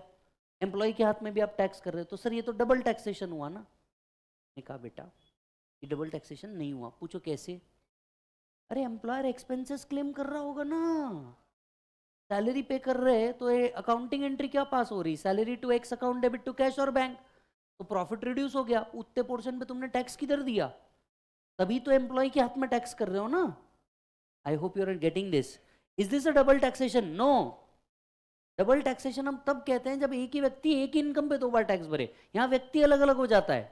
S2: एम्प्लॉय के हाथ में भी आप टैक्स कर रहे हो तो सर ये तो डबल टैक्सेशन हुआ ना मैंने कहा बेटा ये डबल टैक्सेशन नहीं हुआ पूछो कैसे अरे एम्प्लॉयर एक्सपेंसेस क्लेम कर रहा होगा ना सैलरी पे कर रहे हैं तो ये अकाउंटिंग एंट्री क्या पास हो रही salary to X account debit to cash और बैंक तो प्रॉफिट रिड्यूस हो गया उतने पोर्शन पे तुमने टैक्स किधर दिया तभी तो एम्प्लॉय के हाथ में टैक्स कर रहे हो ना I hope you are getting this is this a double taxation no double taxation हम तब कहते हैं जब एक ही व्यक्ति एक ही इनकम पे दो बार टैक्स भरे यहाँ व्यक्ति अलग अलग हो जाता है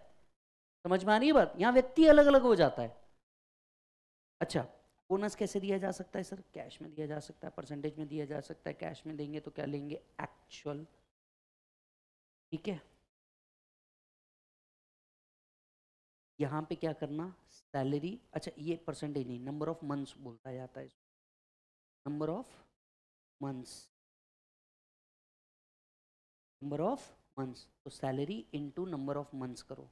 S2: समझ में आ रही है बात यहाँ व्यक्ति अलग अलग हो जाता है अच्छा बोनस कैसे दिया जा सकता है सर कैश में दिया जा सकता है परसेंटेज में दिया जा
S1: सकता है कैश में देंगे तो क्या लेंगे एक्चुअल ठीक है यहाँ पे क्या करना सैलरी अच्छा ये परसेंटेज नहीं नंबर ऑफ मंथ्स बोलता जाता है number of months number of months तो salary into number of months करो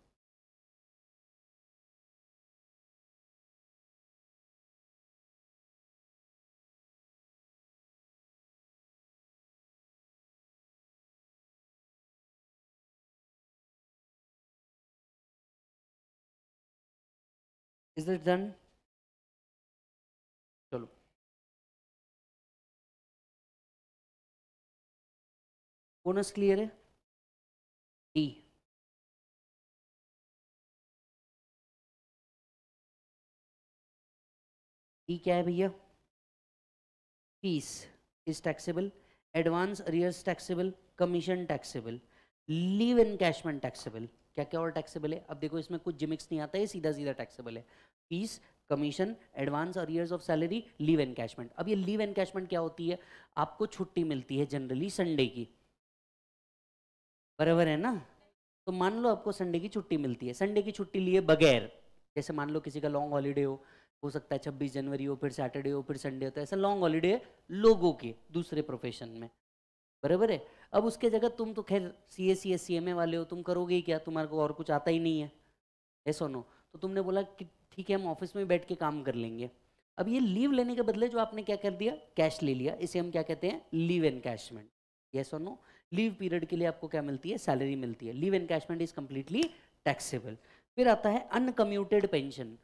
S1: इज इट डन चलो बोनस क्लियर है डी डी क्या है भैया fees is
S2: taxable advance arrears taxable commission taxable leave encashment taxable क्या क्या और टैक्सेबल है अब देखो इसमें कुछ जिमिक्स नहीं आता है सीधा सीधा टैक्सेबल है फीस कमीशन एडवांस और arrears of salary leave encashment अब ये लीव एनकैशमेंट क्या होती है आपको छुट्टी मिलती है जनरली संडे की बराबर है ना तो मान लो आपको संडे की छुट्टी मिलती है संडे की छुट्टी लिए बगैर जैसे मान लो किसी का लॉन्ग हॉलीडे हो हो सकता है छब्बीस जनवरी हो फिर सैटरडे हो फिर संडे हो तो ऐसा लॉन्ग हॉलीडे लोगों के दूसरे प्रोफेशन में बराबर है अब उसके जगह तुम तो खैर सी A C S C M ए वाले हो तुम करोगे ही क्या तुम्हारे को और कुछ आता ही नहीं है ये सोनो तो तुमने बोला कि ठीक है हम ऑफिस में बैठ के काम कर लेंगे अब ये लीव लेने के बदले जो आपने क्या कर दिया कैश ले लिया इसे हम क्या कहते हैं लीव एनकैशमेंट कैशमेंट ये नो लीव पीरियड के लिए आपको क्या मिलती है सैलरी मिलती है leave encashment is completely taxable फिर आता है अनकम्यूटेड पेंशन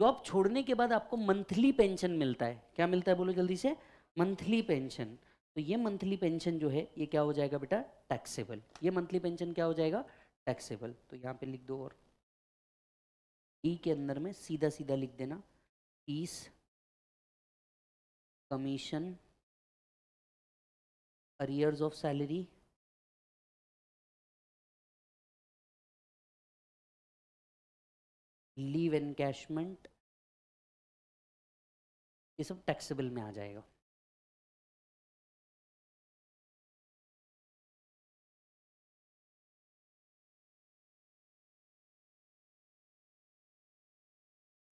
S2: जॉब छोड़ने के बाद आपको मंथली पेंशन मिलता है क्या मिलता है बोलो जल्दी से मंथली पेंशन तो ये मंथली पेंशन जो है ये क्या हो जाएगा बेटा टैक्सेबल ये मंथली पेंशन क्या हो जाएगा टैक्सेबल तो यहाँ पे लिख दो और ई e के अंदर में सीधा सीधा लिख
S1: देना fees commission arrears of salary leave encashment ये सब टैक्सेबल में आ जाएगा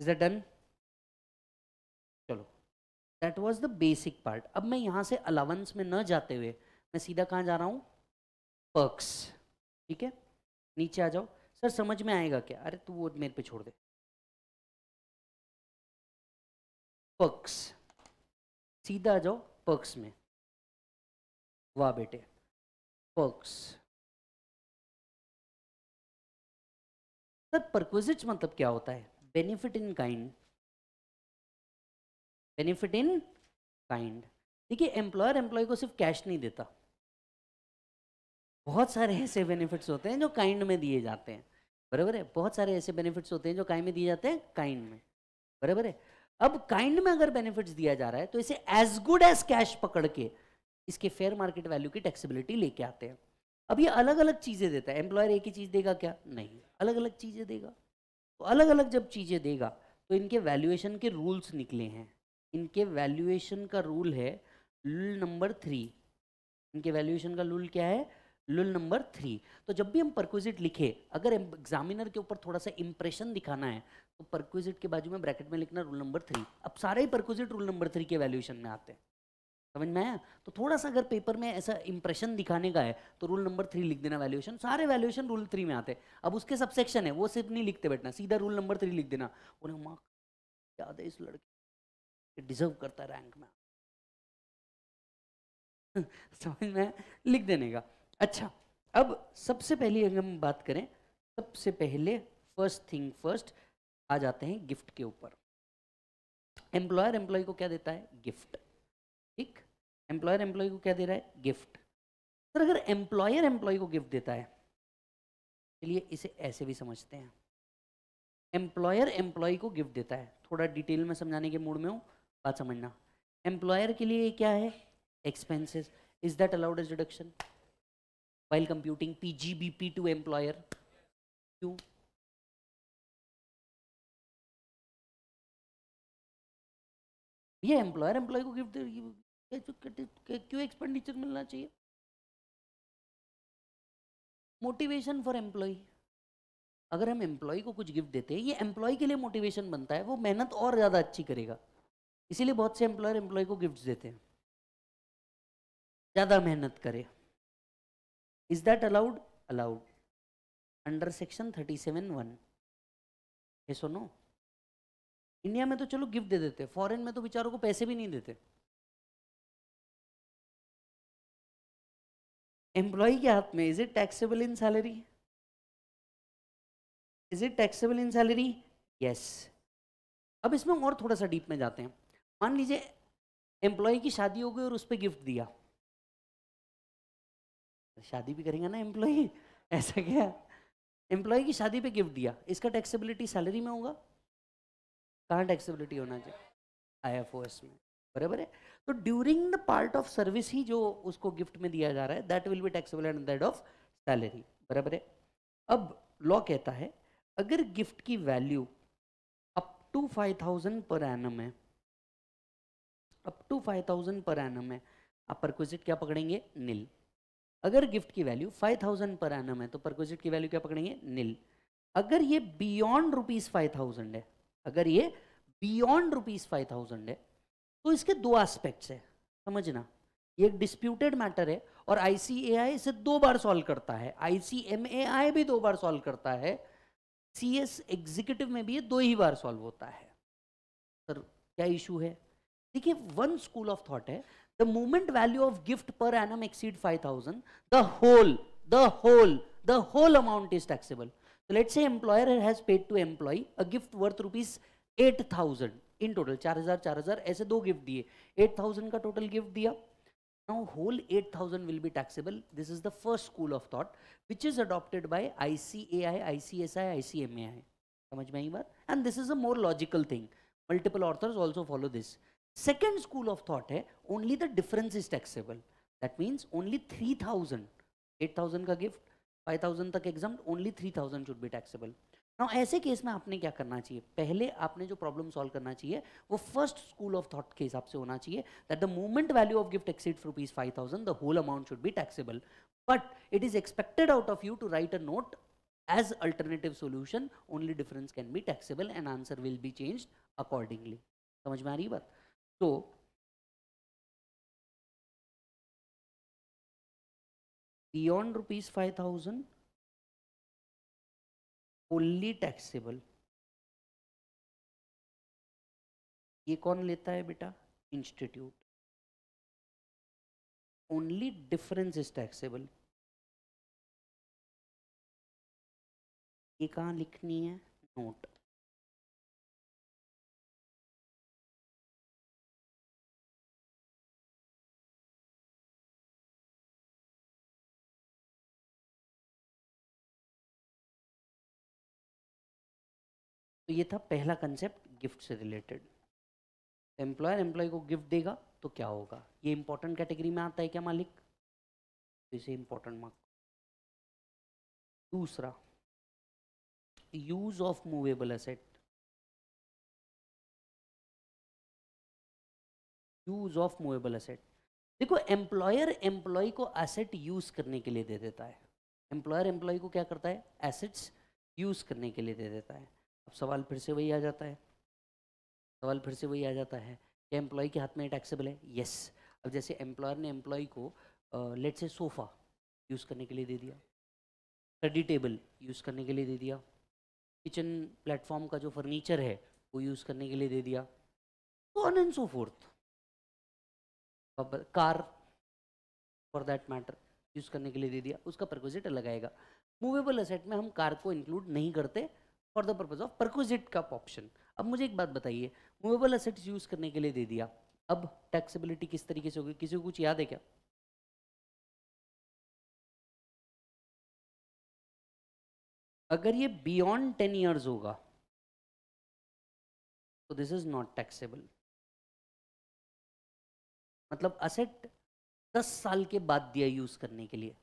S1: इज दैट डन चलो that was the basic part अब मैं यहां से
S2: अलावेंस में न जाते हुए मैं सीधा कहाँ जा रहा हूँ पर्क्स ठीक है
S1: नीचे आ जाओ सर समझ में आएगा क्या अरे तू वो मेरे पे छोड़ दे पर्क्स सीधा आ जाओ पर्क्स में वाह बेटे पर्क्स सर परक्विजिट्स मतलब क्या होता है benefit in kind benefit in kind देखिए एम्प्लॉयर
S2: एम्प्लॉय को सिर्फ कैश नहीं देता बहुत सारे ऐसे बेनिफिट्स होते हैं जो काइंड में दिए जाते हैं बराबर है बहुत सारे ऐसे बेनिफिट्स होते हैं जो काइंड में दिए जाते हैं काइंड में बराबर है अब काइंड में अगर बेनिफिट्स दिया जा रहा है तो इसे एज गुड एज कैश पकड़ के इसके फेयर मार्केट वैल्यू की टैक्सेबिलिटी लेके आते हैं अब ये अलग अलग चीज़ें देता है एम्प्लॉयर एक ही चीज़ देगा क्या नहीं अलग अलग चीज़ें देगा तो अलग अलग जब चीज़ें देगा तो इनके वैल्यूएशन के रूल्स निकले हैं इनके वैल्यूएशन का रूल है रूल नंबर थ्री इनके वैल्यूएशन का रूल क्या है लुल नंबर थ्री तो जब भी हम परक्विजिट लिखे अगर एग्जामिनर के ऊपर थोड़ा सा इंप्रेशन दिखाना है तो परक्विजिट के बाजू में ब्रैकेट में लिखना रूल नंबर थ्री अब सारे ही परक्विजिट रूल नंबर थ्री के वैल्यूएशन में आते हैं समझ में आया तो थोड़ा सा अगर पेपर में ऐसा इंप्रेशन दिखाने का है तो रूल नंबर थ्री लिख देना वैल्यूएशन सारे वैल्यूएशन रूल थ्री में आते हैं अब उसके सबसेक्शन है वो सिर्फ नहीं लिखते बैठना सीधा रूल नंबर थ्री लिख देना उन्हें माँ याद है इस लड़के डिजर्व करता रैंक में
S1: समझ में लिख देने का अच्छा अब सबसे पहले अगर हम
S2: बात करें सबसे पहले फर्स्ट थिंग फर्स्ट आ जाते हैं गिफ्ट के ऊपर एम्प्लॉयर एम्प्लॉय को क्या देता है गिफ्ट ठीक एम्प्लॉयर एम्प्लॉय को क्या दे रहा है गिफ्ट सर अगर एम्प्लॉयर एम्प्लॉय को गिफ्ट देता है चलिए इसे ऐसे भी समझते हैं एम्प्लॉयर एम्प्लॉय को गिफ्ट देता है थोड़ा डिटेल में समझाने के मूड में हूँ बात समझना एम्प्लॉयर के लिए क्या है
S1: expenses is that allowed as deduction while computing P G B P to employer क्यों ये एम्प्लॉयर एम्प्लॉय को गिफ्ट क्यों एक्सपेंडिचर मिलना चाहिए मोटिवेशन फॉर
S2: एम्प्लॉय अगर हम एम्प्लॉय को कुछ गिफ्ट देते हैं ये एम्प्लॉय के लिए मोटिवेशन बनता है वो मेहनत और ज़्यादा अच्छी करेगा इसीलिए बहुत से एम्प्लॉयर एम्प्लॉय को गिफ्ट देते हैं
S1: ज़्यादा मेहनत करे is that allowed allowed under section thirty seven one ये सुनो
S2: इंडिया में तो चलो गिफ्ट दे देते फॉरेन में तो बेचारों को पैसे भी नहीं देते
S1: एम्प्लॉय के हाथ में is it taxable in salary is it taxable in salary yes
S2: अब इसमें और थोड़ा सा डीप में जाते हैं मान लीजिए एम्प्लॉय की शादी हो गई और उस पर गिफ्ट दिया शादी भी करेंगे ना एम्प्लॉय ऐसा क्या एम्प्लॉय की शादी पे गिफ्ट दिया इसका टैक्सेबिलिटी सैलरी में होगा कहाँ टैक्सेबिलिटी होना चाहिए आईएफओएस में बराबर है तो during the part of service ही जो उसको गिफ्ट में दिया जा रहा है that will be taxable and that of salary बराबर है अब लॉ कहता है अगर गिफ्ट की value up to five thousand per annum है up to five thousand per annum है आप परक्विजिट क्या पकड़ेंगे नील अगर गिफ्ट की value five thousand per annum है तो परक्विजिट की वैल्यू क्या पकड़ेंगे नील अगर ये बियॉन्ड रुपीज फाइव थाउजेंड है अगर ये बियॉन्ड रुपीज़ फाइव थाउजेंड है तो इसके दो एस्पेक्ट्स है समझना ये एक डिस्प्यूटेड मैटर है और आई इसे दो बार सॉल्व करता है आई भी दो बार सॉल्व करता है सी एस एग्जीक्यूटिव में भी ये दो ही बार सॉल्व होता है सर क्या इशू है देखिए वन स्कूल ऑफ थॉट है the moment value of gift per annum exceed five thousand the whole the whole the whole amount is taxable let employer has paid to employee a gift worth rupees eight thousand in total चार हजार चार हजार ऐसे दो gift दिए eight thousand का total gift दिया now whole eight thousand will be taxable this is the first school of thought which is adopted by I C A I I C S I I C M A I समझ में आई बात and this is a more logical thing multiple authors also follow this second school of thought है only the difference is taxable that means only three thousand eight thousand का gift 5000 तक exempt only 3000 should be taxable ना ऐसे case में आपने क्या करना चाहिए पहले आपने जो प्रॉब्लम सॉल्व करना चाहिए वो फर्स्ट स्कूल ऑफ थॉट के हिसाब से होना चाहिए that the moment value of gift exceed rupees five thousand the whole amount should be taxable but it is expected out of you to write a note as alternative solution only difference can be taxable and answer will be change
S1: accordingly समझ में आ रही बात तो beyond rupees 5000 only taxable ये कौन लेता है बेटा institute only difference is taxable ये कहाँ लिखनी है नोट तो ये था पहला कंसेप्ट गिफ्ट से
S2: रिलेटेड एम्प्लॉयर एम्प्लॉय को गिफ्ट देगा तो क्या होगा ये इंपॉर्टेंट कैटेगरी में
S1: आता है क्या मालिक तो इसे इंपॉर्टेंट मार्क दूसरा use of movable asset use of movable asset देखो
S2: एम्प्लॉयर एम्प्लॉय को एसेट यूज करने के लिए दे देता है एम्प्लॉयर एम्प्लॉय को क्या करता है एसेट्स यूज करने के लिए दे देता है अब सवाल फिर से वही आ जाता है सवाल फिर से वही आ जाता है क्या एम्प्लॉय के हाथ में टैक्सेबल है येस अब जैसे एम्प्लॉयर ने एम्प्लॉय को लेट से सोफ़ा यूज़ करने के लिए दे दिया स्टडी टेबल यूज़ करने के लिए दे दिया किचन प्लेटफॉर्म का जो फर्नीचर है वो यूज़ करने के लिए दे दिया तो on and so forth car for that matter use करने के लिए दे दिया उसका प्रकोजिट अलग आएगा मूवेबल असेट में हम कार को इंक्लूड नहीं करते for the purpose of perquisite का ऑप्शन अब मुझे एक बात बताइए मूवेबल असेट यूज करने के लिए दे दिया अब टैक्सेबिलिटी किस तरीके से होगी किसी को कुछ याद है क्या
S1: अगर ये बियॉन्ड टेन ईयर्स होगा तो दिस इज नॉट टैक्सेबल मतलब असेट
S2: दस साल के बाद दिया यूज करने के लिए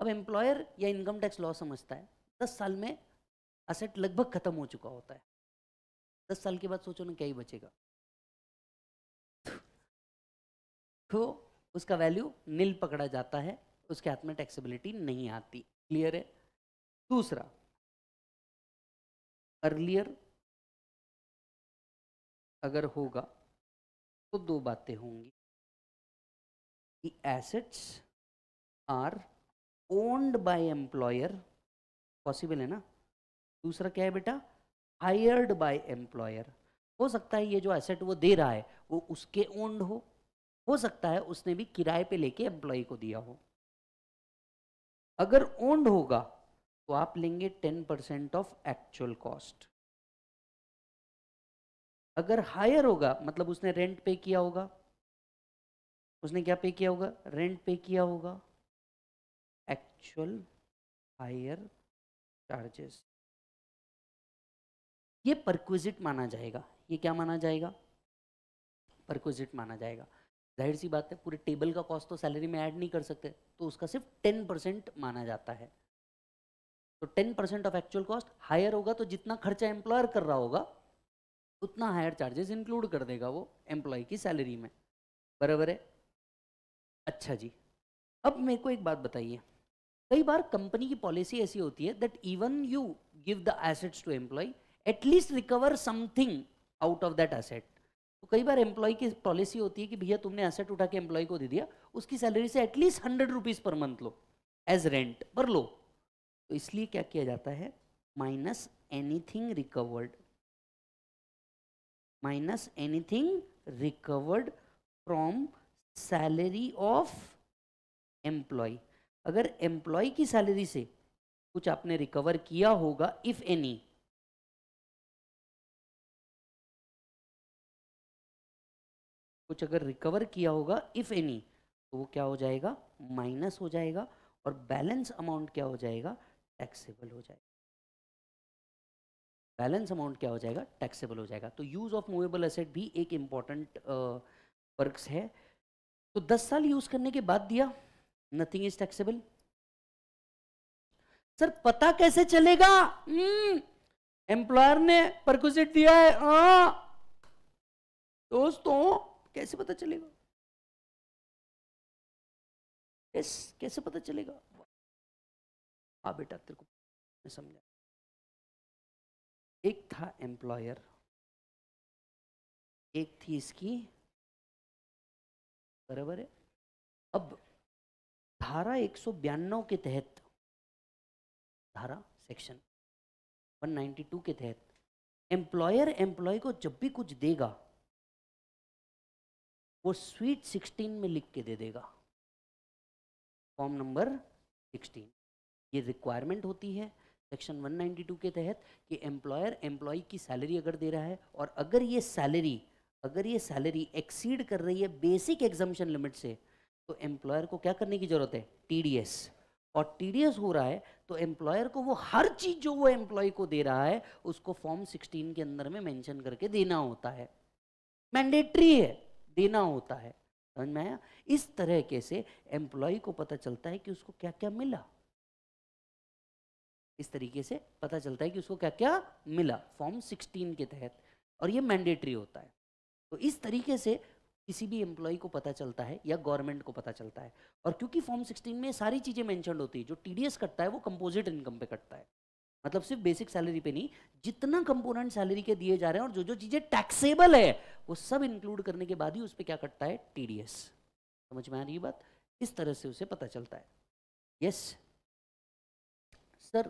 S2: अब एम्प्लॉयर या इनकम टैक्स लॉ समझता है दस साल में असेट लगभग खत्म हो चुका होता है दस साल के बाद सोचो ना क्या ही बचेगा तो उसका वैल्यू नील पकड़ा जाता है उसके हाथ में टैक्सेबिलिटी नहीं आती क्लियर है
S1: दूसरा अर्लियर अगर होगा तो दो बातें होंगी कि assets are owned by employer
S2: possible है ना दूसरा क्या है बेटा हायर्ड बाय एम्प्लॉयर हो सकता है ये जो एसेट वो दे रहा है वो उसके ओन्ड हो हो सकता है उसने भी किराए पे लेके एम्प्लॉय को दिया हो अगर ओन्ड होगा तो आप लेंगे ten percent of actual cost अगर हायर होगा मतलब उसने रेंट पे किया होगा उसने क्या पे किया होगा रेंट पे किया होगा एक्चुअल हायर चार्जेस ये परक्विजिट माना जाएगा ये क्या माना जाएगा परक्विजिट माना जाएगा जाहिर सी बात है पूरे टेबल का कॉस्ट तो सैलरी में ऐड नहीं कर सकते तो उसका सिर्फ टेन परसेंट माना जाता है तो ten percent of actual cost hire होगा तो जितना खर्चा एम्प्लॉयर कर रहा होगा उतना हायर चार्जेस इंक्लूड कर देगा वो एम्प्लॉय की सैलरी में बराबर है अच्छा जी अब मेरे को एक बात बताइए कई बार कंपनी की पॉलिसी ऐसी होती है that even you give the assets to employee at least recover something out of that asset तो कई बार एम्प्लॉय की पॉलिसी होती है कि भैया तुमने एसेट उठा के एम्प्लॉय को दे दिया उसकी सैलरी से at least hundred rupees per month लो एज रेंट पर लो तो इसलिए क्या किया जाता है minus anything recovered minus anything recovered from salary of employee अगर एम्प्लॉय की सैलरी से कुछ आपने
S1: रिकवर किया होगा इफ एनी कुछ अगर रिकवर किया होगा इफ़ एनी तो वो
S2: क्या हो जाएगा माइनस हो जाएगा और बैलेंस अमाउंट क्या हो जाएगा टैक्सेबल हो जाएगा बैलेंस अमाउंट क्या हो जाएगा टैक्सेबल हो जाएगा तो यूज़ ऑफ मूवेबल असेट भी एक इम्पॉर्टेंट वर्क्स है तो 10 साल यूज़ करने के बाद दिया नथिंग इज टैक्सेबल सर पता कैसे चलेगा एम्प्लॉयर हम्म, ने परक्विजिट दिया है आ, हाँ।
S1: दोस्तों कैसे पता चलेगा कैसे पता चलेगा आ बेटा तेरे को मैं समझा एक था एम्प्लॉयर एक थी इसकी बराबर है अब धारा एक के तहत धारा
S2: सेक्शन 192 के तहत एम्प्लॉयर एम्प्लॉय को जब भी कुछ देगा वो स्वीट सिक्सटीन में लिख के दे देगा फॉर्म नंबर सिक्सटीन ये रिक्वायरमेंट होती है सेक्शन 192 के तहत कि एम्प्लॉयर एम्प्लॉय की सैलरी अगर दे रहा है और अगर ये सैलरी अगर ये सैलरी एक्सीड कर रही है बेसिक एग्जामेशन लिमिट से तो एम्प्लॉयर को क्या करने की ज़रूरत है टीडीएस और टीडीएस हो रहा है तो एम्प्लॉयर को वो हर चीज़ जो वो एम्प्लॉय को दे रहा है उसको फॉर्म 16 के अंदर में मेंशन करके देना होता है मैंडेटरी है देना होता है समझ में आया इस तरह के से एम्प्लॉय को पता चलता है कि उसको क्या क्या मिला इस तरीके से पता चलता है कि उसको क्या क्या मिला फॉर्म 16 के तहत और ये मैंडेटरी होता है तो इस तरीके से किसी भी एम्प्लॉय को पता चलता है या गवर्नमेंट को पता चलता है और क्योंकि फॉर्म 16 में सारी चीज़ें मैंशनड होती है जो टी कटता है वो कंपोजिट इनकम पे कटता है मतलब सिर्फ बेसिक सैलरी पे नहीं जितना कंपोनेंट सैलरी के दिए जा रहे हैं और जो जो चीज़ें टैक्सेबल है वो सब इंक्लूड करने के बाद ही उस पर क्या कटता है टी समझ में आ रही बात इस तरह से उसे पता चलता है yes sir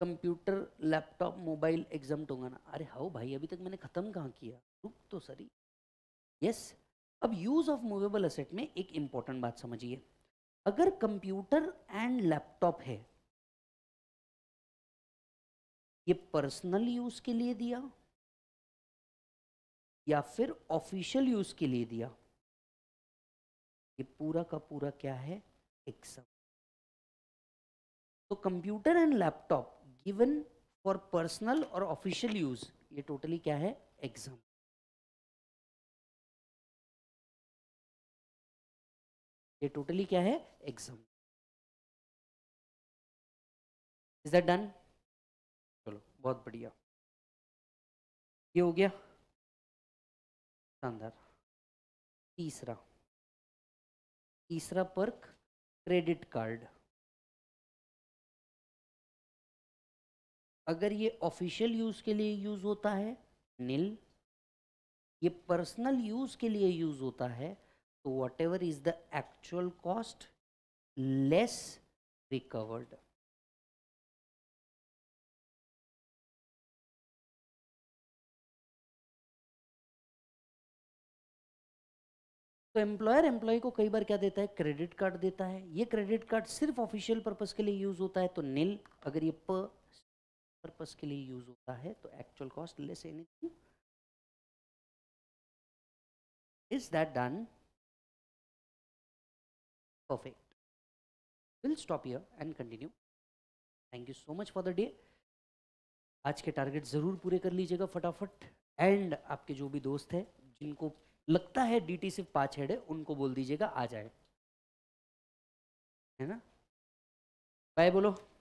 S2: computer laptop mobile exempt होगा ना अरे हाओ भाई अभी तक मैंने ख़त्म कहाँ किया रुक तो सरी यस अब यूज़ ऑफ मूवेबल असेट में एक इंपॉर्टेंट बात
S1: समझिए अगर कंप्यूटर एंड लैपटॉप है ये पर्सनल यूज़ के लिए दिया या फिर ऑफिशियल यूज के लिए दिया ये पूरा का पूरा क्या है एक्सम तो computer and
S2: laptop
S1: given for personal और ऑफिशियल यूज ये टोटली क्या है एग्जाम ये टोटली क्या है एग्जाम इज दैट डन चलो बहुत बढ़िया ये हो गया शानदार तीसरा तीसरा पर्क क्रेडिट कार्ड अगर ये ऑफिशियल यूज़ के लिए यूज़ होता है नील
S2: ये पर्सनल यूज़ के लिए यूज़ होता है तो whatever is the actual
S1: cost less recovered तो एम्प्लॉयर एम्प्लॉय को कई बार क्या देता है
S2: क्रेडिट कार्ड देता है ये क्रेडिट कार्ड सिर्फ ऑफिशियल पर्पज़ के लिए यूज़ होता है तो नील अगर ये
S1: पर्पज़ के लिए यूज़ होता है तो actual cost less anything is that done perfect will stop here and continue thank you so
S2: much for the day आज के टारगेट ज़रूर पूरे कर लीजिएगा फटाफट एंड आपके जो भी दोस्त हैं जिनको लगता है डीटी सिर्फ पांच हेड है उनको बोल दीजिएगा आ जाए
S1: है ना बाय बोलो